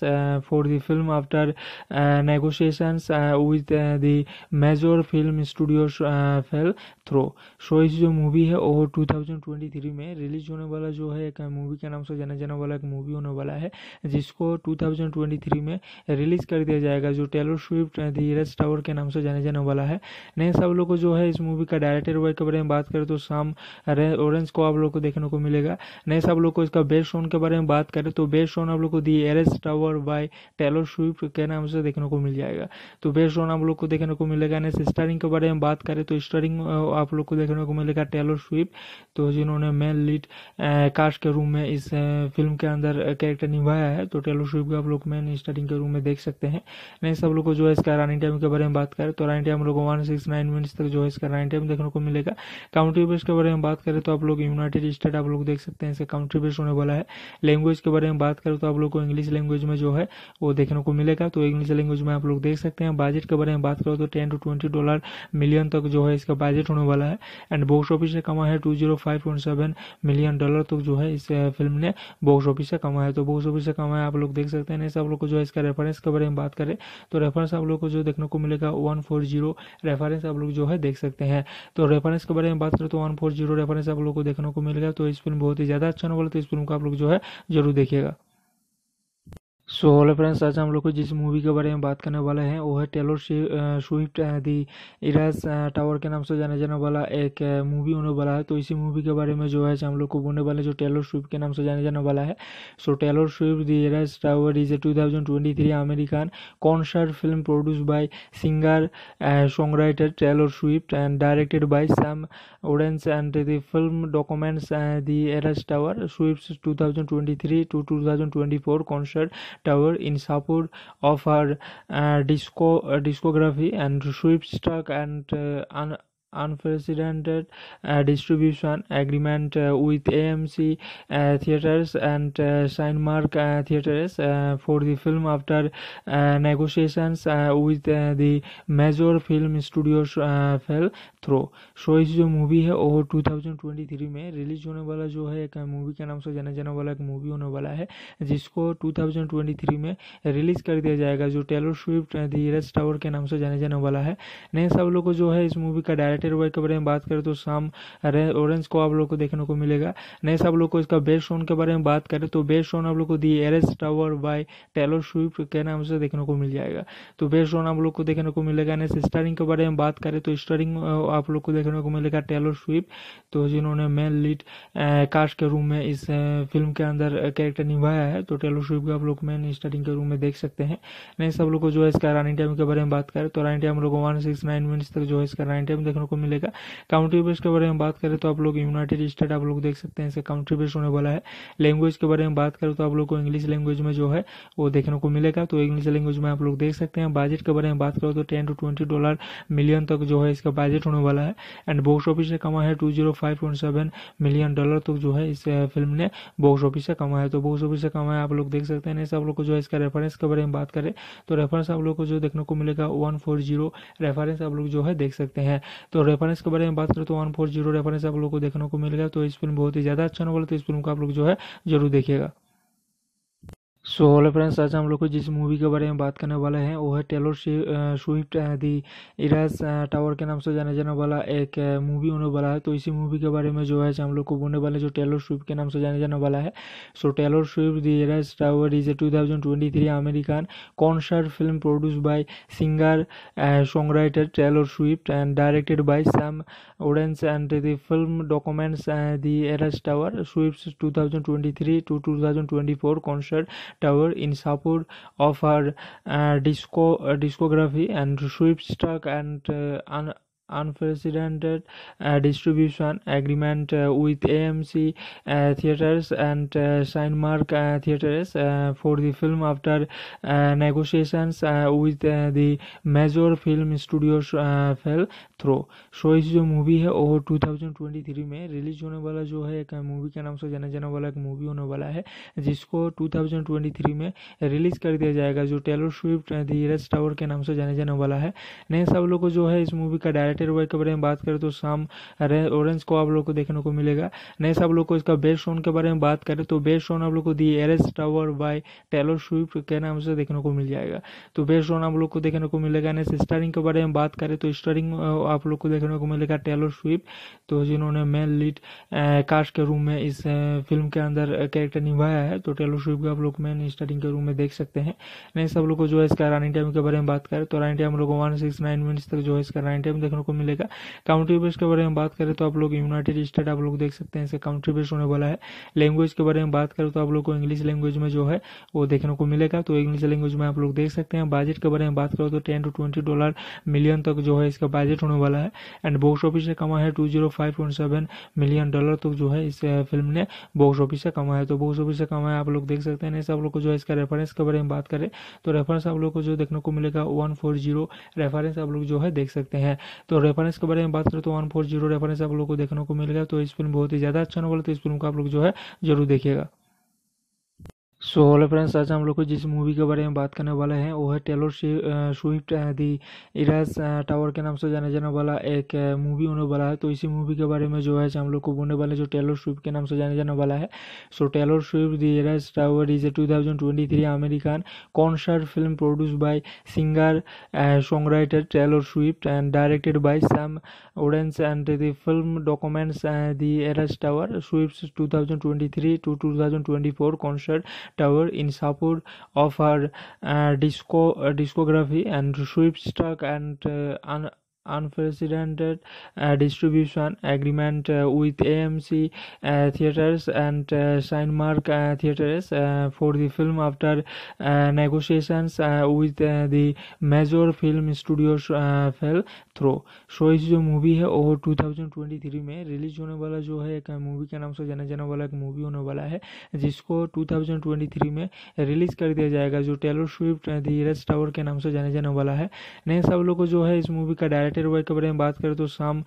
for the film after negotiations with the major film studios fell through. शोइस जो movie है वो 2023 में release होने वाला जो है एक मूवी के नाम से जाना जाने वाला एक मूवी होने वाला है जिसको 2023 में रिलीज कर दिया जाएगा जो Taylor Swift the rest tower के नाम से जाने जाने वाला है नेक्स्ट आप लोग को जो है इस मूवी का डायरेक्ट बैठे रुपए के बारे में बात करें तो शाम ऑरेंज को आप लोग को देखने को मिलेगा नेक्स्ट आप लोग को इसका बेस्ट सॉन्ग के बारे में बात करें तो बेस्ट सॉन्ग आप लोग को दी Eras tower by Taylor Swift के नाम से देखने को मिल जाएगा तो बेस्ट सॉन्ग आप लोग को देखने को मिलेगा नेक्स्ट स्टारिंग के बारे में बात करें तो स्टारिंग आप लोग को देखने को मिलेगा टेलर स्विफ्ट तो जिन्होंने मेन लीड कास्ट के रूम में इस फिल्म के अंदर कैरेक्टर निभाया है तो टेलर स्विफ्ट आप लोग मेन स्टारिंग के रूम में देख सकते हैं नेक्स्ट आप लोग को जो है इसका रानी टाइम के बारे में बात करें तो रानी टाइम लोग वन सिक्स नाइन मिनट्स तक जो है इसका रानी टाइम देखने को आपको मिलेगा काउंट्री बेस के बारे में बात करें तो आप लोग यूनाइटेड स्टेट आप लोग देख सकते हैं इसका काउंट्री बेस होने वाला है लैंग्वेज के बारे में बात करें तो आप लोग को इंग्लिश लैंग्वेज में जो है वो देखने को मिलेगा तो इंग्लिश लैंग्वेज में आप लोग देख सकते हैं बजट के बारे में बात करो तो ten to twenty dollar million तक जो है इसका बजट होने वाला है एंड बॉक्स ऑफिस से कमा है two zero five point seven million dollar तक जो है इस फिल्म ने बॉक्स ऑफिस से कमा है तो बॉक्स ऑफिस से कमा है आप लोग देख सकते हैं नेक्स्ट आप लोग को जो है इसका रेफरेंस के बारे में बात करें तो रेफरेंस आप लोग को जो देखने को मिलेगा वन फोर जीरो रेफरेंस आप लोग जो है देख सकते हैं तो रेफरेंस के बारे में बात करें तो वन फोर जीरो रेफरेंस आप लोग को देखने को मिल गया तो इस फिल्म बहुत ही ज़्यादा अच्छा नॉवल है तो इस फिल्म को आप लोग जो है जरूर देखिएगा सो हेलो फ्रेंड्स आज हम लोग को जिस मूवी के बारे में बात करने वाले हैं वो है टेलर स्विफ्ट दी इराज टावर के नाम से जाने जाने वाला एक मूवी होने वाला है तो इसी मूवी के बारे में जो है हम लोग को बोलने वाले जो टेलर स्विफ्ट के नाम से जाने जाने वाला है so Taylor Swift the Eras tower is a two thousand twenty three American concert film produce by singer songwriter Taylor Swift and directed by Sam ओडेंस and the film documents the Eras tower Swift two thousand twenty three to two thousand twenty four concert Tower in support of her uh, disco uh, discography and Swift struck uh, an unprecedented distribution agreement with AMC Theatres and Cinemark Theatres for the film after negotiations with the major film studios fell through. So इस जो movie है वो 2023 में release होने वाला जो है एक मूवी के नाम से जाना जाने वाला एक मूवी होने वाला है जिसको 2023 में रिलीज कर दिया जाएगा जो Taylor Swift the rest tower के नाम से जाने जाने वाला है नेक्स्ट आप लोग को जो है इस मूवी का डायरेक्टर स्टेट बॉय के बारे में बात करें तो शाम ऑरेंज को आप लोग को देखने को मिलेगा नेक्स्ट आप लोग को इसका बेस्ट सोन के बारे में बात करें तो बेस्ट सोन आप लोग को दी Eras tower by Taylor Swift के नाम से देखने को मिल जाएगा तो बेस्ट सोन आप लोग को देखने को मिलेगा नेक्स्ट स्टारिंग के बारे में बात करें तो स्टारिंग आप लोग को देखने को मिलेगा टेलर स्विफ्ट तो जिन्होंने मेन लीड कास्ट के रूम में इस फिल्म के अंदर कैरेक्टर निभाया है तो टेलर स्विफ्ट आप लोग मेन स्टारिंग के रूम में देख सकते हैं नेक्स्ट आप लोग को जो है इसका रानी टाइम के बारे में बात करें तो रानी टाइम हम लोग वन सिक्स नाइन मिनट्स तक जो है इसका रानी टाइम देखने को मिलेगा काउंट्री बेस के बारे में बात करें तो आप लोग यूनाइटेड स्टेट आप लोग देख सकते हैं इसका काउंट्री बेस होने वाला है लैंग्वेज के बारे में बात करें तो आप लोग को इंग्लिश लैंग्वेज में जो है वो देखने को मिलेगा तो इंग्लिश लैंग्वेज में आप लोग देख सकते हैं बजट के बारे में बात करो तो ten to twenty dollar million तक जो है इसका बजट होने वाला है एंड बॉक्स ऑफिस से कमा है टू मिलियन डॉलर तक जो है इस फिल्म ने बॉक्स ऑफिस से कमा है तो बॉक्स ऑफिस से कमा है आप लोग देख सकते हैं आप लोग को जो है इसका रेफरेंस के बारे में बात करें तो रेफरेंस आप लोग को जो देखने को मिलेगा वन फोर जीरो रेफरेंस आप लोग जो है देख सकते हैं तो तो रेफरेंस के बारे में बात करें तो वन फोर जीरो रेफरेंस आप लोग को देखने को मिल गया तो इस फिल्म बहुत ही ज़्यादा अच्छा नॉवल तो इस फिल्म को आप लोग जो है जरूर देखिएगा सो हेलो फ्रेंड्स आज हम लोग को जिस मूवी के बारे में बात करने वाले हैं वो है टेलर स्विफ्ट दी इराज टावर के नाम से जाने जाने वाला एक मूवी होने वाला है तो इसी मूवी के बारे में जो है हम लोग को बोलने वाले जो टेलर स्विफ्ट के नाम से जाने जाने वाला है so Taylor Swift the Eras tower is a two thousand twenty three American concert film produce by singer songwriter Taylor Swift and directed by Sam ओडेंस and the film documents the Eras tower Swift two thousand twenty three to two thousand twenty four concert tower in support of her uh, discography and Swift struck and. Uh, unprecedented distribution agreement with AMC Theatres and Cinemark Theatres for the film after negotiations with the major film studios fell through. So इस जो movie है वो 2023 में release होने वाला जो है एक मूवी के नाम से जाना जाने वाला एक मूवी होने वाला है जिसको 2023 में रिलीज कर दिया जाएगा जो Taylor Swift the rest tower के नाम से जाने जाने वाला है नेक्स्ट आप लोग को जो है इस मूवी का डायरेक्ट टेरवे के बारे में बात करें तो शाम ऑरेंज को आप लोग को देखने को मिलेगा नेक्स्ट आप लोग को इसका बेस्ट सॉन्ग के बारे में बात करें तो बेस्ट सॉन्ग आप लोग को दी Eras tower by Taylor Swift के नाम से देखने को मिल जाएगा तो बेस्ट सॉन्ग आप लोग को देखने को मिलेगा नेक्स्ट स्टारिंग के बारे में बात करें तो स्टारिंग आप लोग को देखने को मिलेगा टेलर स्विफ्ट तो जिन्होंने मेन लीड कास्ट के रूम में इस फिल्म के अंदर कैरेक्टर निभाया है तो टेलर स्विफ्ट आप लोग मेन स्टारिंग के रूम में देख सकते हैं नेक्स्ट आप लोग को जो है इसका रनिंग टाइम के बारे में बात करें तो रनिंग टाइम लोग वन सिक्स नाइन मिनट्स तक जो है इसका रनिंग टाइम देखने को को मिलेगा काउंट्री बेस के बारे में बात करें तो आप लोग यूनाइटेड स्टेट आप लोग देख सकते हैं इसका काउंट्री बेस होने वाला है लैंग्वेज के बारे में बात करें तो आप लोग को इंग्लिश लैंग्वेज में जो है वो देखने को मिलेगा तो इंग्लिश लैंग्वेज में आप लोग देख सकते हैं बजट के बारे में बात करो तो ten to twenty dollar million तक जो है इसका बजट होने वाला है एंड बॉक्स ऑफिस से कमा है two zero five point seven million dollar तक जो है इस फिल्म ने बॉक्स ऑफिस से कमा है तो बॉक्स ऑफिस से कमा है आप लोग देख सकते हैं ऐसे आप लोग को जो है इसका रेफरेंस के बारे में बात करें तो, तो रेफरेंस तो आप लोग को जो देखने को मिलेगा वन फोर जीरो रेफरेंस आप लोग जो है देख सकते हैं तो और तो रेफरेंस के बारे में बात करें तो वन फोर जीरो रेफरेंस आप लोग को देखने को मिल गया तो इस फिल्म बहुत ही ज़्यादा अच्छा नॉवल तो इस फिल्म को आप लोग जो है जरूर देखिएगा सो हेलो फ्रेंड्स आज हम लोग को जिस मूवी के बारे में बात करने वाले हैं वो है टेलर स्विफ्ट दी इराज टावर के नाम से जाने जाने वाला एक मूवी होने वाला है तो इसी मूवी के बारे में जो है हम लोग को बोलने वाले जो टेलर स्विफ्ट के नाम से जाने जाने वाला है so Taylor Swift the Eras tower is a two thousand twenty three American concert film produce by singer songwriter Taylor Swift and directed by Sam ओडेंस and the film documents the Eras tower Swift two thousand twenty three to two thousand twenty four concert Tower in support of her uh, disco uh, discography and Swift struck an uh, unprecedented distribution agreement with AMC Theatres and Steinmark Theatres for the film after negotiations with the major film studios fell through. So इस जो movie है वो 2023 में release होने वाला जो है एक मूवी के नाम से जाना जाने वाला एक मूवी होने वाला है जिसको 2023 में रिलीज कर दिया जाएगा जो Taylor Swift the rest tower के नाम से जाने जाने वाला है नेक्स्ट आप लोग को जो है इस मूवी का डायरेक्ट बैठे रुपए के बारे में बात करें तो शाम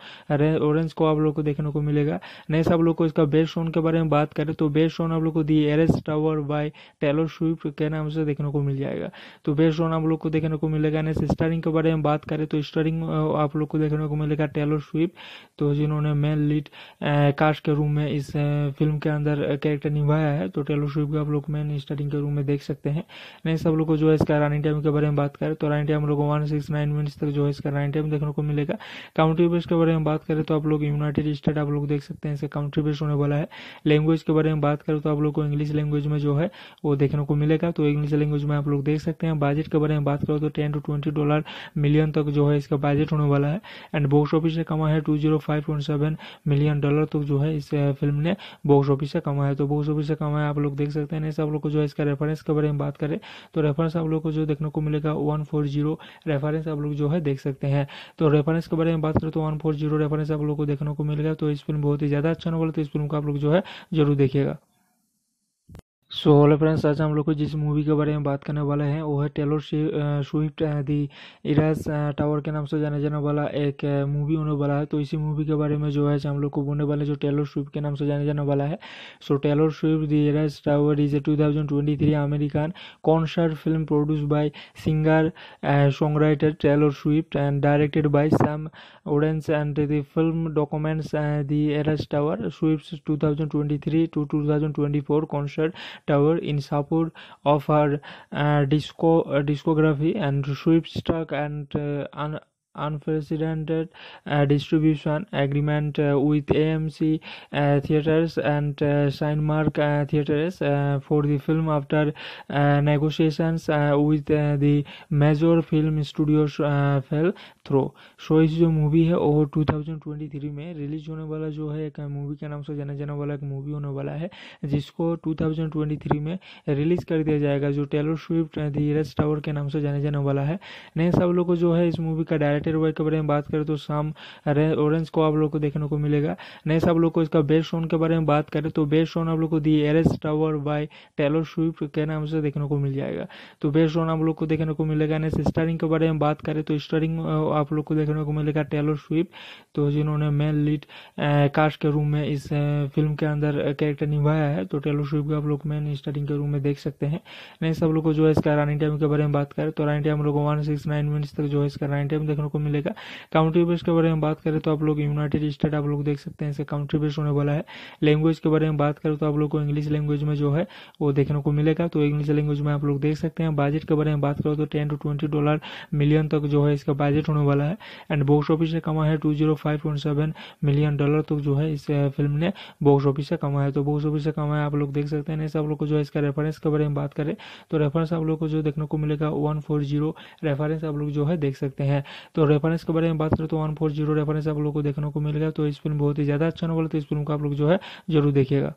ऑरेंज को आप लोग को देखने को मिलेगा नेक्स्ट आप लोग को इसका बेस्ट सॉन्ग के बारे में बात करें तो बेस्ट सॉन्ग आप लोग को दी Eras tower by Taylor Swift के नाम से देखने को मिल जाएगा तो बेस्ट सॉन्ग आप लोग को देखने को मिलेगा नेक्स्ट स्टारिंग के बारे में बात करें तो स्टारिंग आप लोग को देखने को मिलेगा टेलर स्विफ्ट तो जिन्होंने मेन लीड कास्ट के रूम में इस फिल्म के अंदर कैरेक्टर निभाया है तो टेलर स्विफ्ट आप लोग मेन स्टारिंग के रूम में देख सकते हैं नेक्स्ट आप लोग को जो है इसका रानी टाइम के बारे में बात करें तो रानी टाइम लोग वन सिक्स नाइन मिनट्स तक जो है इसका रानी टाइम देखने को आपको मिलेगा काउंट्री बेस के बारे में बात करें तो आप लोग यूनाइटेड स्टेट आप लोग देख सकते हैं इसका काउंट्री बेस होने वाला है लैंग्वेज के बारे में बात करें तो आप लोग को इंग्लिश लैंग्वेज में जो है वो देखने को मिलेगा तो इंग्लिश लैंग्वेज में आप लोग देख सकते हैं बजट के बारे में बात करो तो ten to twenty dollar million तक जो है इसका बजट होने वाला है एंड बॉक्स ऑफिस से कमा है two zero five point seven million dollar तक जो है इस फिल्म ने बॉक्स ऑफिस से कमा है तो बॉक्स ऑफिस से कमा है आप लोग देख सकते हैं आप लोग को जो है इसका रेफरेंस के बारे में बात करें तो रेफरेंस आप लोग को जो देखने को मिलेगा वन फोर जीरो रेफरेंस आप लोग जो है देख सकते हैं तो तो रेफरेंस के बारे में बात करें तो वन फोर जीरो रेफरेंस आप लोग को देखने को मिल गया तो इस फिल्म बहुत ही ज़्यादा अच्छा नॉवल है तो इस फिल्म को आप लोग जो है जरूर देखिएगा सो हेलो फ्रेंड्स आज हम लोग को जिस मूवी के बारे में बात करने वाला है वो है टेलर स्विफ्ट दी इराज टावर के नाम से जाने जाने वाला एक मूवी होने वाला है तो इसी मूवी के बारे में जो है हम लोग को बोलने वाले जो टेलर स्विफ्ट के नाम से जाने जाने वाला है so Taylor Swift the Eras tower is a two thousand twenty three American concert film produce by singer songwriter Taylor Swift and directed by Sam ओडेंस and the film documents the Eras tower Swift two thousand twenty three to two thousand twenty four concert Tower in support of her uh, uh, discography and Swift struck and. Uh, unprecedented distribution agreement with AMC Theatres and Cinemark Theatres for the film after negotiations with the major film studios fell through. So so, जो movie है वो 2023 में release होने वाला जो है एक movie के नाम से जाना जाने वाला एक मूवी होने वाला है जिसको 2023 में रिलीज कर दिया जाएगा जो Taylor Swift the Eras tower के नाम से जाने जाने वाला है नेक्स्ट आप लोग को जो है इस मूवी का डायरेक्ट लाइटर वे के बारे में बात करें तो शाम ऑरेंज को आप लोग को देखने को मिलेगा नेक्स्ट आप लोग को इसका बेस्ट सोन के बारे में बात करें तो बेस्ट सोन आप लोग को दी Eras tower by Taylor Swift के नाम से देखने को मिल जाएगा तो बेस्ट सोन आप लोग को देखने को मिलेगा नेक्स्ट स्टारिंग के बारे में बात करें तो स्टारिंग आप लोग को देखने को मिलेगा टेलर स्विफ्ट तो जिन्होंने मेन लीड कास्ट के रूम में इस फिल्म के अंदर कैरेक्टर निभाया है तो टेलर स्विफ्ट को आप लोग मेन स्टारिंग के रूम में देख सकते हैं नेक्स्ट आप लोग को जो है इसका रानी टाइम के बारे में बात करें तो रानी टाइम हम लोग वन सिक्स नाइन मिनट्स तक जो है इसका रानी टाइम देखने को मिलेगा काउंट्री बेस के बारे में बात करें तो आप लोग यूनाइटेड स्टेट आप लोग देख सकते हैं इसका काउंट्री बेस होने वाला है लैंग्वेज के बारे में बात करें तो आप लोग को इंग्लिश लैंग्वेज में जो है वो देखने को मिलेगा तो इंग्लिश लैंग्वेज में आप लोग देख सकते हैं बजट के बारे में बात करो तो ten to twenty dollar million तक जो है इसका बजट होने वाला है एंड बॉक्स ऑफिस से कमा है टू मिलियन डॉलर तक जो है इस फिल्म ने बॉक्स ऑफिस से कमा है तो बॉक्स ऑफिस से कमा है आप लोग देख सकते हैं आप लोग को जो है इसका रेफरेंस के बारे में बात करें तो रेफरेंस आप लोग को जो देखने को मिलेगा वन फोर जीरो रेफरेंस आप लोग जो है देख सकते हैं तो तो रेफरेंस के बारे में बात करें तो वन फोर जीरो रेफरेंस आप लोग को देखने को मिल गया तो इस फिल्म बहुत ही ज़्यादा अच्छा वाला तो इस फिल्म को आप लोग जो है जरूर देखिएगा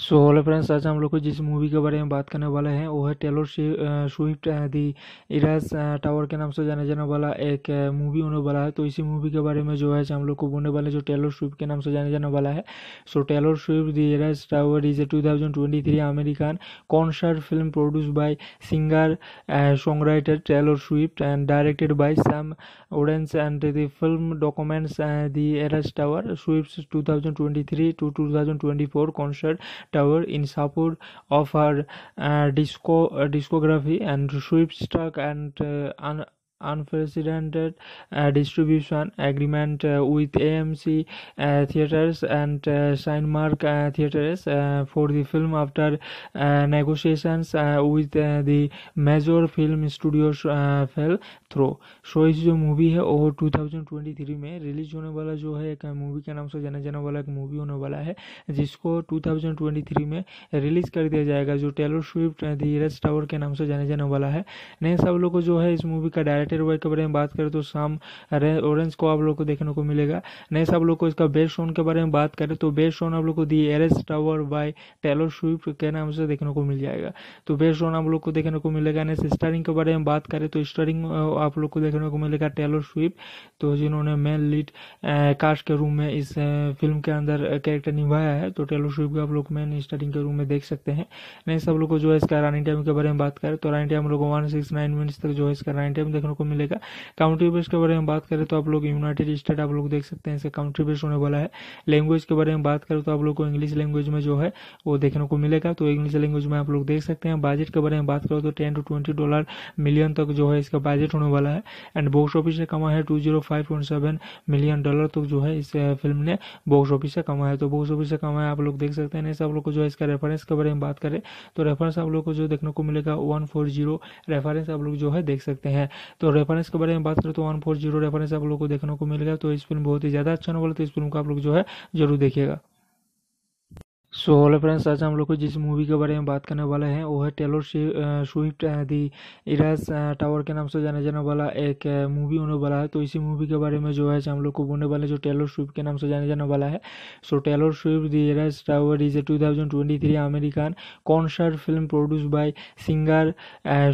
सो हेलो फ्रेंड्स आज हम लोग को जिस मूवी के बारे में बात करने वाले हैं वो है टेलर स्विफ्ट दी इराज टावर के नाम से जाने जाने वाला एक मूवी होने वाला है तो इसी मूवी के बारे में जो है हम लोग को बोलने वाले जो टेलर स्विफ्ट के नाम से जाने जाने वाला है so Taylor Swift the Eras tower is a two thousand twenty three American concert film produce by singer songwriter Taylor Swift and directed by Sam ओडेंस and the film documents the Eras tower Swift two thousand twenty three to two thousand twenty four concert tower in support of her uh, uh, discography and Swift struck and. Uh, unprecedented distribution agreement with AMC Theatres and Cinemark Theatres for the film after negotiations with the major film studios fell through. So इस जो movie है वो 2023 में release होने वाला जो है एक मूवी के नाम से जाना जाने वाला एक मूवी होने वाला है जिसको 2023 में रिलीज कर दिया जाएगा जो Taylor Swift the rest tower के नाम से जाने जाने वाला है नहीं सब लोग को जो है इस मूवी का डायरेक्ट तो लाइटर वेयर के बारे में बात करें तो शाम ऑरेंज को आप लोग को देखने को मिलेगा नेक्स्ट आप लोग को इसका बेस्ट सॉन्ग के बारे में बात करें तो बेस्ट सॉन्ग आप लोग को दी Eras tower by Taylor Swift के नाम से देखने को मिल जाएगा तो बेस्ट सॉन्ग आप लोग को देखने को मिलेगा नेक्स्ट स्टारिंग के बारे में बात करें तो स्टारिंग आप लोग को देखने को मिलेगा टेलो स्विफ्ट तो जिन्होंने मेन लीड कास्ट के रूम में इस फिल्म के अंदर कैरेक्टर निभाया है तो टेलो स्विफ्ट आप लोग मेन स्टारिंग के रूम में देख सकते हैं नेक्स्ट आप लोग को जो है इसका रनिंग टाइम के बारे में बात करें तो रनिंग टाइम लोग वन सिक्स नाइन मिनट्स तक जो है इसका रनिंग टाइम देखने को को मिलेगा काउंट्री बेस के बारे में बात करें तो आप लोग यूनाइटेड स्टेट आप लोग देख सकते हैं इसका काउंट्री बेस होने वाला है लैंग्वेज के बारे में बात करें तो आप लोग को इंग्लिश लैंग्वेज में जो है वो देखने को मिलेगा तो इंग्लिश लैंग्वेज में आप लोग देख सकते हैं बजट के बारे में बात करो तो ten to twenty dollar million तक जो है इसका बजट होने वाला है एंड बॉक्स ऑफिस से कमा है टू मिलियन डॉलर तक जो है इस फिल्म ने बॉक्स ऑफिस से कमा है तो बॉक्स ऑफिस से कमा है आप लोग देख सकते हैं ऐसे आप लोग को जो है इसका रेफरेंस के बारे में बात करें तो, तो रेफरेंस तो आप लोग को जो देखने को मिलेगा वन फोर जीरो रेफरेंस आप लोग जो है देख सकते हैं तो और रेफरेंस के बारे में बात करें तो वन फोर जीरो रेफरेंस आप लोग को देखने को मिल गया तो इस फिल्म बहुत ही ज़्यादा अच्छा नॉवल तो इस फिल्म को आप लोग जो है जरूर देखिएगा सो हेलो फ्रेंड्स आज हम लोग को जिस मूवी के बारे में बात करने वाले हैं वो है टेलर स्विफ्ट दी इराज टावर के नाम से जाने जाने वाला एक मूवी होने वाला है तो इसी मूवी के बारे में जो है हम लोग को बोलने वाले जो टेलर स्विफ्ट के नाम से जाने जाने वाला है so Taylor Swift the Eras tower is a two thousand twenty three American concert film produce by singer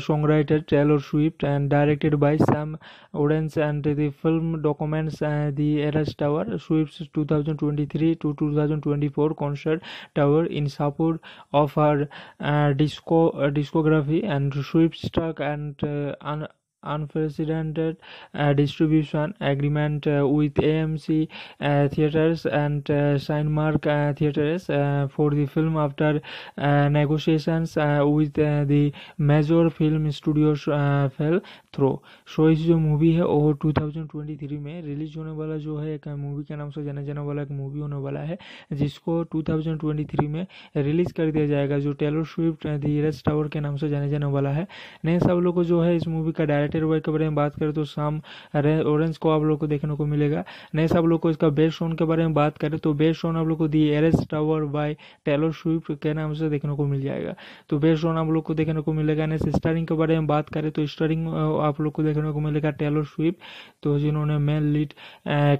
songwriter Taylor Swift and directed by Sam ओडेंस and the film documents the Eras tower Swift two thousand twenty three to two thousand twenty four concert Tower in support of her uh, disco, uh, discography and Swift struck an uh, unprecedented distribution agreement with AMC Theatres and Cinemark Theatres for the film after negotiations with the major film studios fell through. So इस जो movie है वो 2023 में release होने वाला जो है एक मूवी के नाम से जाना जाने वाला एक मूवी होने वाला है जिसको 2023 में रिलीज कर दिया जाएगा जो Taylor Swift the rest tower के नाम से जाने जाने वाला है नेक्स्ट आप लोग को जो है इस मूवी का डायरेक्टर सेट एयर के बारे में बात करें तो शाम ऑरेंज को आप लोग को देखने को मिलेगा नेक्स्ट आप लोग को इसका बेस्ट सॉन्ग के बारे में बात करें तो बेस्ट सॉन्ग आप लोग को दी Eras tower by Taylor Swift के नाम से देखने को मिल जाएगा तो बेस्ट सॉन्ग आप लोग को देखने को मिलेगा नेक्स्ट स्टारिंग के बारे में बात करें तो स्टारिंग आप लोग को देखने को मिलेगा टेलर स्विफ्ट तो जिन्होंने मेन लीड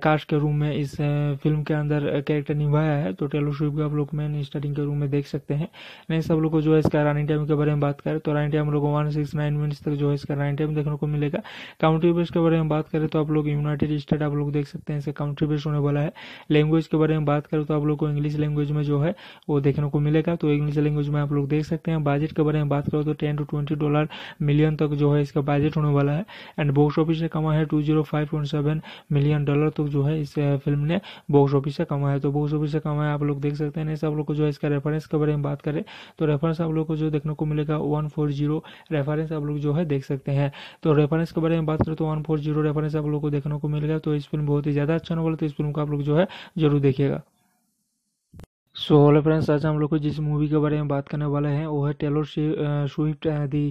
कास्ट के रूम में इस फिल्म के अंदर कैरेक्टर निभाया है तो टेलर स्विफ्ट आप लोग मेन स्टारिंग के रूम में देख सकते हैं नेक्स्ट आप लोग को जो है इसका रानी टाइम के बारे में बात करें तो रानी टाइम हम लोग वन सिक्स नाइन मिनट्स तक जो है इसका रानी टाइम देखने को मिलेगा काउंट्री बेस के बारे में बात करें तो आप लोग यूनाइटेड स्टेट आप लोग देख सकते हैं इसका काउंट्री बेस होने वाला है लैंग्वेज के बारे में बात करें तो आप लोग को इंग्लिश लैंग्वेज में जो है वो देखने को मिलेगा तो इंग्लिश लैंग्वेज में आप लोग देख सकते हैं बजट के बारे में बात करो तो ten to twenty dollar million तक जो है इसका बजट होने वाला है एंड बॉक्स ऑफिस से कमा है two zero five point seven million dollar तक जो है इस फिल्म ने बॉक्स ऑफिस से कमा है तो बॉक्स ऑफिस से कमा है आप लोग देख सकते हैं आप लोग को जो है इसका रेफरेंस के बारे में बात करें तो रेफरेंस आप लोग को जो देखने को मिलेगा वन फोर जीरो रेफरेंस आप लोग जो है देख सकते हैं तो तो रेफरेंस के बारे में बात करें तो वन फोर जीरो रेफरेंस आप लोग को देखने को मिल गया तो इस फिल्म बहुत ही ज़्यादा अच्छा नॉवल तो इस फिल्म को आप लोग जो है जरूर देखिएगा सो हेलो फ्रेंड्स आज हम लोग को जिस मूवी के बारे में बात करने वाले हैं वो है टेलर स्विफ्ट दी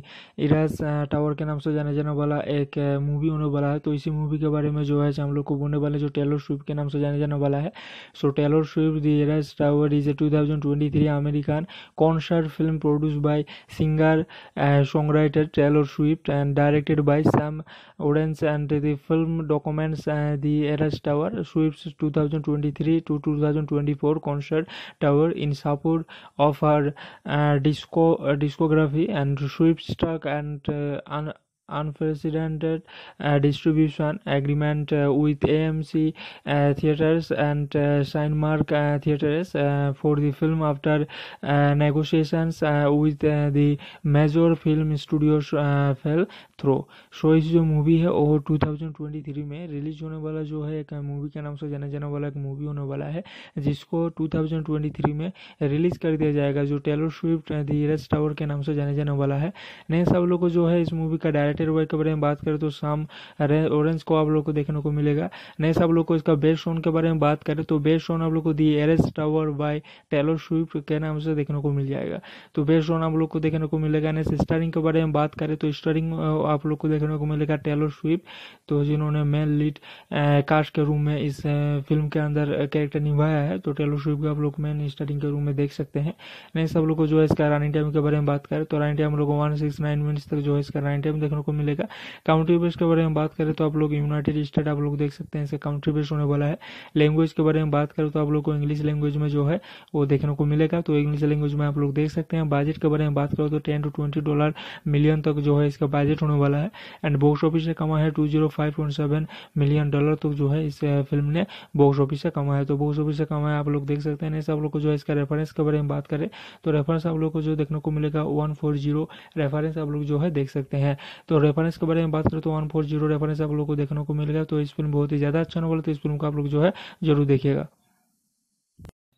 इराज टावर के नाम से जाने जाने वाला एक मूवी होने वाला है तो इसी मूवी के बारे में जो है हम लोग को बोलने वाले जो टेलर स्विफ्ट के नाम से जाने जाने वाला है so Taylor Swift the Eras tower is a two thousand twenty three American concert film produce by singer songwriter Taylor Swift and directed by Sam ओडेंस and the film documents the Eras tower Swift two thousand twenty three to two thousand twenty four concert Tower in support of her uh, disco uh, discography and Swift struck uh, an unprecedented distribution agreement with AMC Theatres and Cinemark Theatres for the film after negotiations with the major film studios fell through. So so, जो movie है वो 2023 में release होने वाला जो है एक movie के नाम से जाना जाने वाला एक मूवी होने वाला है जिसको 2023 में रिलीज कर दिया जाएगा जो टेलर स्विफ्ट दी रज टावर के नाम से जाने जाने वाला है नेक्स्ट आप लोग को जो है इस मूवी का डायरेक्ट राइटर वे तो के बारे में बात करें तो शाम ऑरेंज को आप लोग को देखने को मिलेगा नेक्स्ट आप लोग को इसका बेस्ट सॉन्ग के बारे में बात करें तो बेस्ट सॉन्ग आप लोग को दी Eras tower by Taylor Swift के नाम से देखने को मिल जाएगा तो बेस्ट सॉन्ग आप लोग को देखने को मिलेगा नेक्स्ट स्टारिंग के बारे में बात करें तो स्टारिंग आप लोग को देखने को मिलेगा टेलर स्विफ्ट तो जिन्होंने मेन लीड कास्ट के रूम में इस फिल्म के अंदर कैरेक्टर निभाया है तो टेलर स्विफ्ट को आप लोग मेन स्टारिंग के रूम में देख सकते हैं नेक्स्ट आप लोग को जो है इसका रनिंग टाइम के बारे में बात करें तो रनिंग टाइम लोग वन सिक्स नाइन मिनट्स तक जो है इसका रनिंग टाइम देखने को मिलेगा काउंट्री बेस के बारे में बात करें तो आप लोग यूनाइटेड स्टेट आप लोग देख सकते हैं इसका काउंट्री बेस होने वाला है लैंग्वेज के बारे में बात करें तो आप लोग को इंग्लिश लैंग्वेज में जो है वो देखने को मिलेगा तो इंग्लिश लैंग्वेज में आप लोग देख सकते हैं बजट के बारे में बात करो तो ten to twenty dollar million तक जो है इसका बजट होने वाला है एंड बॉक्स ऑफिस से कमा है टू मिलियन डॉलर तक जो है इस फिल्म ने बॉक्स ऑफिस से कमा है तो बॉक्स ऑफिस से कमा है आप लोग देख सकते हैं आप लोग को जो है इसका रेफरेंस के बारे में बात करें तो रेफरेंस आप लोग को जो देखने को मिलेगा वन फोर जीरो रेफरेंस आप लोग जो है देख सकते हैं तो तो रेफरेंस के बारे में बात करें तो वन फोर जीरो रेफरेंस आप लोग को देखने को मिल गया तो इस फिल्म बहुत ही ज़्यादा अच्छा वाला तो इस फिल्म को आप लोग जो है जरूर देखिएगा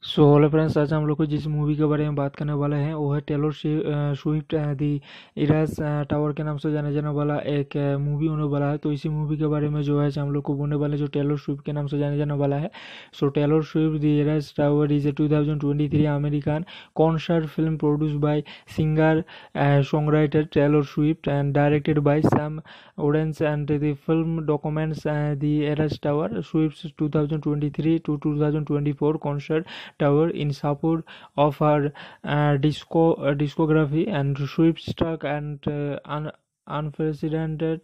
सो हेलो फ्रेंड्स आज हम लोग को जिस मूवी के बारे में बात करने वाले हैं वो है टेलर स्विफ्ट दी इराज टावर के नाम से जाने जाने वाला एक मूवी होने वाला है तो इसी मूवी के बारे में जो है हम लोग को बोलने वाले जो टेलर स्विफ्ट के नाम से जाने जाने वाला है so Taylor Swift the Eras tower is a two thousand twenty three American concert film produce by singer songwriter Taylor Swift and directed by Sam ओडेंस and the film documents the Eras tower Swift two thousand twenty three to two thousand twenty four concert Tower in support of her uh, uh, discography and Swift struck uh, an unprecedented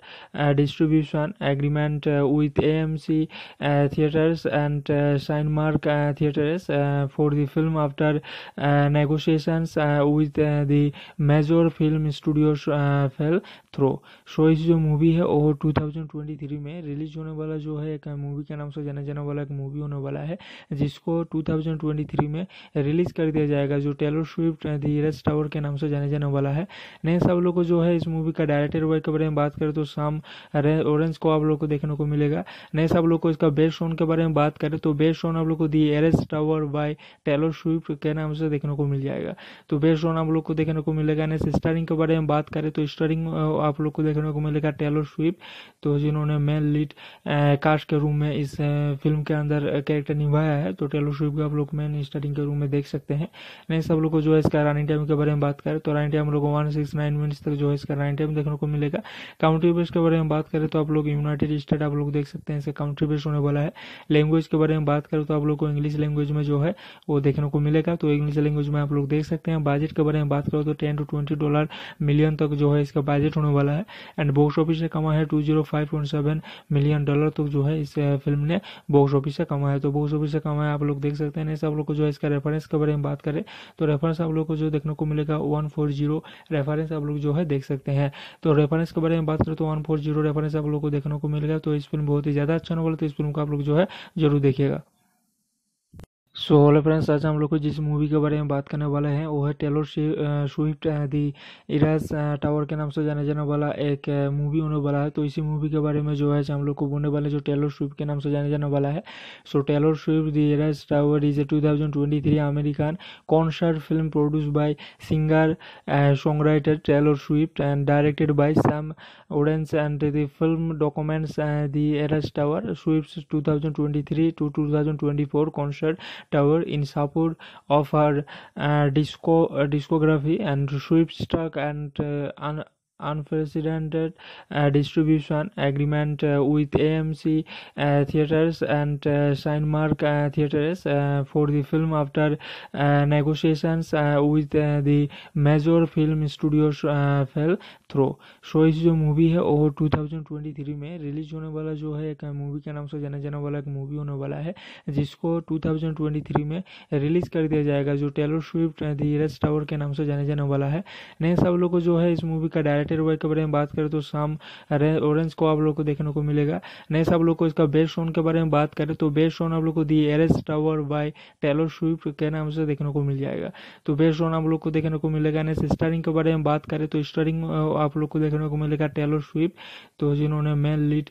distribution agreement with AMC Theatres and Cinemark Theatres for the film after negotiations with the major film studios fell through. So इस जो movie है वो 2023 में release होने वाला जो है एक मूवी के नाम से जाना जाने वाला एक मूवी होने वाला है जिसको 2023 में रिलीज कर दिया जाएगा जो Taylor Swift the rest tower के नाम से जाने जाने वाला है नेक्स्ट आप लोग को जो है इस मूवी का डायरेक्ट एक्साइटेड तो हुए के बारे में बात करें तो शाम ऑरेंज को आप लोग को देखने को मिलेगा नेक्स्ट आप लोग को इसका बेस्ट सॉन्ग के बारे में बात करें तो बेस्ट सॉन्ग आप लोग को the Eras tower by Taylor Swift के नाम से देखने को मिल जाएगा तो बेस्ट सॉन्ग आप लोग को देखने को मिलेगा नेक्स्ट स्टारिंग के बारे में बात करें तो स्टारिंग आप लोग को देखने को मिलेगा टेलो स्विफ्ट तो जिन्होंने मेन लीड कास्ट के रूम में इस फिल्म के अंदर कैरेक्टर निभाया है तो टेलो स्विफ्ट आप लोग मेन स्टारिंग के रूम में देख सकते हैं नेक्स्ट आप लोग को जो है इसका रनिंग टाइम के बारे में बात करें तो रनिंग टाइम लोग वन सिक्स नाइन मिनट्स तक जो है इसका रनिंग टाइम देखने को को मिलेगा काउंट्री बेस के बारे में बात करें तो आप लोग यूनाइटेड स्टेट आप लोग देख सकते हैं इसका काउंट्री बेस होने वाला है लैंग्वेज के बारे में बात करें तो आप लोग को इंग्लिश लैंग्वेज में जो है वो देखने को मिलेगा तो इंग्लिश लैंग्वेज में आप लोग देख सकते हैं बजट के बारे में बात करो तो ten to twenty dollar million तक जो है इसका बजट होने वाला है एंड बॉक्स ऑफिस से कमा है टू मिलियन डॉलर तक जो है इस फिल्म ने बॉक्स ऑफिस से कमा है तो बॉक्स ऑफिस से कमा है आप लोग देख सकते हैं ऐसे आप लोग को जो है इसका रेफरेंस के बारे में बात करें तो, तो रेफरेंस तो आप लोग को जो देखने को मिलेगा वन फोर जीरो रेफरेंस आप लोग जो है देख सकते हैं तो और रेफरेंस के बारे में बात करें तो वन फोर जीरो रेफरेंस आप लोग को देखने को मिल गया तो इस फिल्म बहुत ही ज़्यादा अच्छा नॉवल तो इस फिल्म को आप लोग जो है जरूर देखिएगा सो हेलो फ्रेंड्स आज हम लोग को जिस मूवी के बारे में बात करने वाले हैं वो है टेलर स्विफ्ट दी इराज टावर के नाम से जाने जाने वाला एक मूवी होने वाला है तो इसी मूवी के बारे में जो है हम लोग को बोलने वाले जो टेलर स्विफ्ट के नाम से जाने जाने वाला है so Taylor Swift the Eras tower is a two thousand twenty three American concert film produce by singer songwriter Taylor Swift and directed by Sam ओडेंस and the film documents the Eras tower Swift two thousand twenty three to two thousand twenty four concert Tower in support of her uh, disco uh, discography and Swift struck uh, an unprecedented distribution agreement with AMC Theatres and Cinemark Theatres for the film after negotiations with the major film studios fell through. So इस जो movie है वो 2023 में release होने वाला जो है एक मूवी के नाम से जाना जाने वाला एक मूवी होने वाला है जिसको 2023 में रिलीज कर दिया जाएगा जो Taylor Swift the rest tower के नाम से जाने जाने वाला है नेक्स्ट आप लोग को जो है इस मूवी का डायरेक्टर कंटेंट एरिया के बारे में बात करें तो शाम ऑरेंज को आप लोग को देखने को मिलेगा नेक्स्ट आप लोग को इसका बेस्ट सोन के बारे में बात करें तो बेस्ट सोन आप लोग को दी Eras tower by Taylor Swift के नाम से देखने को मिल जाएगा तो बेस्ट सोन आप लोग को देखने को मिलेगा नेक्स्ट स्टारिंग के बारे में बात करें तो स्टारिंग आप लोग को देखने को मिलेगा टेलो स्विफ्ट तो जिन्होंने मेन लीड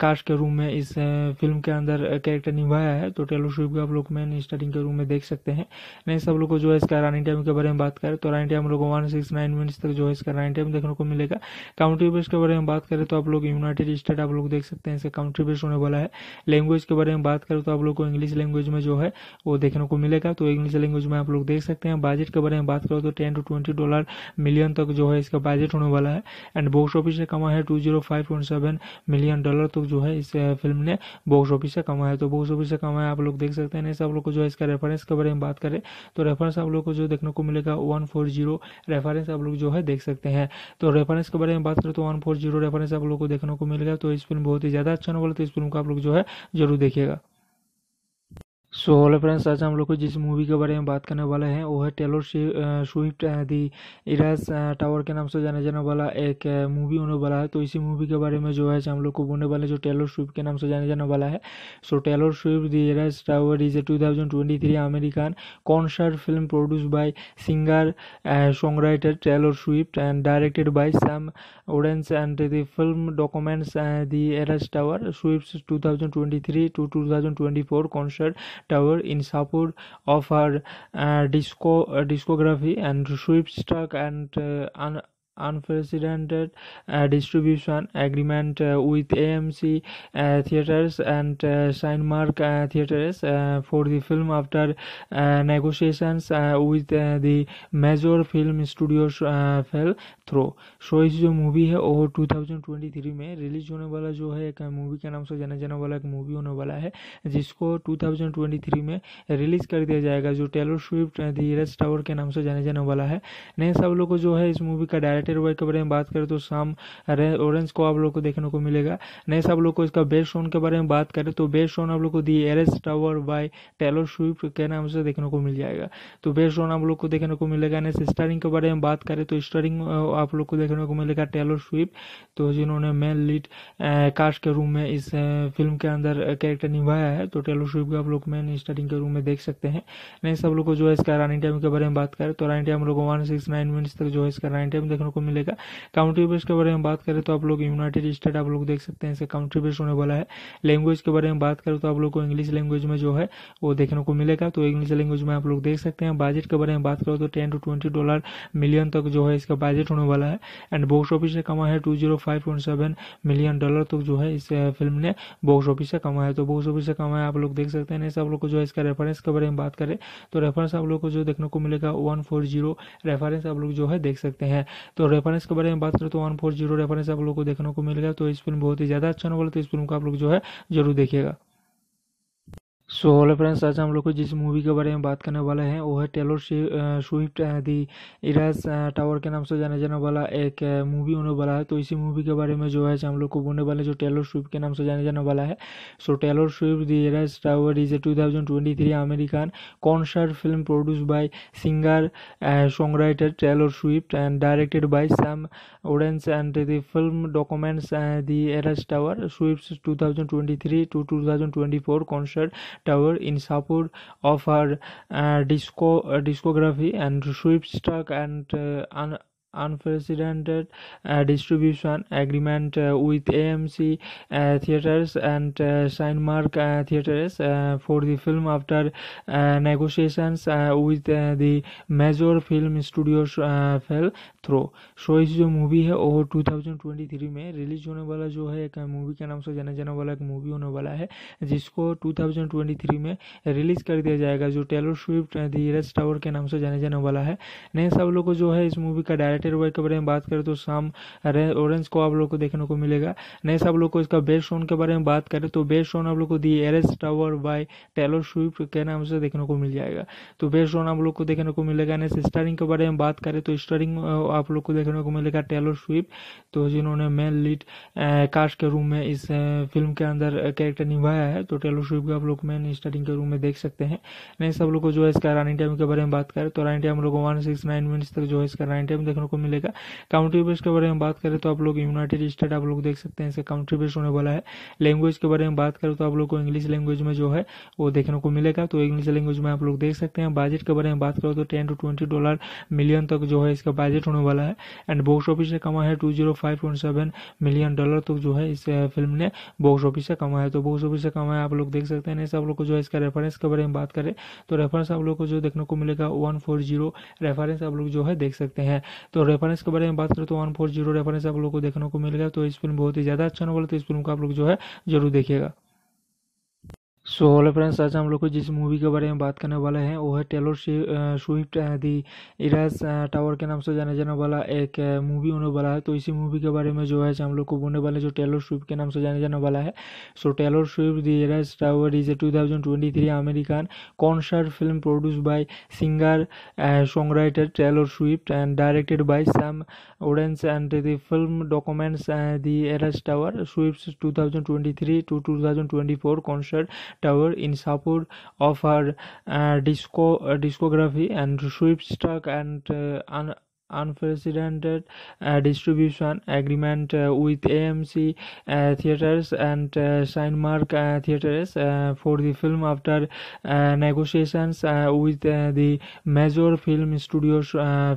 कास्ट के रूम में इस फिल्म के अंदर कैरेक्टर निभाया है तो टेलो स्विफ्ट आप लोग मेन स्टारिंग के रूम में देख सकते हैं नेक्स्ट आप लोग को जो है इसका रानी टाइम के बारे में बात करें तो रानी टाइम हम लोग वन सिक्स नाइन मिनट्स तक जो है इसका रानी टाइम देखने को मिलेगा काउंट्री बेस के बारे में बात करें तो आप लोग यूनाइटेड स्टेट आप लोग देख सकते हैं इसका काउंट्री बेस होने वाला है लैंग्वेज के बारे में बात करें तो आप लोग को इंग्लिश लैंग्वेज में जो है वो देखने को मिलेगा तो इंग्लिश लैंग्वेज में आप लोग देख सकते हैं बजट के बारे में बात करो तो ten to twenty dollar million तक जो है इसका बजट होने वाला है एंड बॉक्स ऑफिस से कमा है two zero five point seven million dollar तक जो है इस फिल्म ने बॉक्स ऑफिस से कमा है तो बॉक्स ऑफिस से कमा है आप लोग देख सकते हैं आप लोग को जो है इसका रेफरेंस के बारे में बात करें तो रेफरेंस आप लोग को जो देखने को मिलेगा वन फोर जीरो रेफरेंस आप लोग जो है देख सकते हैं तो रेफरेंस के बारे में बात करें तो वन फोर जीरो रेफरेंस आप लोग को देखने को मिल गया तो इस फिल्म बहुत ही ज़्यादा अच्छा नॉवल तो इस फिल्म को आप लोग जो है जरूर देखिएगा सो हेलो फ्रेंड्स आज हम लोग को जिस मूवी के बारे में बात करने वाले हैं वो है टेलर स्विफ्ट दी इराज टावर के नाम से जाने जाने वाला एक मूवी होने वाला है तो इसी मूवी के बारे में जो है हम लोग को बोलने वाले जो टेलर स्विफ्ट के नाम से जाने जाने वाला है so Taylor Swift the Eras tower is a two thousand twenty three American concert film produce by singer songwriter Taylor Swift and directed by Sam ओडेंस and the film documents the Eras tower Swift two thousand twenty three to two thousand twenty four concert Tower in support of her uh, uh, discography and Swift struck uh, an unprecedented distribution agreement with AMC Theatres and Cinemark Theatres for the film after negotiations with the major film studios fell through. So so, जो movie है और 2023 में release होने वाला जो है एक movie के नाम से जाना जाने वाला एक मूवी होने वाला है जिसको 2023 में रिलीज कर दिया जाएगा जो टेलर स्विफ्ट धीरज टावर के नाम से जाने जाने वाला है नहीं सब लोग को जो है इस मूवी का डायरेक्ट तो लाइटर वेट के बारे में बात करें तो शाम ऑरेंज को आप लोग को देखने को मिलेगा नेक्स्ट आप लोग को इसका बेस्ट सोन के बारे में बात करें तो बेस्ट सोन आप लोग को दी Eras tower by Taylor Swift के नाम से देखने को मिल जाएगा तो बेस्ट सोन आप लोग को देखने को मिलेगा नेक्स्ट स्टारिंग के बारे में बात करें तो स्टारिंग आप लोग को देखने को मिलेगा टेलर स्विफ्ट तो जिन्होंने मेन लीड कास्ट के रूम में इस फिल्म के अंदर कैरेक्टर निभाया है तो टेलर स्विफ्ट को आप लोग मेन स्टारिंग के रूम में देख सकते हैं नेक्स्ट आप लोग को जो है इसका रनिंग टाइम के बारे में बात करें तो रनिंग टाइम हम लोग वन सिक्स नाइन मिनट्स तक जो है इसका रनिंग टाइम देखने को मिलेगा काउंट्री बेस के बारे में बात करें तो आप लोग यूनाइटेड स्टेट आप लोग देख सकते हैं इसका काउंट्री बेस होने वाला है लैंग्वेज के बारे में बात करें तो आप लोग को इंग्लिश लैंग्वेज में जो है वो देखने को मिलेगा तो इंग्लिश लैंग्वेज में आप लोग देख सकते हैं बजट के बारे में बात करो तो ten to twenty dollar million तक जो है इसका बजट होने वाला है एंड बॉक्स ऑफिस से कमा है टू मिलियन डॉलर तक जो है इस फिल्म ने बॉक्स ऑफिस से कमा है तो बॉक्स ऑफिस से कमा है आप लोग देख सकते हैं आप लोग को जो है इसका रेफरेंस के बारे में बात करें तो रेफरेंस आप लोग को जो देखने को मिलेगा वन फोर जीरो रेफरेंस आप लोग जो है देख सकते हैं तो तो रेफरेंस के बारे में बात करें तो वन फोर जीरो रेफरेंस आप लोग को देखने को मिल गया तो इस फिल्म बहुत ही ज़्यादा अच्छा वाला तो इस फिल्म को आप लोग जो है जरूर देखिएगा सो हेलो फ्रेंड्स आज हम लोग को जिस मूवी के बारे में बात करने वाले हैं वो है टेलर स्विफ्ट दी इराज टावर के नाम से जाने जाने वाला एक मूवी होने वाला है तो इसी मूवी के बारे में जो है हम लोग को बोलने वाले जो टेलर स्विफ्ट के नाम से जाने जाने वाला है so Taylor Swift the Eras tower is a two thousand twenty three American concert film produce by singer songwriter Taylor Swift and directed by Sam ओडेंस and the film documents the Eras tower Swift two thousand twenty three to two thousand twenty four concert Tower in support of her uh, uh, discography and Swift struck uh, an unprecedented distribution agreement with AMC Theatres and Cinemark Theatres for the film after negotiations with the major film studios fell through. शोइस जो movie है वो 2023 में release होने वाला जो है एक मूवी के नाम से जाना जाने वाला एक मूवी होने वाला है जिसको 2023 में रिलीज कर दिया जाएगा जो Taylor Swift the rest tower के नाम से जाने जाने वाला है नेक्स्ट आप लोग को जो है इस मूवी का डायरेक्ट एक्साइटेड वे तो के बारे में बात करें तो शाम ऑरेंज को आप लोग को देखने को मिलेगा नेक्स्ट आप लोग को इसका बेस्ट सॉन्ग के बारे में बात करें तो बेस्ट सॉन्ग आप लोग को दी Eras tower by Taylor Swift के नाम से देखने को मिल जाएगा तो बेस्ट सॉन्ग आप लोग को देखने को मिलेगा नेक्स्ट स्टारिंग के बारे में बात करें तो स्टारिंग आप लोग को देखने को मिलेगा टेलो स्विफ्ट तो जिन्होंने मेन लीड कास्ट के रूम में इस फिल्म के अंदर कैरेक्टर निभाया है तो टेलो स्विफ्ट आप लोग मेन स्टारिंग के रूम में देख सकते हैं नेक्स्ट आप लोग को जो है इसका रानी टाइम के बारे में बात करें तो रानी टाइम लोग वन सिक्स नाइन मिनट्स तक जो है इसका रानी टाइम देखने को को मिलेगा काउंट्री बेस के बारे में बात करें तो आप लोग यूनाइटेड स्टेट आप लोग देख सकते हैं इसका काउंट्री बेस होने वाला है लैंग्वेज के बारे में बात करें तो आप लोग को इंग्लिश लैंग्वेज में जो है वो देखने को मिलेगा तो इंग्लिश लैंग्वेज में आप लोग देख सकते हैं बजट के बारे में बात करें तो ten to twenty dollar million तक जो है इसका बजट होने वाला है एंड बॉक्स ऑफिस से कमा है two zero five point seven million dollar तक जो है इस फिल्म ने बॉक्स ऑफिस से कमा है तो बॉक्स ऑफिस से कमा है आप लोग देख सकते हैं आप लोग को जो है इसका रेफरेंस के बारे में बात करें तो रेफरेंस आप लोग को जो देखने को मिलेगा वन फोर जीरो रेफरेंस आप लोग जो है देख सकते हैं तो और रेफरेंस के बारे में बात करें तो वन फोर जीरो रेफरेंस आप लोग को देखने को मिल गया तो इस फिल्म बहुत ही ज़्यादा अच्छा नॉवल है तो इस फिल्म को आप लोग जो है जरूर देखिएगा सो हेलो फ्रेंड्स आज हम लोग को जिस मूवी के बारे में बात करने वाले हैं वो है टेलर स्विफ्ट दी इराज टावर के नाम से जाने जाने वाला एक मूवी होने वाला है तो इसी मूवी के बारे में जो है हम लोग को बोलने वाले जो टेलर स्विफ्ट के नाम से जाने जाने वाला है so Taylor Swift the Eras tower is a two thousand twenty three American concert film produce by singer songwriter Taylor Swift and directed by Sam ओडेंस and the film documents the Eras tower Swift two thousand twenty three to two thousand twenty four concert Tower in support of her uh, uh, discography and Swift struck uh, an unprecedented distribution agreement with AMC Theatres and Cinemark Theatres for the film after negotiations with the major film studios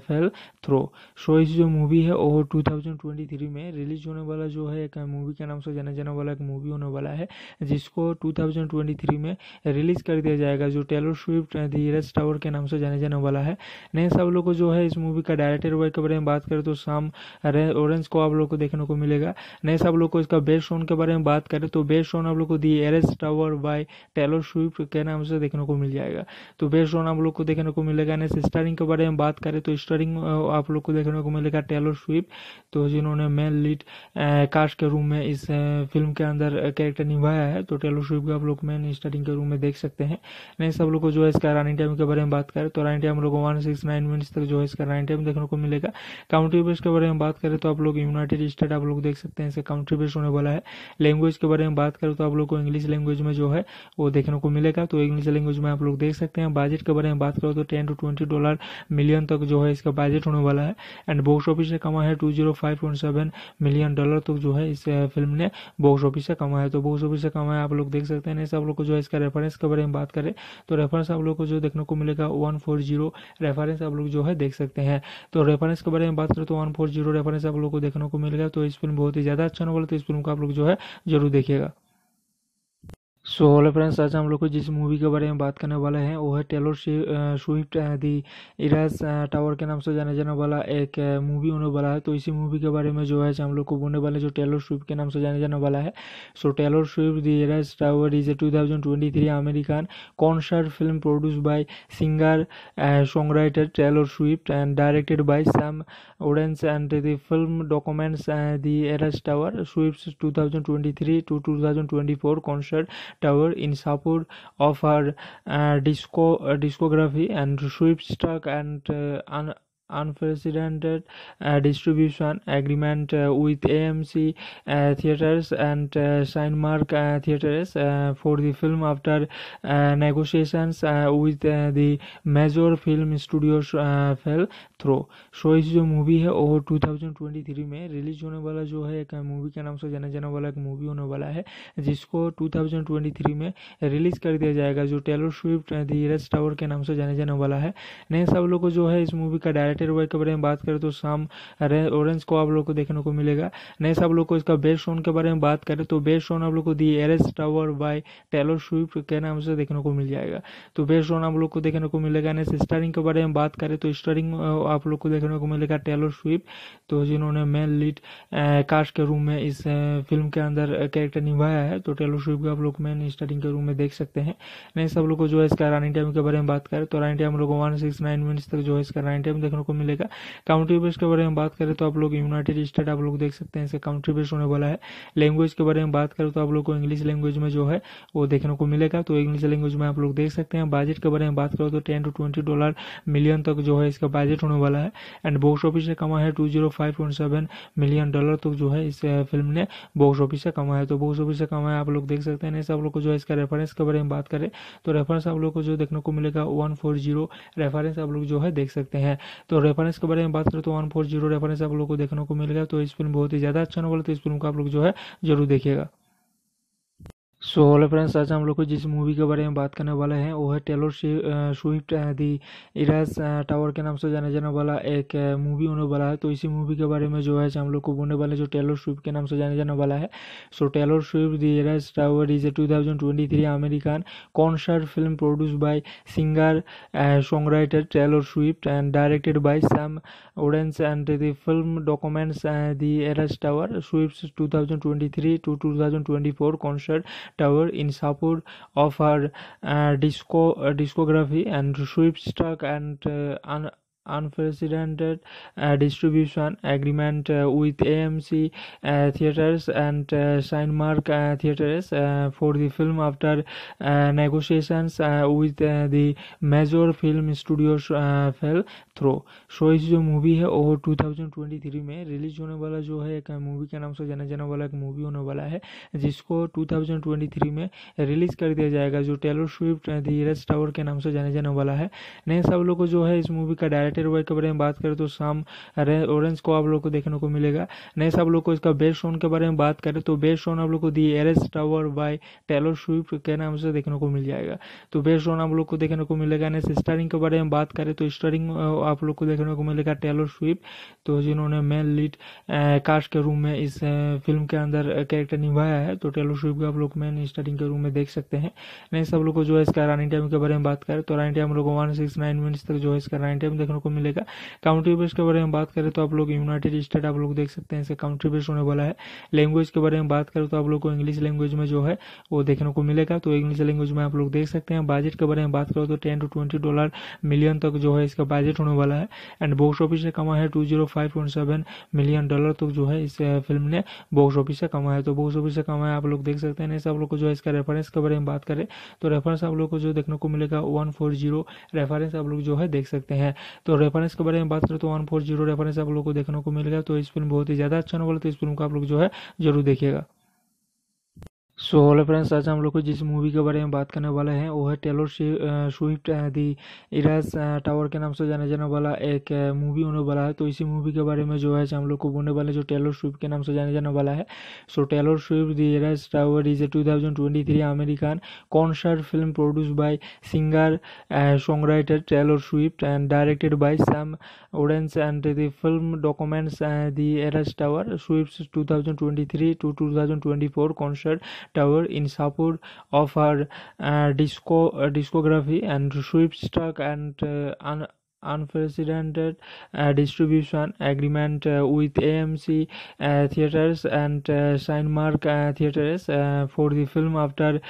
fell through. So इस जो movie है वो 2023 में release होने वाला जो है एक मूवी के नाम से जाना जाने वाला एक मूवी होने वाला है जिसको 2023 में रिलीज कर दिया जाएगा जो Taylor Swift the Eras tower के नाम से जाने जाने वाला है नेक्स्ट आप लोग को जो है इस मूवी का डायरेक्टर कंटेंट एरिया के बारे में बात करें तो शाम ऑरेंज को आप लोग को देखने को मिलेगा नेक्स्ट आप लोग को इसका बेस्ट सॉन्ग के बारे में बात करें तो बेस्ट सॉन्ग आप लोग को दी Eras tower by Taylor Swift के नाम से देखने को मिल जाएगा तो बेस्ट सॉन्ग आप लोग को देखने को मिलेगा नेक्स्ट स्टारिंग के बारे में बात करें तो स्टारिंग आप लोग को देखने को मिलेगा टेलर स्विफ्ट तो जिन्होंने मेन लीड कास्ट के रूम में इस फिल्म के अंदर कैरेक्टर निभाया है तो टेलर स्विफ्ट आप लोग मेन स्टारिंग के रूम में देख सकते हैं नेक्स्ट आप लोग को जो है इसका रानी टाइम के बारे में बात करें तो रानी टाइम हम लोग वन सिक्स नाइन मिनट्स तक जो है इसका रानी टाइम देखने को मिलेगा काउंट्री बेस के बारे में बात करें तो आप लोग यूनाइटेड स्टेट आप लोग देख सकते हैं इसका काउंट्री बेस होने वाला है लैंग्वेज के बारे में बात करें तो आप लोग को इंग्लिश लैंग्वेज में जो है वो देखने को मिलेगा तो इंग्लिश लैंग्वेज में आप लोग देख सकते हैं बजट के बारे में बात करो तो ten to twenty dollar million तक जो है इसका बजट होने वाला है एंड बॉक्स ऑफिस से कमा है two zero five point seven million dollar तक जो है इस फिल्म ने बॉक्स ऑफिस से कमा है तो बॉक्स ऑफिस से कमा है आप लोग देख सकते हैं आप लोग को जो है इसका रेफरेंस के बारे में बात करें तो रेफरेंस आप लोग को जो देखने को मिलेगा वन फोर जीरो रेफरेंस आप लोग जो है देख सकते हैं तो तो रेफरेंस के बारे में बात करें तो वन फोर जीरो रेफरेंस आप लोग को देखने को मिल गया तो इस फिल्म बहुत ही ज़्यादा अच्छा नॉवल तो इस फिल्म को आप लोग जो है जरूर देखिएगा सो हेलो फ्रेंड्स आज हम लोग को जिस मूवी के बारे में बात करने वाले हैं वो है टेलर स्विफ्ट दी इराज टावर के नाम से जाने जाने वाला एक मूवी होने वाला है तो इसी मूवी के बारे में जो है हम लोग को बोलने वाले जो टेलर स्विफ्ट के नाम से जाने जाने वाला है so Taylor Swift the Eras tower is a two thousand twenty three American concert film produce by singer songwriter Taylor Swift and directed by Sam ओडेंस and the film documents the Eras tower Swift two thousand twenty three to two thousand twenty four concert Tower in support of her uh, uh, discography and Swift struck uh, an unprecedented distribution agreement with AMC Theatres and Cinemark Theatres for the film after negotiations with the major film studios fell through. So so, जो movie है वो 2023 में release होने वाला जो है एक movie के नाम से जाना जाने वाला एक मूवी होने वाला है जिसको 2023 में रिलीज कर दिया जाएगा जो टेलर स्विफ्ट दी रज टावर के नाम से जाने जाने वाला है नहीं सब लोग को जो है इस मूवी का डायरेक्ट बैठे रुए के बारे में बात करें तो शाम ऑरेंज को आप लोग को देखने को मिलेगा नेक्स्ट आप लोग को इसका बेस्ट सोन के बारे में बात करें तो बेस्ट सोन आप लोग को दी Eras tower by Taylor Swift के नाम से देखने को मिल जाएगा तो बेस्ट सोन आप लोग को देखने को मिलेगा नेक्स्ट स्टारिंग के बारे में बात करें तो स्टारिंग आप लोग को देखने को मिलेगा टेलो स्विफ्ट तो जिन्होंने मेन लीड कास्ट के रूम में इस फिल्म के अंदर कैरेक्टर निभाया है तो टेलो स्विफ्ट को आप लोग मेन स्टारिंग के रूम में देख सकते हैं नेक्स्ट आप लोग को जो है इसका रनिंग टाइम के बारे में बात करें तो रनिंग टाइम लोग वन सिक्स नाइन मिनट्स तक जो है इसका रनिंग टाइम देखने को मिलेगा काउंट्री बेस के बारे में बात करें तो आप लोग यूनाइटेड स्टेट आप लोग देख सकते हैं इसका काउंट्री बेस होने वाला है लैंग्वेज के बारे में बात करें तो आप लोग को इंग्लिश लैंग्वेज में जो है वो देखने को मिलेगा तो इंग्लिश लैंग्वेज में आप लोग देख सकते हैं बजट के बारे में बात करो तो ten to twenty dollar million तक जो है इसका बजट होने वाला है एंड बॉक्स ऑफिस से कमा है टू मिलियन डॉलर तक जो है इस फिल्म ने बॉक्स ऑफिस से कमा है तो बॉक्स ऑफिस से कमा है आप लोग देख सकते हैं आप लोग को जो है इसका रेफरेंस के बारे में बात करें तो रेफरेंस आप लोग को जो देखने को मिलेगा वन फोर जीरो रेफरेंस आप लोग जो है देख सकते हैं तो तो रेफरेंस के बारे में बात करें तो वन फोर जीरो रेफरेंस आप लोग को देखने को मिल गया तो इस फिल्म बहुत ही ज़्यादा अच्छा नॉवल तो इस फिल्म को आप लोग जो है जरूर देखिएगा सो हेलो फ्रेंड्स आज हम लोग को जिस मूवी के बारे में बात करने वाले हैं वो है टेलर स्विफ्ट दी इराज टावर के नाम से जाने जाने वाला एक मूवी होने वाला है तो इसी मूवी के बारे में जो है हम लोग को बोलने वाले जो टेलर स्विफ्ट के नाम से जाने जाने वाला है so Taylor Swift the Eras tower is a two thousand twenty three American concert film produce by singer songwriter Taylor Swift and directed by Sam ओडेंस and the film documents the Eras tower Swift two thousand twenty three to two thousand twenty four concert Tower in support of her disco discography and swift and unprecedented uh, distribution agreement uh, with AMC uh, Theatres and uh, theaters Theatres for the film after negotiations with the major film studios fell through इस जो movie है वो 2023 में release होने वाला जो है एक मूवी के नाम से जाना जाने वाला एक मूवी होने वाला है जिसको 2023 में रिलीज कर दिया जाएगा जो टेलर स्विफ्ट धीरज टावर के नाम से जाने जाने वाला है नए सब लोग को जो है इस मूवी का डायरेक्टर वाई के बारे में बात करें तो शाम ऑरेंज को आप लोग को देखने को मिलेगा नए सब लोग को इसका बेस्ट सोन के बारे में बात करें तो बेस्ट सोन आप लोग को दी Eras tower by Taylor Swift के नाम से देखने को मिल जाएगा तो बेस्ट सोन आप लोग को देखने को मिलेगा नेक्स्ट स्टारिंग के बारे में बात करें तो स्टारिंग आप लोग को देखने को मिलेगा टेलर स्विप तो जिन्होंने मेन लीड कास्ट के रूम में इस फिल्म के अंदर कैरेक्टर निभाया है तो टेलर स्विप को आप लोग मेन स्टार्टिंग के रूम में देख सकते हैं नहीं सब लोग को जो है इसका रनिंग टाइम के बारे में बात करें तो रनिंग टाइम लोग वन सिक्स नाइन मिनट्स तक जो है इसका रनिंग टाइम देखने को मिलेगा काउंट्री बेस के बारे में बात करें तो आप लोग यूनाइटेड स्टेट आप लोग देख सकते हैं इसका काउंट्री बेस होने वाला है लैंग्वेज के बारे में बात करें तो आप लोग को इंग्लिश लैंग्वेज में जो है वो देखने को मिलेगा तो इंग्लिश लैंग्वेज में आप लोग देख सकते हैं बजट के बारे में बात करो तो ten to twenty dollar million तक जो है इसका बजट होने वाला है एंड बॉक्स ऑफिस से कमा है two zero five point seven million dollar तक जो है इस फिल्म ने बॉक्स ऑफिस से कमा है तो बॉक्स ऑफिस से कमा है आप लोग देख सकते हैं नहीं आप लोग को जो है इसका रेफरेंस के बारे में बात करें तो रेफरेंस आप लोग को जो देखने को मिलेगा वन रेफरेंस आप लोग जो है देख सकते हैं तो रेफरेंस के बारे में बात करें तो वन रेफरेंस आप लोग को देखने को मिलेगा तो इस फिल्म बहुत ही ज़्यादा अच्छा नॉवल है तो इस फिल्म को आप लोग जो है जरूर देखिएगा सो हेलो फ्रेंड्स आज हम लोग को जिस मूवी के बारे में बात करने वाले हैं वो है टेलर स्विफ्ट दी इराज टावर के नाम से जाने जाने वाला एक मूवी होने वाला है तो इसी मूवी के बारे में जो है हम लोग को बोलने वाले जो टेलर स्विफ्ट के नाम से जाने जाने वाला है so Taylor Swift the Eras tower is a two thousand twenty three American concert film produce by singer songwriter Taylor Swift and directed by Sam ओडेंस and the film documents the Eras tower Swift two thousand twenty three to two thousand twenty four concert Tower in support of her uh, uh, discography and Swift struck uh, an unprecedented distribution agreement with AMC Theatres and Cinemark Theatres for the film after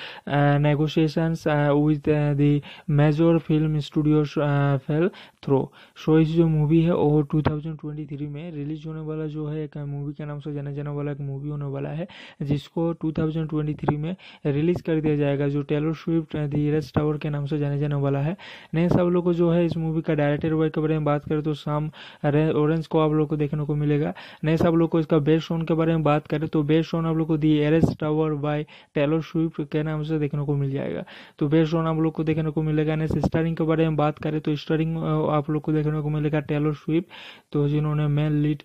negotiations with the major film studios fell through. So इस जो movie है वो 2023 में release होने वाला जो है एक मूवी के नाम से जाना जाने वाला एक मूवी होने वाला है जिसको 2023 में रिलीज कर दिया जाएगा जो Taylor Swift the rest tower के नाम से जाने जाने वाला है नेक्स्ट आप लोग को जो है इस मूवी का डायरेक्टर टेरवे के बारे में बात करें तो शाम ऑरेंज को आप लोग को देखने को मिलेगा नेक्स्ट आप लोग को इसका बेस्ट सॉन्ग के बारे में बात करें तो बेस्ट सॉन्ग आप लोग को दी Eras tower by Taylor Swift के नाम से देखने को मिल जाएगा तो बेस्ट सॉन्ग आप लोग को देखने को मिलेगा नेक्स्ट स्टारिंग के बारे में बात करें तो स्टारिंग आप लोग को देखने को मिलेगा टेलर स्विफ्ट तो जिन्होंने मेन लीड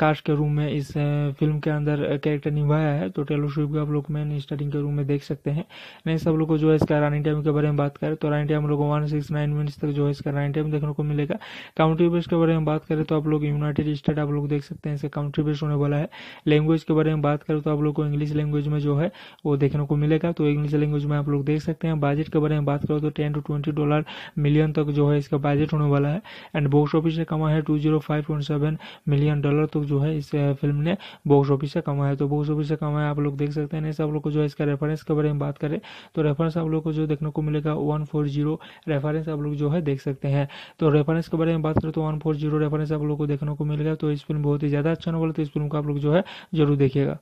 कास्ट के रूम में इस फिल्म के अंदर कैरेक्टर निभाया है तो टेलर स्विफ्ट आप लोग मेन स्टारिंग के रूम में देख सकते हैं नेक्स्ट आप लोग को जो है इसका रानी टाइम के बारे में बात करें तो रानी टाइम हम लोग वन सिक्स नाइन मिनट्स तक जो है इसका रानी टाइम देखने को मिलेगा काउंट्री बेस के बारे में बात करें तो आप लोग यूनाइटेड स्टेट आप लोग देख सकते हैं इसका काउंट्री बेस होने वाला है लैंग्वेज के बारे में बात करें तो आप लोग को इंग्लिश लैंग्वेज में जो है वो देखने को मिलेगा तो इंग्लिश लैंग्वेज में आप लोग देख सकते हैं बजट के बारे में बात करो तो ten to twenty dollar million तक जो है इसका बजट होने वाला है एंड बॉक्स ऑफिस से कमा है two zero five point seven million dollar तक जो है इस फिल्म ने बॉक्स ऑफिस से कमा है तो बॉक्स ऑफिस से कमा है आप लोग देख सकते हैं आप लोग को जो है इसका रेफरेंस के बारे में बात करें तो रेफरेंस आप लोग को जो देखने को मिलेगा वन फोर जीरो रेफरेंस आप लोग जो है देख सकते हैं तो तो रेफरेंस के बारे में बात करें तो वन फोर जीरो रेफरेंस आप लोग को देखने को मिल गया तो इस फिल्म बहुत ही ज़्यादा अच्छा नॉवल तो इस फिल्म को आप लोग जो है जरूर देखिएगा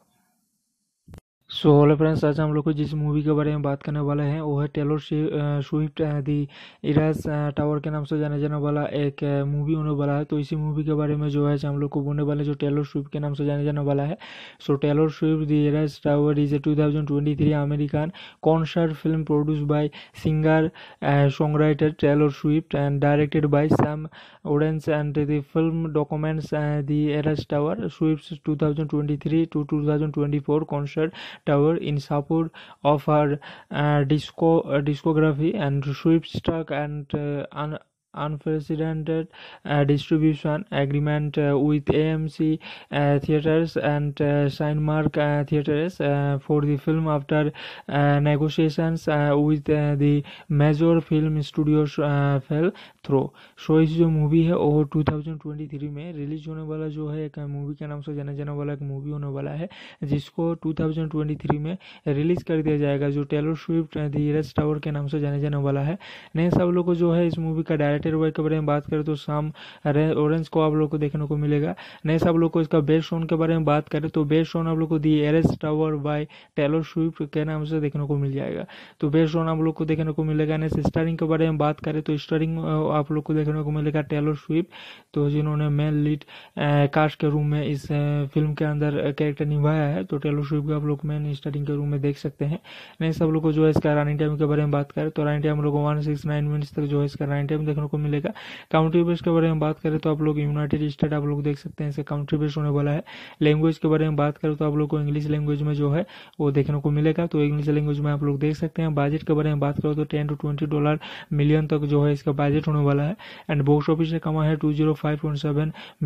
सो हेलो फ्रेंड्स आज हम लोग को जिस मूवी के बारे में बात करने वाले हैं वो है टेलर स्विफ्ट दी इराज टावर के नाम से जाने जाने वाला एक मूवी होने वाला है तो इसी मूवी के बारे में जो है हम लोग को बोलने वाले जो टेलर स्विफ्ट के नाम से जाने जाने वाला है so Taylor Swift the Eras tower is a two thousand twenty three American concert film produce by singer songwriter Taylor Swift and directed by Sam ओडेंस and the film documents the Eras tower Swift two thousand twenty three to two thousand twenty four concert tower in support of her uh, discography and Swift struck and. Uh, unprecedented distribution agreement with AMC Theatres and Cinemark Theatres for the film after negotiations with the major film studios fell through. So so, जो movie है वो 2023 में release होने वाला जो है एक movie के नाम से जाना जाने वाला एक मूवी होने वाला है जिसको 2023 में रिलीज कर दिया जाएगा जो Taylor Swift the rest tower के नाम से जाने जाने वाला है नेक्स्ट आप लोग को जो है इस मूवी का डायरेक्ट टेरवे तो के बारे में बात करें तो शाम ऑरेंज को आप लोग को देखने को मिलेगा नेक्स्ट आप लोग को इसका बेस्ट सोन के बारे में बात करें तो बेस्ट सोन आप लोग को दी Eras tower by Taylor Swift के नाम से देखने को मिल जाएगा तो बेस्ट सोन आप लोग को देखने को मिलेगा नेक्स्ट स्टारिंग के बारे में बात करें तो स्टारिंग आप लोग को देखने को मिलेगा टेलो स्विफ्ट तो जिन्होंने मेन लीड कास्ट के रूम में इस फिल्म के अंदर कैरेक्टर निभाया है तो टेलो स्विफ्ट आप लोग मेन स्टारिंग के रूम में देख सकते हैं नेक्स्ट आप लोग को जो है इसका रानी टाइम के बारे में बात करें तो रानी टाइम लोग वन सिक्स नाइन मिनट्स तक जो है इसका रानी टाइम देखने को मिलेगा काउंट्री बेस के बारे में बात करें तो आप लोग यूनाइटेड स्टेट आप लोग देख सकते हैं इसका काउंट्री बेस होने वाला है लैंग्वेज के बारे में बात करें तो आप लोग को इंग्लिश लैंग्वेज में जो है वो देखने को मिलेगा तो इंग्लिश लैंग्वेज में आप लोग देख सकते हैं बजट के बारे में बात करो तो ten to twenty dollar million तक जो है इसका बजट होने वाला है एंड बॉक्स ऑफिस से कमा है टू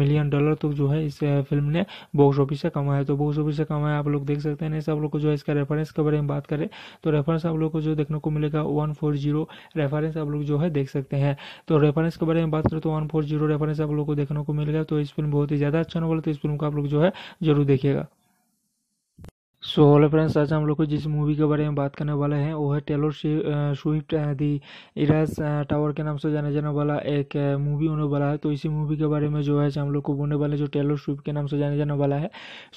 मिलियन डॉलर तक जो है इस फिल्म ने बॉक्स ऑफिस से कमा है तो बॉक्स ऑफिस से कमा है आप लोग देख सकते हैं आप लोग को जो है इसका रेफरेंस के बारे में बात करें तो, तो रेफरेंस तो आप लोग को जो देखने को मिलेगा वन फोर जीरो रेफरेंस आप लोग जो है देख सकते हैं तो और तो रेफरेंस के बारे में बात करें तो वन फोर जीरो रेफरेंस आप लोग को देखने को मिल गया तो इस फिल्म बहुत ही ज़्यादा अच्छा नॉवल तो इस फिल्म को आप लोग जो है जरूर देखिएगा सो हेलो फ्रेंड्स आज हम लोग को जिस मूवी के बारे में बात करने वाले हैं वो है टेलर स्विफ्ट दी इराज टावर के नाम से जाने जाने वाला एक मूवी होने वाला है तो इसी मूवी के बारे में जो है हम लोग को बोलने वाले जो टेलर स्विफ्ट के नाम से जाने जाने वाला है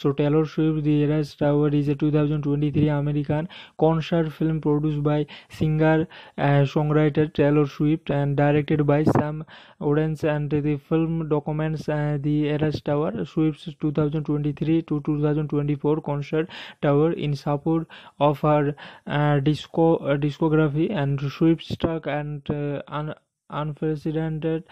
so Taylor Swift the Eras tower is a two thousand twenty three American concert film produce by singer songwriter Taylor Swift and directed by Sam ओडेंस and the film documents the Eras tower Swift two thousand twenty three to two thousand twenty four concert tower in support of her uh, uh, discography and Swift struck and. Uh, unprecedented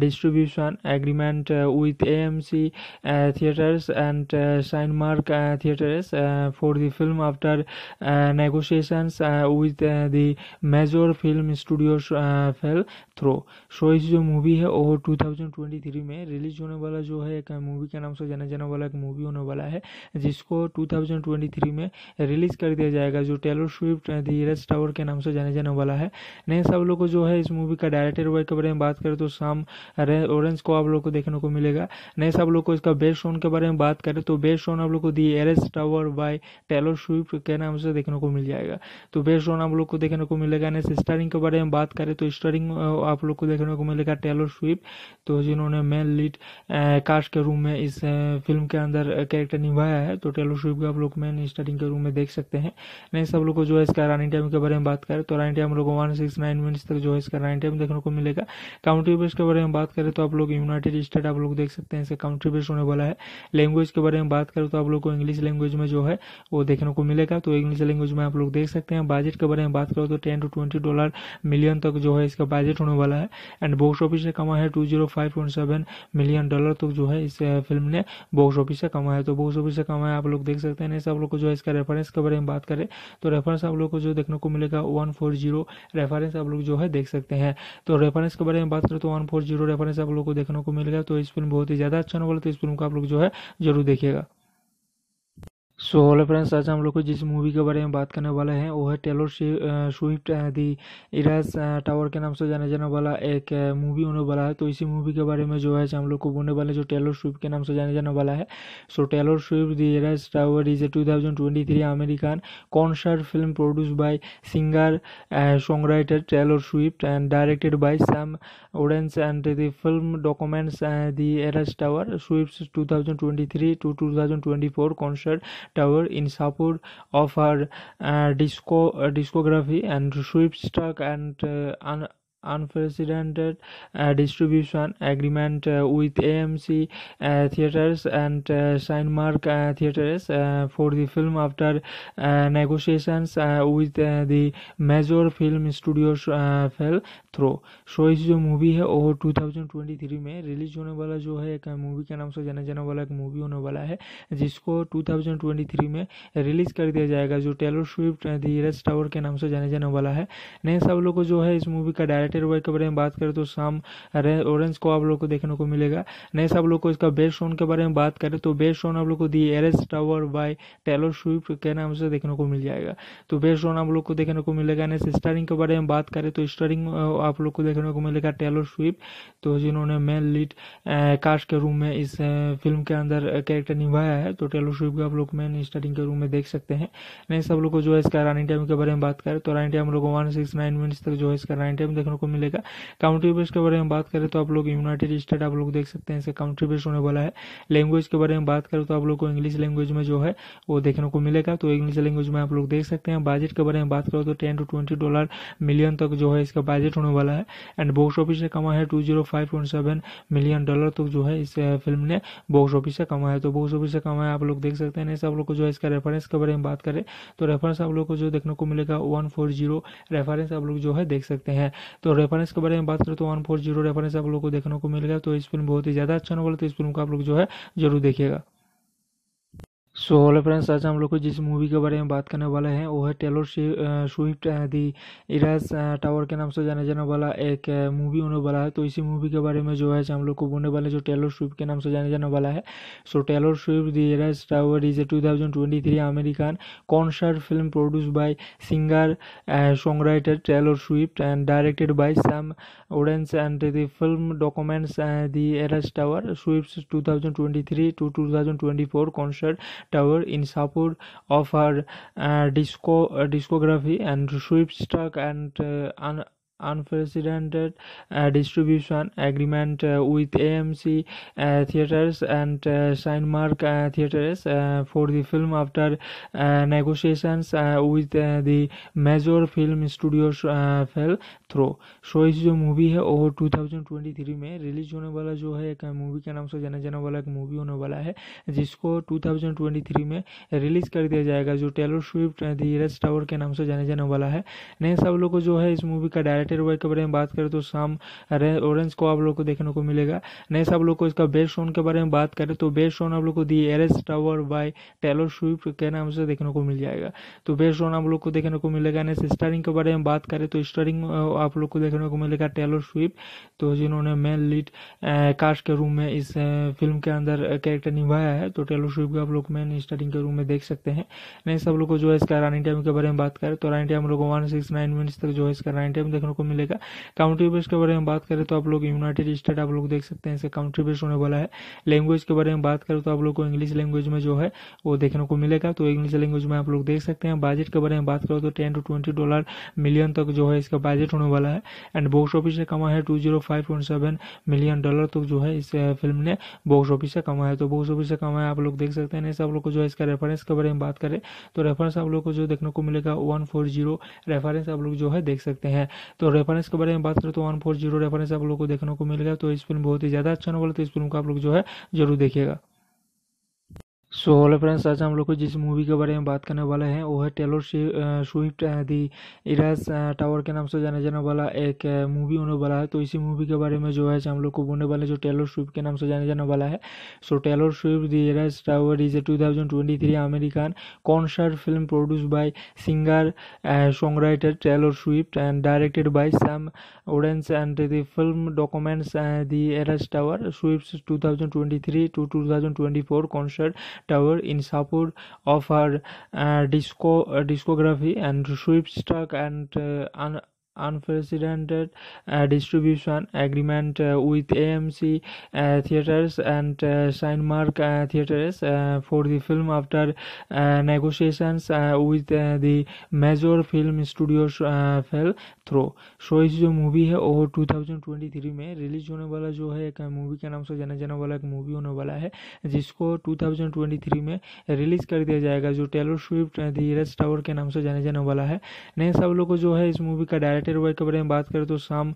distribution agreement with AMC Theatres and Cinemark Theatres for the film after negotiations with the major film studios fell through. So इस जो movie है वो 2023 में release होने वाला जो है एक मूवी के नाम से जाना जाने वाला एक मूवी होने वाला है जिसको 2023 में रिलीज कर दिया जाएगा जो Taylor Swift the rest tower के नाम से जाने जाने वाला है नेक्स्ट आप लोग को जो है इस मूवी का डायरेक्ट तो लाइटर वेट के बारे में बात करें तो शाम ऑरेंज को आप लोग को देखने को मिलेगा नेक्स्ट आप लोग को इसका बेस्ट सॉन्ग के बारे में बात करें तो बेस्ट सॉन्ग आप लोग को दी Eras tower by Taylor Swift के नाम से देखने को मिल जाएगा तो बेस्ट सॉन्ग आप लोग को देखने को मिलेगा नेक्स्ट स्टारिंग के बारे में बात करें तो स्टारिंग आप लोग को देखने को मिलेगा टेलो स्विफ्ट तो जिन्होंने मेन लीड कास्ट के रूम में इस फिल्म के अंदर कैरेक्टर निभाया है तो टेलो स्विफ्ट आप लोग मेन स्टारिंग के रूम में देख सकते हैं नेक्स्ट आप लोग को जो है इसका रनिंग टाइम के बारे में बात करें तो रनिंग टाइम लोग वन सिक्स नाइन मिनट्स तक जो है इसका रनिंग टाइम देखने को को मिलेगा काउंट्री बेस के बारे में बात करें तो आप लोग यूनाइटेड स्टेट आप लोग देख सकते हैं इसका काउंट्री बेस होने वाला है लैंग्वेज के बारे में बात करें तो आप लोग को इंग्लिश लैंग्वेज में जो है वो देखने को मिलेगा तो इंग्लिश लैंग्वेज में आप लोग देख सकते हैं बजट के बारे में बात करो तो ten to twenty dollar million तक जो है इसका बजट होने वाला है एंड बॉक्स ऑफिस से कमा है टू मिलियन डॉलर तक जो है इस फिल्म ने बॉक्स ऑफिस से कमा है तो बॉक्स ऑफिस से कमा है आप लोग देख सकते हैं ऐसे आप लोग को जो है इसका रेफरेंस के बारे में बात करें तो, तो रेफरेंस तो आप लोग को जो देखने को मिलेगा वन फोर जीरो रेफरेंस आप लोग जो है देख सकते हैं तो और रेफरेंस के बारे में बात करें तो वन फोर जीरो रेफरेंस आप लोग को देखने को मिल गया तो इस फिल्म बहुत ही ज़्यादा अच्छा नॉवल तो इस फिल्म को आप लोग जो है जरूर देखिएगा सो हेलो फ्रेंड्स आज हम लोग को जिस मूवी के बारे में बात करने वाले हैं वो है टेलर स्विफ्ट दी इराज टावर के नाम से जाने जाने वाला एक मूवी होने वाला है तो इसी मूवी के बारे में जो है हम लोग को बोलने वाले जो टेलर स्विफ्ट के नाम से जाने जाने वाला है so Taylor Swift the Eras tower is a two thousand twenty three American concert film produce by singer songwriter Taylor Swift and directed by Sam ओडेंस and the film documents the Eras tower Swift two thousand twenty three to two thousand twenty four concert tower in support of her disco discography and Swift struck and unprecedented uh, distribution agreement uh, with AMC uh, theaters and uh, uh, theaters uh, for the film after uh, negotiations uh, with uh, the major film studios uh, fell through. so is जो movie hai वो 2023 mein release hone wala jo hai ek movie ka naam se jana jana wala ek movie hone wala hai jisko 2023 mein release kar diya jayega jo Taylor Swift the rest tower के नाम से जाने jana वाला है next आप लोग को jo hai is movie ka direct सेटरवे के बारे में बात करें तो शाम ऑरेंज को आप लोग को देखने को मिलेगा नेक्स्ट आप लोग को इसका बेस्ट सॉन्ग के बारे में बात करें तो बेस्ट सॉन्ग आप लोग को दी Eras tower by Taylor Swift के नाम से देखने को मिल जाएगा तो बेस्ट सॉन्ग आप लोग को देखने को मिलेगा नेक्स्ट स्टारिंग के बारे में बात करें तो स्टारिंग आप लोग को देखने को मिलेगा टेलर स्विफ्ट तो जिन्होंने मेन लीड कास्ट के रूम में इस फिल्म के अंदर कैरेक्टर निभाया है तो टेलर स्विफ्ट आप लोग मेन स्टारिंग के रूम में देख सकते हैं नेक्स्ट आप लोग को जो है इसका रानी टाइम के बारे में बात करें तो रानी टाइम हम लोग वन सिक्स नाइन मिनट्स तक जो है इसका रानी टाइम देखने देखने को मिलेगा काउंट्री बेस के बारे में बात करें तो आप लोग यूनाइटेड स्टेट आप लोग देख सकते हैं इसका काउंट्री बेस होने वाला है लैंग्वेज के बारे में बात करें तो आप लोग को इंग्लिश लैंग्वेज में जो है वो देखने को मिलेगा तो इंग्लिश लैंग्वेज में आप लोग देख सकते हैं बजट के बारे में बात करो तो ten to twenty dollar million तक जो है इसका बजट होने वाला है एंड बॉक्स ऑफिस से कमा है टू मिलियन डॉलर तक जो है इस फिल्म ने बॉक्स ऑफिस से कमा है तो बॉक्स ऑफिस से कमा है आप लोग देख सकते हैं आप लोग को जो है इसका रेफरेंस के बारे में बात करें तो रेफरेंस आप लोग को जो देखने को मिलेगा वन फोर जीरो रेफरेंस आप लोग जो है देख सकते हैं तो तो रेफरेंस के बारे में बात करें तो वन फोर जीरो रेफरेंस आप लोग को देखने को मिल गया तो इस फिल्म बहुत ही ज़्यादा अच्छा नॉवल है तो इस फिल्म को आप लोग जो है जरूर देखिएगा सो हेलो फ्रेंड्स आज हम लोग को जिस मूवी के बारे में बात करने वाले हैं वो है टेलर स्विफ्ट दी इराज टावर के नाम से जाने जाने वाला एक मूवी होने वाला है तो इसी मूवी के बारे में जो है हम लोग को बोलने वाले जो टेलर स्विफ्ट के नाम से जाने जाने वाला है so Taylor Swift the Eras tower is a two thousand twenty three American concert film produce by singer songwriter Taylor Swift and directed by Sam ओडेंस and the film documents the Eras tower Swift two thousand twenty three to two thousand twenty four concert Tower in support of her disco, discography and Swiftstock and un- unprecedented uh, distribution agreement uh, with AMC uh, Theatres and theaters Theatres for the film after negotiations with the major film studios fell. Through इस जो movie है वो 2023 में release होने वाला जो है एक मूवी के नाम से जाना जाने वाला एक मूवी होने वाला है जिसको 2023 में रिलीज कर दिया जाएगा जो टेलर स्विफ्ट धीरज टावर के नाम से जाने जाने वाला है नए सब लोग को जो है इस मूवी का डायरेक्टर वर्क के बारे में बात करें तो शाम ऑरेंज को आप लोग को देखने को मिलेगा नए सब लोग को इसका बेस्ट सोन के बारे में बात करें तो बेस्ट सोन आप लोग को दी Eras tower by Taylor Swift के नाम से देखने को मिल जाएगा तो बेस्ट सोन आप लोग को देखने को मिलेगा नहीं स्टारिंग के बारे में बात करें तो स्टारिंग आप लोग को देखने को मिलेगा टेलर स्विप तो जिन्होंने मेन लीड कास्ट के रूम में इस फिल्म के अंदर कैरेक्टर निभाया है तो टेलर स्विप को आप लोग मेन स्टार्टिंग के रूम में देख सकते हैं नहीं सब लोग को जो है इसका रनिंग टाइम के बारे में बात करें तो रनिंग टाइम लोग वन सिक्स नाइन मिनट्स तक जो है इसका रनिंग टाइम देखने को मिलेगा काउंट्री बेस के बारे में बात करें तो आप लोग यूनाइटेड स्टेट आप लोग देख सकते हैं इसका काउंट्री बेस होने वाला है लैंग्वेज के बारे में बात करें तो आप लोग को इंग्लिश लैंग्वेज में जो है वो देखने को मिलेगा तो इंग्लिश लैंग्वेज में आप लोग देख सकते हैं बजट के बारे में बात करो तो ten to twenty dollar million तक जो है इसका बजट होने होने वाला है एंड बॉक्स ऑफिस से कमा है two zero five point seven million dollar तक जो है इस फिल्म ने बॉक्स ऑफिस से कमा है तो बॉक्स ऑफिस से कमा है आप लोग देख सकते हैं आप लोग को जो है इसका रेफरेंस के बारे में बात करें तो रेफरेंस आप लोग को जो देखने को मिलेगा वन रेफरेंस आप लोग जो है देख सकते हैं तो रेफरेंस के बारे में बात करें तो वन रेफरेंस आप लोग को देखने को मिलेगा तो इस फिल्म बहुत ही ज़्यादा अच्छा होने वाला तो इस फिल्म को आप लोग जो है जरूर देखिएगा सो हेलो फ्रेंड्स आज हम लोग को जिस मूवी के बारे में बात करने वाले हैं वो है टेलर स्विफ्ट दी इराज टावर के नाम से जाने जाने वाला एक मूवी होने वाला है तो इसी मूवी के बारे में जो है हम लोग को बोलने वाले जो टेलर स्विफ्ट के नाम से जाने जाने वाला है so Taylor Swift the Eras tower is a two thousand twenty three American concert film produce by singer songwriter Taylor Swift and directed by Sam Odense and the film documents uh, the Eras Tower Swift's 2023 to 2024 concert tour in support of her uh, disco uh, discography and Swift's struck and an unprecedented distribution agreement with AMC Theatres and Cinemark Theatres for the film after negotiations with the major film studios fell through. So इस जो movie है वो 2023 में release होने वाला जो है एक मूवी के नाम से जाना जाने वाला एक मूवी होने वाला है जिसको 2023 में रिलीज कर दिया जाएगा जो Taylor Swift the rest tower के नाम से जाने जाने वाला है नेक्स्ट आप लोग को जो है इस मूवी का डायरेक्ट तो लाइटर वेयर के बारे में बात करें तो शाम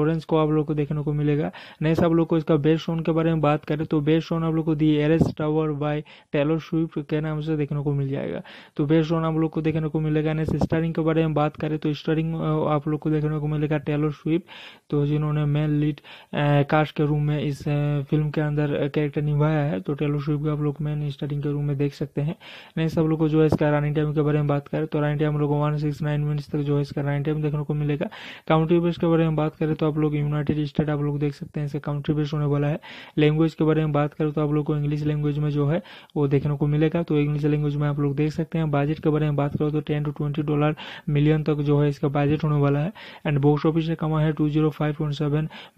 ऑरेंज को आप लोग को देखने को मिलेगा नेक्स्ट आप लोग को इसका बेस्ट सॉन्ग के बारे में बात करें तो बेस्ट सॉन्ग आप लोग को दी Eras tower by Taylor Swift के नाम से देखने को मिल जाएगा तो बेस्ट सॉन्ग आप लोग को देखने को मिलेगा नेक्स्ट स्टारिंग के बारे में बात करें तो स्टारिंग आप लोग को देखने को मिलेगा टेलो स्विफ्ट तो जिन्होंने मेन लीड कास्ट के रूम में इस फिल्म के अंदर कैरेक्टर निभाया है तो टेलो स्विफ्ट आप लोग मेन स्टारिंग के रूम में देख सकते हैं नेक्स्ट आप लोग को जो है इसका रनिंग टाइम के बारे में बात करें तो रनिंग टाइम लोग वन सिक्स नाइन मिनट्स तक जो है इसका रनिंग टाइम देखने को को मिलेगा काउंट्री बेस के बारे में बात करें तो आप लोग यूनाइटेड स्टेट आप लोग देख सकते हैं इसका काउंट्री बेस होने वाला है लैंग्वेज के बारे में बात करें तो आप लोग को इंग्लिश लैंग्वेज में जो है वो देखने को मिलेगा तो इंग्लिश लैंग्वेज में आप लोग देख सकते हैं बजट के बारे में बात करो तो ten to twenty dollar million तक जो है इसका बजट होने वाला है एंड बॉक्स ऑफिस से कमा है टू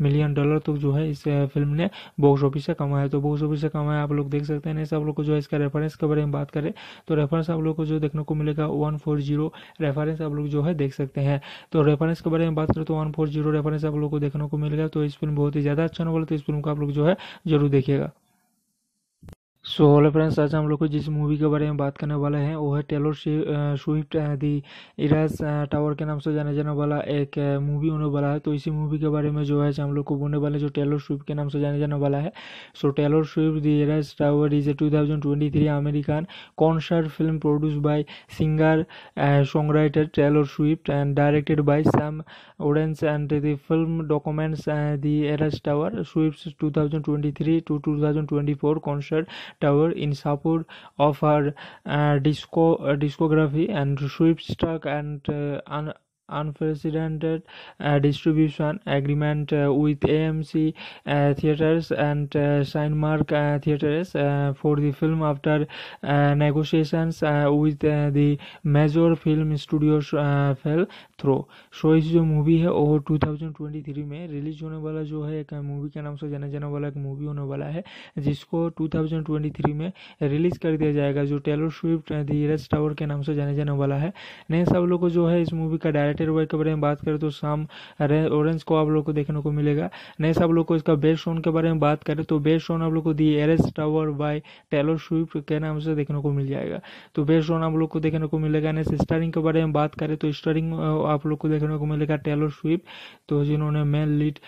मिलियन डॉलर तक जो है इस फिल्म ने बॉक्स ऑफिस से कमा है तो बॉक्स ऑफिस से कमा है आप लोग देख सकते हैं ऐसे आप लोग को जो है इसका रेफरेंस के बारे में बात करें तो, तो रेफरेंस तो आप लोग को जो देखने को मिलेगा वन फोर जीरो रेफरेंस आप लोग जो है देख सकते हैं तो और रेफरेंस के बारे में बात करें तो वन फोर जीरो रेफरेंस आप लोग को देखने को मिल गया तो इस फिल्म बहुत ही ज़्यादा अच्छा नॉवल तो इस फिल्म को आप लोग जो है जरूर देखिएगा सो हेलो फ्रेंड्स आज हम लोग को जिस मूवी के बारे में बात करने वाले हैं वो है टेलर स्विफ्ट दी इराज टावर के नाम से जाने जाने वाला एक मूवी होने वाला है तो इसी मूवी के बारे में जो है हम लोग को बोलने वाले जो टेलर स्विफ्ट के नाम से जाने जाने वाला है so Taylor Swift the Eras tower is a two thousand twenty three American concert film produce by singer songwriter Taylor Swift and directed by Sam ओडेंस and the film documents the Eras tower Swift two thousand twenty three to two thousand twenty four concert Tower in support of her uh, disco uh, discography and Swift and uh, an unprecedented uh, distribution agreement uh, with AMC uh, theaters and uh, uh, theaters uh, for the film after uh, negotiations uh, with uh, the major film studios uh, fell through. so is जो movie hai वो 2023 mein release hone wala jo hai ek movie ka naam se jana jana wala ek movie hone wala hai jisko 2023 mein release kar diya jayega jo Taylor Swift the rest tower के नाम से जाने jana वाला है next आप लोग को जो है इस मूवी का डायरेक्ट लाइटर वेट के बारे में बात करें तो शाम ऑरेंज को आप लोग को देखने को मिलेगा नेक्स्ट आप लोग को इसका बेस्ट सोन के बारे में बात करें तो बेस्ट सोन आप लोग को दी Eras tower by Taylor Swift के नाम से देखने को मिल जाएगा तो बेस्ट सोन आप लोग को देखने को मिलेगा नेक्स्ट स्टारिंग के बारे में बात करें तो स्टारिंग आप लोग को देखने को मिलेगा टेलर स्विफ्ट तो जिन्होंने मेन लीड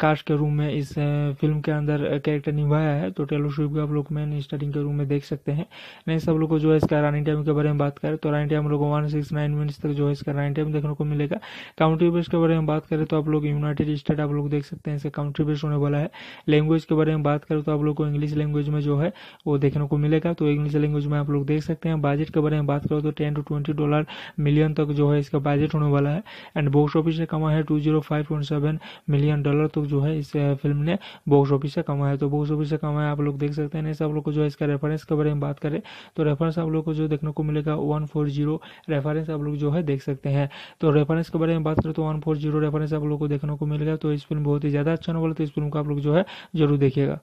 कास्ट के रूम में इस फिल्म के अंदर कैरेक्टर निभाया है तो टेलर स्विफ्ट आप लोग मेन स्टारिंग के रूम में देख सकते हैं नेक्स्ट आप लोग को जो है इसका रानी टाइम के बारे में बात करें तो रानी टाइम हम लोग वन सिक्स नाइन मिनट्स तक जो है इसका रानी टाइम देखने देखने को मिलेगा काउंट्री बेस के बारे में बात करें तो आप लोग यूनाइटेड स्टेट आप लोग देख सकते हैं इसका काउंट्री बेस होने वाला है लैंग्वेज के बारे में बात करें तो आप लोग को इंग्लिश लैंग्वेज में जो है वो देखने को मिलेगा तो इंग्लिश लैंग्वेज में आप लोग देख सकते हैं बजट के बारे में बात करो तो ten to twenty dollar million तक जो है इसका बजट होने वाला है एंड बॉक्स ऑफिस से कमा है two zero five point seven million dollar तक जो है इस फिल्म ने बॉक्स ऑफिस से कमा है तो बॉक्स ऑफिस से कमा है आप लोग देख सकते हैं आप लोग को जो है इसका रेफरेंस के बारे में बात करें तो रेफरेंस आप लोग को जो देखने को मिलेगा वन फोर जीरो रेफरेंस आप लोग जो है देख सकते हैं तो रेफरेंस के बारे में बात करें तो वन फोर जीरो रेफरेंस आप लोग को देखने को मिल गया तो इस फिल्म बहुत ही ज़्यादा अच्छा नॉवल तो इस फिल्म को आप लोग जो है जरूर देखिएगा